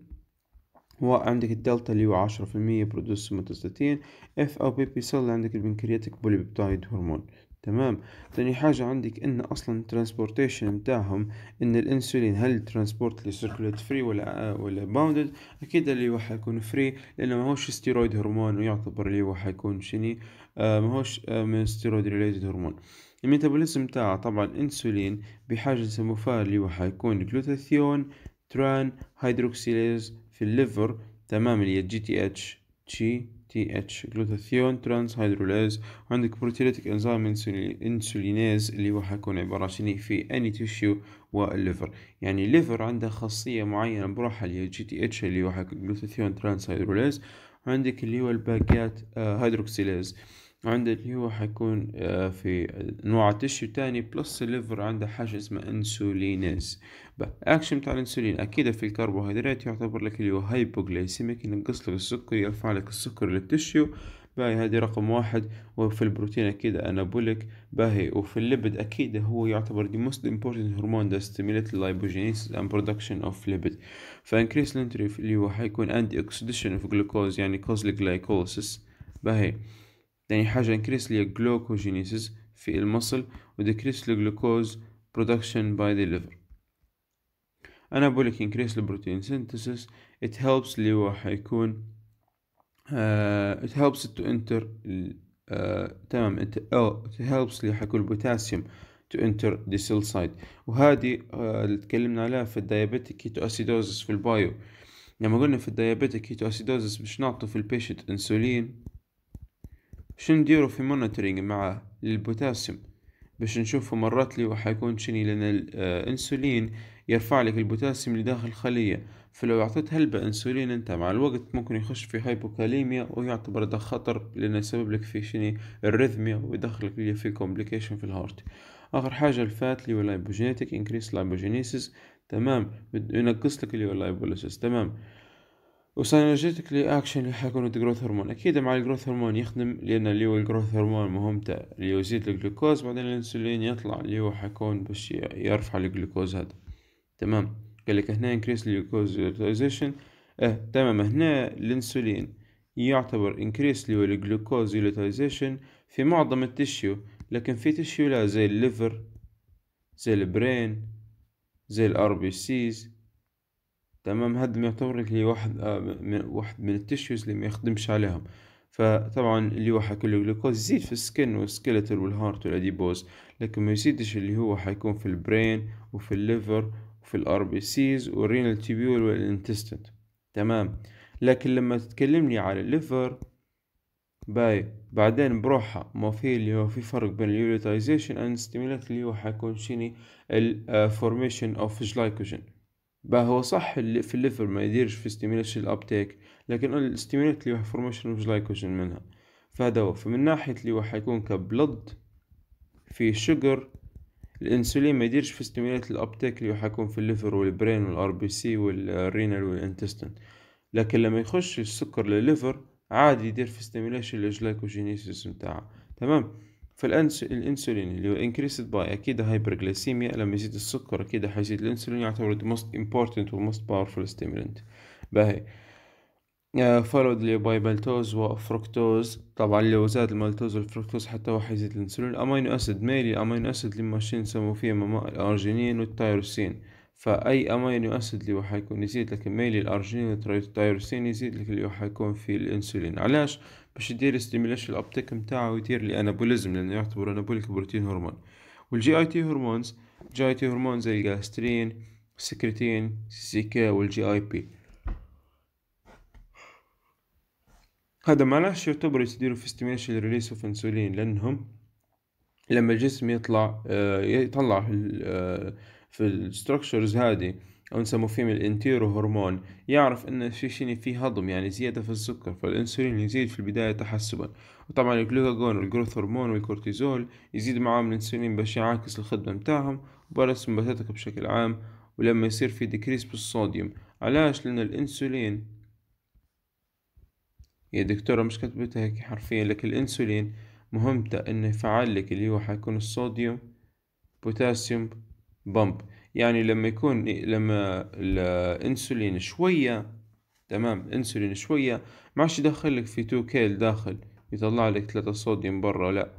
وعندك الدلتا اللي هو عشرة في المية برودوس سوماتوستاتين اف او بي بي سيل عندك البنكرياتيك بوليبيبتايد هرمون تمام تاني حاجة عندك ان اصلا الترانسبورتيشن متاعهم ان الانسولين هل ترانسبورت اللي سيركوليت فري ولا آه، ولا باوندد اكيد اللي هو حيكون فري لانه ماهوش ستيرويد هرمون ويعتبر اللي هو حيكون شني آه، ماهوش آه، من ستيرويد ريليتد هرمون الميتابوليزم تاع طبعا الانسولين بحاجة نسمو فيها اللي هو حيكون جلوتاثيون تران هيدروكسيليز في الليفر تمام اللي هي جي تي اتش تشي تي اتش جلوتاثيون ترانس هيدروليز وعندك بروتيليتك انزيم انسولينيز اللي هو حيكون عبارة شنو في اني تيشيو والليفر يعني الليفر عنده خاصية معينة بروحها اللي هي جي تي اتش اللي هو جلوتاثيون ترانس هيدروليز وعندك اللي هو الباكات هيدروكسيلاز آه، عندها اللي هو حيكون آه، في نوع تشيو تاني بلس الليفر عنده حاجة اسمها انسولينيز اكشن بتاع الانسولين اكيد في الكربوهيدرات يعتبر لك اللي هو هايبوغليسيميك ينقص لك السكر يرفع لك السكر للتشيو باهي هذه رقم واحد وفي البروتين اكيد انابوليك باهي وفي الليبد اكيد هو يعتبر the most important hormone that stimulates lipogenesis and production of lipid فانكريس الانتري اللي هو حيكون anti oxidation of glucose يعني كوز glycolysis باهي تاني حاجة increase لي glucogenesis في المصل و decrease لي glucose production by the liver أنا بقولك increase protein synthesis it helps اللي هو حيكون uh, it helps to enter uh, تمام it, oh, it helps اللي حيكون البوتاسيوم to enter the cell side وهذه uh, اللي تكلمنا عليها في الديابيتيك diabetic ketoacidosis في البايو لما قلنا في الديابيتيك diabetic ketoacidosis مش نعطوا في البيشنت انسولين شنو نديرو في مونيتورينج مع للبوتاسيوم باش نشوفو مرات لي وحيكون شني لأن الأنسولين آه، يرفع لك البوتاسيوم لداخل الخلية فلو اعطيت هلبة أنسولين أنت مع الوقت ممكن يخش في هايبوكاليميا ويعتبر ده خطر لأنه يسبب لك في شني الريثميا ويدخلك لي في كومبليكيشن في الهارت آخر حاجة الفات لي ولايبوجينيتك انكريس لايبوجينيسيس تمام ينقص لك اليولايبوليسيس تمام لي اكشن حيكون الجروث هرمون اكيد مع الجروث هرمون يخدم لان اللي هو الجروث هرمون مهمته اللي هو يزيد الجلوكوز بعدين الانسولين يطلع اللي هو حيكون باش يرفع الجلوكوز هذا تمام قال لك هنا انكريس الجلوكوز يوتيزيشن اه تمام هنا الانسولين يعتبر انكريس اللي هو الجلوكوز يوتيزيشن في معظم التشيو لكن في تشيو لا زي الليفر زي البرين زي الار بي سيز تمام هاد ما يعتبر اللي واحد آه، واحد من التشيوز اللي ما يخدمش عليهم فطبعا اللي هو حيكون الجلوكوز يزيد في السكن والسكيلتر والهارت والاديبوز لكن ما يزيدش اللي هو حيكون في البرين وفي الليفر وفي الار بي سيز والرينال تيبيول والانتستنت تمام لكن لما تتكلمني على الليفر باي بعدين بروحها ما في اللي هو في فرق بين اليوليتايزيشن اند ستيميلات اللي هو حيكون شني الفورميشن اوف جلايكوجين بقى هو صح اللي في الليفر ما يديرش في ستيميليشن الابتيك لكن الستيميليت اللي هو فورميشن الجلايكوجين منها فهذا هو فمن ناحية اللي هو حيكون كبلد في شجر الانسولين ما يديرش في ستيميليت الابتيك اللي هو حيكون في الليفر والبرين والار بي سي والرينال والانتستن لكن لما يخش السكر للليفر عادي يدير في ستيميليشن الجلايكوجينيسيس متاعه تمام فالانسولين اللي هو increased by اكيد هايبرغليسيميا لما يزيد السكر اكيد حيزيد الانسولين يعتبر the most important و most powerful stimulant باهي فولود آه، اللي باي مالتوز وفركتوز طبعا لو زاد المالتوز والفركتوز حتى هو حيزيد الانسولين الامينو اسيد مالي الامينو اسيد اللي ماشيين نسمو فيه الارجينين والتايروسين فأي أمينو أسيد اللي حيكون يزيد لك ميلي الأرجينين والتيروسين يزيد لك اللي حيكون في الأنسولين علاش باش يدير ستيميليشن الأبتيك متاعه ويدير لي أنابوليزم لأنه يعتبر أنابوليك بروتين هرمون والجي اي تي هرمونز جي اي تي هرمون زي الجاسترين السكرتين سي كي والجي اي بي هذا معلاش يعتبر يديروا في ستيميليشن ريليس اوف انسولين لانهم لما الجسم يطلع آه، يطلع آه، في الستركشرز هذه او نسموه فيهم الانتيرو هرمون يعرف ان في شيء في هضم يعني زياده في السكر فالانسولين يزيد في البدايه تحسبا وطبعا الجلوكاجون والجروث هرمون والكورتيزول يزيد معاهم الانسولين باش يعاكس الخدمه متاعهم وبرس نباتاتك بشكل عام ولما يصير في ديكريس بالصوديوم علاش لان الانسولين يا دكتوره مش كتبتها هيك حرفيا لكن الانسولين مهمته انه يفعل لك اللي هو حيكون الصوديوم بوتاسيوم بمب يعني لما يكون إيه، لما الانسولين شوية تمام انسولين شوية ما عادش لك في تو كيل داخل يطلع لك ثلاثة صوديوم برا لا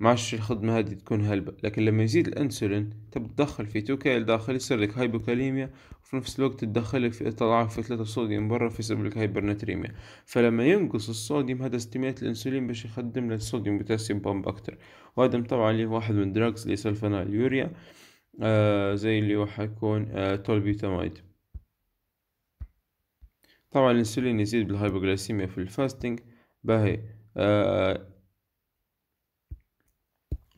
ما عادش الخدمة هذه تكون هلبة لكن لما يزيد الانسولين تبي تدخل في تو كيل داخل يصير لك هايبوكاليميا وفي نفس الوقت تدخلك في طلع في ثلاثة صوديوم برا فيسبب لك هايبرناتريميا فلما ينقص الصوديوم هذا استميت الانسولين باش يخدم لك بوتاسيوم بامب اكتر وهذا طبعا اللي واحد من دراجز اللي سلفانال يوريا آه زي اللي هو حيكون آه تولبيوتامايد طبعا الانسولين يزيد بالهايبوغليسيميا في الفاستنج باهي آه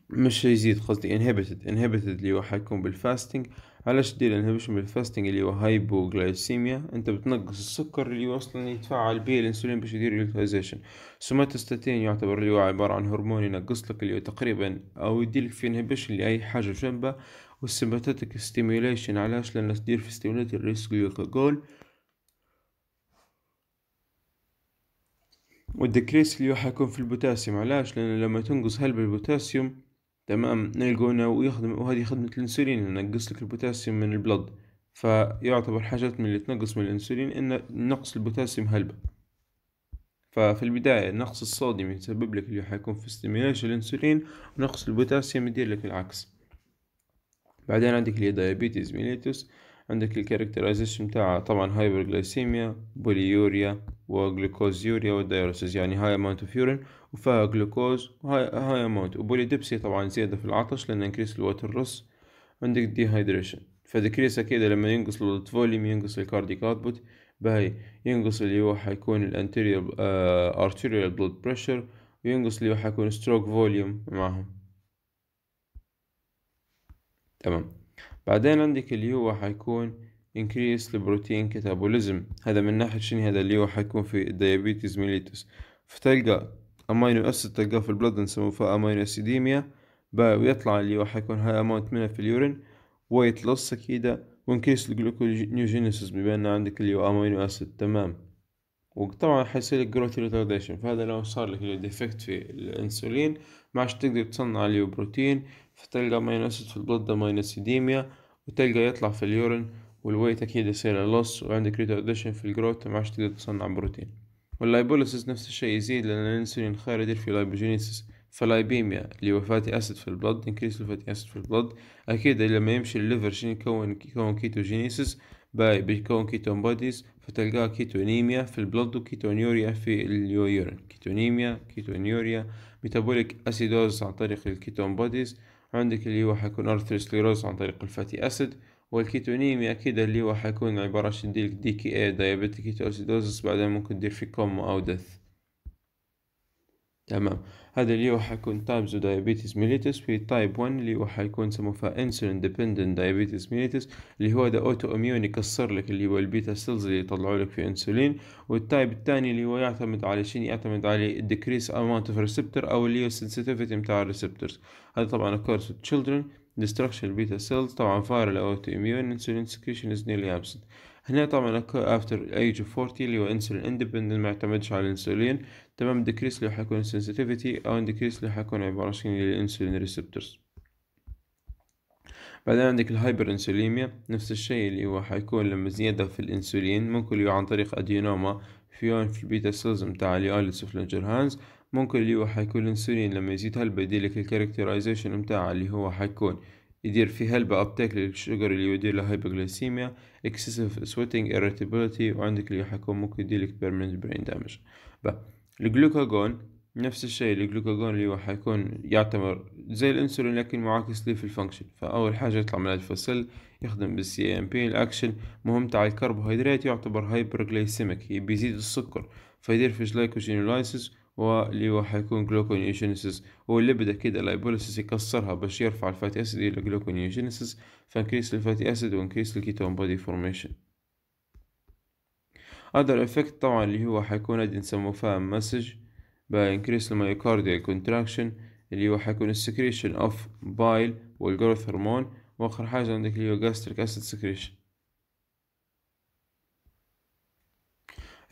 مش يزيد قصدي انهبتد انهبتد اللي هو حيكون بالفاستنج علاش دير انهبيشن بالفاستنج اللي هو هايبوغلايسيميا انت بتنقص السكر اللي هو اصلا يتفاعل به الانسولين باش يدير اليوتيزيشن سوماتوستاتين يعتبر اللي هو عباره عن هرمون ينقص لك اللي هو تقريبا او يديلك في انهبشن لاي حاجه جنبه والسيمباتيك ستيميوليشن علاش لان تدير في ستيميوليت الريسك جلوكاجول والدكريس اللي حيكون في البوتاسيوم علاش لان لما تنقص هلب البوتاسيوم تمام نلقونا ويخدم وهذه خدمة الانسولين ينقص لك البوتاسيوم من البلد فيعتبر حاجات من اللي تنقص من الانسولين ان نقص البوتاسيوم هلبة ففي البداية نقص الصوديوم يسبب لك اللي حيكون في استيميليشن الانسولين ونقص البوتاسيوم يدير لك العكس بعدين عندك اللي دايابيتيز ميليتوس عندك الكاركترايزيشن تاعها طبعا هايبرغليسيميا بوليوريا وجلوكوزيوريا والدياليسيس يعني هاي امونت اوف يورين وفيها جلوكوز هاي هاي اماونت وبوليدبسي طبعا زياده في العطش لان انكريس الوتر روس عندك ديهايدريشن فديكريس اكيد لما ينقص البلد فوليوم ينقص الكارديك اوتبوت باهي ينقص اللي هو حيكون الانتيريور ارتيريال بلود بريشر وينقص اللي هو حيكون ستروك فوليوم معهم تمام بعدين عندك اللي هو حيكون increase the protein catabolism هذا من ناحية شنو هذا اللي هو حيكون في diabetes mellitus فتلقى امينو اسيد تلقاه في البلد نسموه امينو اسيديميا ويطلع اللي هو حيكون هاي اماونت منها في اليورين ويت لوس أكيدة وانكريس الجلوكونيوجينيسيس بما ان عندك اللي هو امينو اسيد تمام وطبعا حيصير لك جروث ريتارديشن فهذا لو صار لك ديفكت في الانسولين ما عادش تقدر تصنع اللي هو بروتين فتلقى ماينوسيد في البلد ده ماينوسيديميا وتلقى يطلع في اليورين والويت أكيد يصير لوس وعندك ريتارديشن في الجروث عادش تقدر تصنع بروتين واللايبوليسيس نفس الشيء يزيد لأن الأنسولين خير يدير في لايبوجينيسيس فلايبيميا اللي هو فاتي أسيد في البلد انكريس الفاتي أسيد في البلد أكيد لما يمشي الليفر شنو يكون يكون كيتوجينيسيس باي بيكون كيتون بوديز فتلقاه كيتونيميا في البلد وكيتونيوريا في اليورين كيتونيميا كيتونيوريا ميتابوليك أسيدوز عن طريق الكيتون بوديز عندك اللي هو حيكون ارثروسكليروز عن طريق الفاتي أسيد والكيتونيميا اكيد اللي هو حيكون عبارة عن يديلك دي كي اي دايابيتيك كيتوسيدوزس بعدين ممكن تدير في كوم أو دث تمام هذا اللي هو حيكون تايبز اوف دايابيتس ميليتس في تايب 1 اللي هو حيكون سموها انسولين ديبندنت دايابيتس ميليتس اللي هو ذا اوتو اميون يكسر لك اللي هو البيتا سيلز اللي يطلعوا لك في انسولين والتايب الثاني اللي هو يعتمد على شنو يعتمد على الديكريس اماونت اوف ريسبتور او اللي هو سنسيتيفيتي بتاع الريسبتورز هذا طبعا اكورس تشيلدرن children destruction beta cells طبعا اوتو اميون انسولين سكريشن از نيرلي ابسنت هنا طبعا اكو افتر ايج اوف 40 اللي هو انسولين اندبندنت ما يعتمدش على الانسولين تمام ديكريس اللي حيكون سنسيتيفيتي او ديكريس اللي حيكون عبارة عن الانسولين ريسبتورز بعدين عندك الهايبر انسوليميا نفس الشيء اللي هو حيكون لما زيادة في الانسولين ممكن اللي هو عن طريق ادينوما فيون في البيتا سيلز متاع اليالس لانجر هانز ممكن اللي هو حيكون الانسولين لما يزيد هلبة يدير لك الكاركترايزيشن متاعه اللي هو حيكون يدير في هلبة ابتيك للشوجر اللي يدير له هايبوغليسيميا اكسسيف سويتنج اريتابيلتي وعندك اللي حيكون ممكن يديلك بيرمننت برين دامج الجلوكاجون نفس الشيء الجلوكاجون اللي هو حيكون يعتبر زي الانسولين لكن معاكس ليه في الفانكشن فاول حاجه يطلع من الفصل يخدم بالسي ام بي الاكشن مهم تاع الكربوهيدرات يعتبر هايبرغليسيميك بيزيد السكر فيدير في جلايكوجينولايسيس واللي هو حيكون جلوكونيوجينيسيس هو اللي بدا كده الايبوليسيس يكسرها باش يرفع الفاتي اسيد الى جلوكونيوجينيسيس فانكريس الفاتي اسيد وانكريس الكيتون بودي فورميشن other effect طبعا اللي هو حيكون هادي نسمو فيها مسج بانكريس الميوكارديال كونتراكشن اللي هو حيكون السكريشن اوف بايل والجروث هرمون واخر حاجة عندك اللي هو جاستريك اسيد سكريشن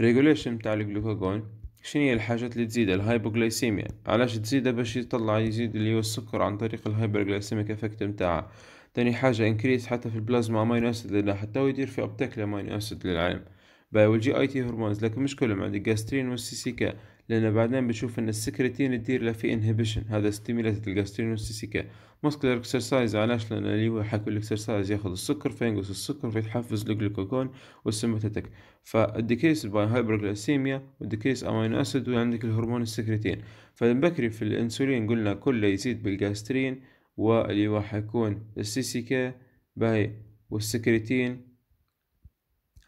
ريجوليشن بتاع الجلوكاجون شنو هي الحاجات اللي تزيد الهايبوغليسيميا علاش تزيد باش يطلع يزيد اللي هو السكر عن طريق الهايبرغليسيميك افكت متاعها تاني حاجة انكريس حتى في البلازما امينو اسيد لنا حتى يدير في ابتاك الامينو اسيد للعالم باي والجي اي تي هرمونز لكن مش كلهم عندي جاسترين والسي سي كا لان بعدين بنشوف ان السكرتين تدير له في انهبيشن هذا ستيميليت الجاسترين والسي سي كا مسكلر اكسرسايز علاش لان اللي هو حاكو الاكسرسايز ياخذ السكر فينقص السكر فيتحفز الجلوكوكون والسيمباتيتك فالديكيس باي هايبرغلاسيميا والديكيس امينو اسيد وعندك الهرمون السكرتين فالبكري في الانسولين قلنا كله يزيد بالجاسترين واللي هو حيكون السي سي كي باي والسكرتين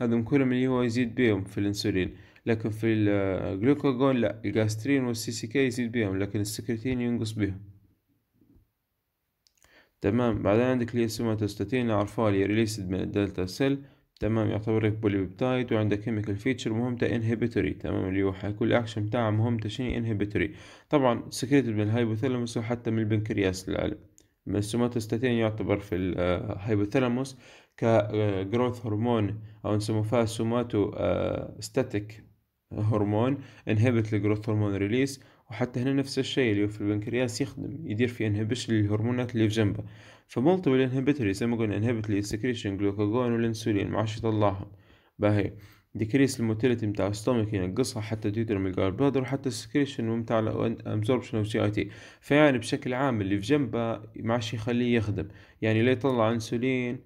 هذم كلهم اللي هو يزيد بيهم في الانسولين لكن في الجلوكوجون لا الجاسترين والسي سي كي يزيد بيهم لكن السكرتين ينقص بيهم تمام بعدين عندك اللي سوماتوستاتين السوماتوستاتين نعرفها اللي ريليسد من الدلتا سيل تمام يعتبر هيك وعندك كيميكال فيتشر مهمته انهبيتوري تمام اللي هو حيكون الاكشن بتاعها مهمته شنو انهبيتوري طبعا سكريتد من الهايبوثالاموس وحتى من البنكرياس للعلم السوماتوستاتين يعتبر في الهايبوثالاموس كجروث هرمون او نسموه فيها سوماتو ستاتيك هرمون انهبت الجروث هرمون ريليس وحتى هنا نفس الشيء اللي في البنكرياس يخدم يدير في انهبش للهرمونات اللي في جنبه فمالتيبل انهبيتوري زي ما قلنا انهبت لي سكريشن جلوكاجون والانسولين ما عادش يطلعهم باهي ديكريس الموتيليتي متاع ستومك ينقصها حتى من الجارد بلادر وحتى السكريشن ومتاع الابزوربشن اوف جي اي تي فيعني بشكل عام اللي في جنبه ما عادش يخليه يخدم يعني لا يطلع انسولين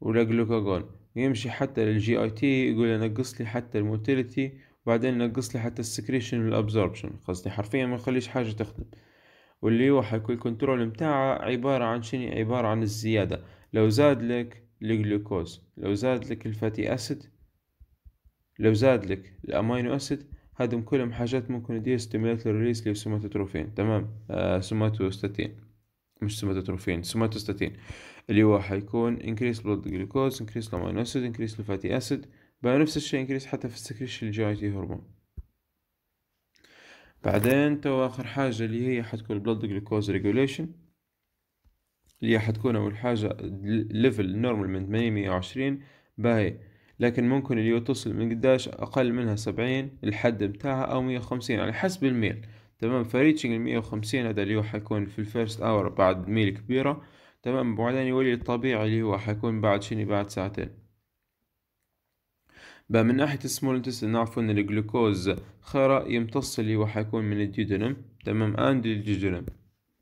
ولا جلوكاجون يمشي حتى للجي اي تي يقول نقص لي حتى الموتيليتي بعدين نقص لي حتى السكريشن والابزوربشن قصدي حرفيا ما نخليش حاجه تخدم واللي هو حيكون الكنترول متاعها عبارة عن شنو عبارة عن الزيادة لو زاد لك الجلوكوز لو زاد لك الفاتي أسيد لو زاد لك الأمينو أسيد هادم كلهم حاجات ممكن يدير ستيميلات للريليس للسوماتوتروفين تمام آه سوماتوستاتين مش سوماتوتروفين سوماتوستاتين اللي هو حيكون انكريس بلود glucose انكريس الامينو اسيد انكريس الفاتي اسيد بقى نفس الشيء انكريس حتى في السكريشن الجي اي تي هرمون بعدين تو اخر حاجة اللي هي حتكون بلاد جلوكوز ريجوليشن اللي هي حتكون اول حاجة ليفل نورمال من 8 120 باهي لكن ممكن اللي توصل من قداش اقل منها 70 الحد بتاعها او 150 على يعني حسب الميل تمام فريتشنج ال 150 هذا اللي هو حيكون في الفيرست اور بعد ميل كبيرة تمام بعدين يولي الطبيعي اللي هو حيكون بعد شنو بعد ساعتين بقى من ناحية السمول انتستين نعرف ان الجلوكوز خرا يمتص اللي هو حيكون من الديودنم تمام اند الجدنم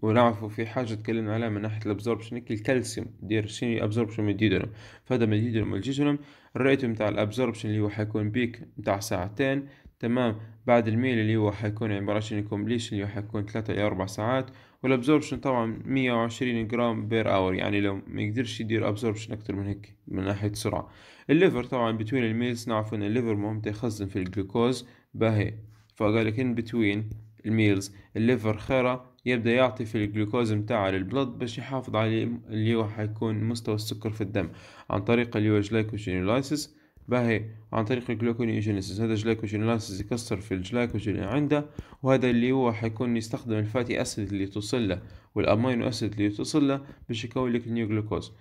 ونعرفوا في حاجة تكلمنا عليها من ناحية الابزوربشن هيك الكالسيوم دير شنو ابزوربشن من الديودنم فهذا من الديودنم والجيجرم الريت متاع الابزوربشن اللي هو حيكون بيك متاع ساعتين تمام بعد الميل اللي هو حيكون عبارة عن يعني كومبليشن اللي هو حيكون ثلاثة إلى أربع ساعات والابزوربشن طبعا 120 جرام بير اور يعني لو ما يقدرش يدير ابزوربشن اكتر من هيك من ناحيه سرعه الليفر طبعا بتوين الميلز نعرف ان الليفر مهم تخزن في الجلوكوز باهي فقال لك ان بتوين الميلز الليفر خيره يبدا يعطي في الجلوكوز متاع للبلد باش يحافظ على اللي هو حيكون مستوى السكر في الدم عن طريق اللي هو اليوجلايكوجينولايسيس باهي عن طريق الجلوكونيوجينيسيس هذا الجلايكوجينيسيس يكسر في الجلايكوجين عنده وهذا اللي هو حيكون يستخدم الفاتي اسيد اللي توصل له والامينو اسيد اللي توصل له باش يكون لك النيو جلوكوز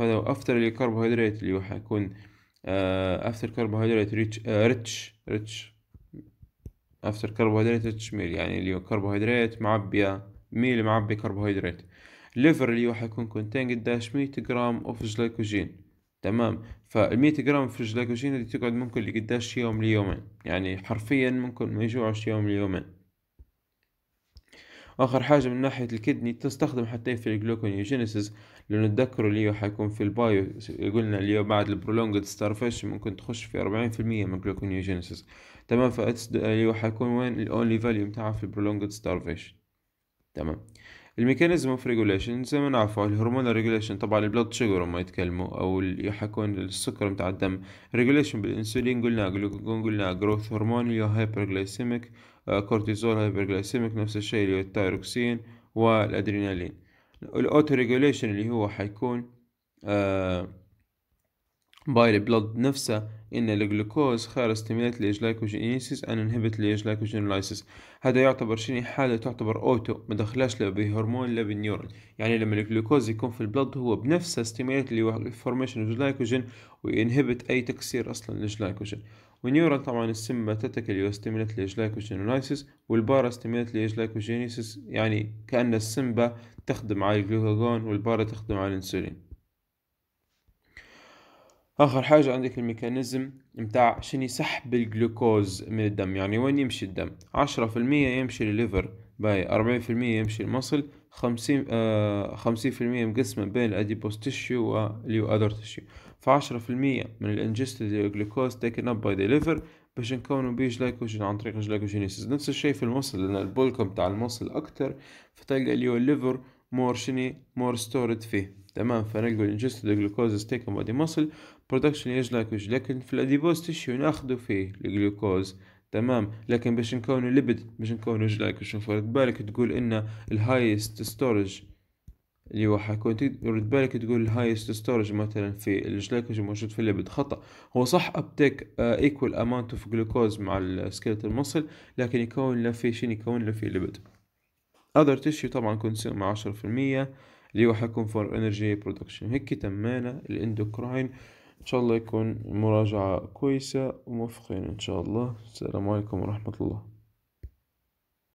هذا افتر الكربوهيدرات اللي هو حيكون آه، افتر كربوهيدرات ريتش آه، ريتش ريتش افتر كربوهيدرات ريتش ميل يعني اللي هو كربوهيدرات معبيه ميل معبي كربوهيدرات ليفر اللي هو حيكون كونتين داش ميت جرام اوف جلايكوجين تمام فالمية جرام في الجلاكوجين اللي تقعد ممكن لقداش يوم ليومين يعني حرفيا ممكن ما يجوعش يوم ليومين اخر حاجه من ناحيه الكدني تستخدم حتى في الجلوكونيوجينيسيس لو نتذكروا اللي حيكون في البايو قلنا اللي بعد البرولونجد ستارفيش ممكن تخش في أربعين في المية من الجلوكونيوجينيسيس تمام فاتس اللي حيكون وين الاونلي فاليو متاعها في البرولونجد ستارفيش تمام الميكانيزم اوف ريجوليشن زي ما نعرفه الهرمون ريجوليشن طبعا البلود شوجر هما يتكلموا او يحكون السكر متاع الدم ريجوليشن بالانسولين قلنا جلوكوجون قلنا جروث هرمون اللي هو هايبرجليسيميك كورتيزول هايبرجليسيميك نفس الشيء اللي هو التايروكسين والادرينالين الاوتو ريجوليشن اللي هو حيكون آه باي البلد نفسه ان الجلوكوز خير استميلات لجلايكوجينيسيس ان انهبت لجلايكوجينولايسيس هذا يعتبر شنو حاله تعتبر اوتو ما دخلاش لا بهرمون لا بالنيورون يعني لما الجلوكوز يكون في البلد هو بنفسه استميلات لفورميشن جلايكوجين وينهبت اي تكسير اصلا للجلايكوجين والنيورون طبعا السمة تتكلي ستيميليت لجلايكوجينولايسيس والبارا استميلات لجلايكوجينيسيس يعني كأن السمبا تخدم على الجلوكوجون والبارا تخدم على الانسولين اخر حاجه عندك الميكانيزم متاع شني سحب الجلوكوز من الدم يعني وين يمشي الدم عشرة في المية يمشي للليفر باي أربعين في المية يمشي المصل خمسين آه، خمسين في المية مقسمة بين الأديبوس تيشيو وليو أذر تيشيو فعشرة في المية من الانجستد الجلوكوز تاكن اب باي the باش نكونوا بيه جلايكوجين عن طريق الجلايكوجينيسيس نفس الشيء في المصل لأن البولكة متاع المصل أكتر فتلقى اليو الليفر مور شني مور ستورد فيه تمام فنلقوا الانجستد جلوكوز taken باي دي مصل برودكشن يجلى لكن في الاديبوز تيشيو ناخدو فيه الجلوكوز تمام لكن باش نكونوا ليبيد باش نكونوا جلايكوج فرد بالك تقول ان الهايست ستورج اللي هو حيكون رد بالك تقول الهايست ستورج مثلا في الجلايكوج موجود في الليبيد خطا هو صح ابتك ايكوال امونت اوف جلوكوز مع السكيلت المصل لكن يكون له في شين يكون له في ليبيد اذر تيشيو طبعا كونسيوم 10% اللي هو حيكون فور انرجي برودكشن هيك تمينا الاندوكراين شاء الله يكون مراجعة كويسة وموفقين إن شاء الله السلام عليكم ورحمة الله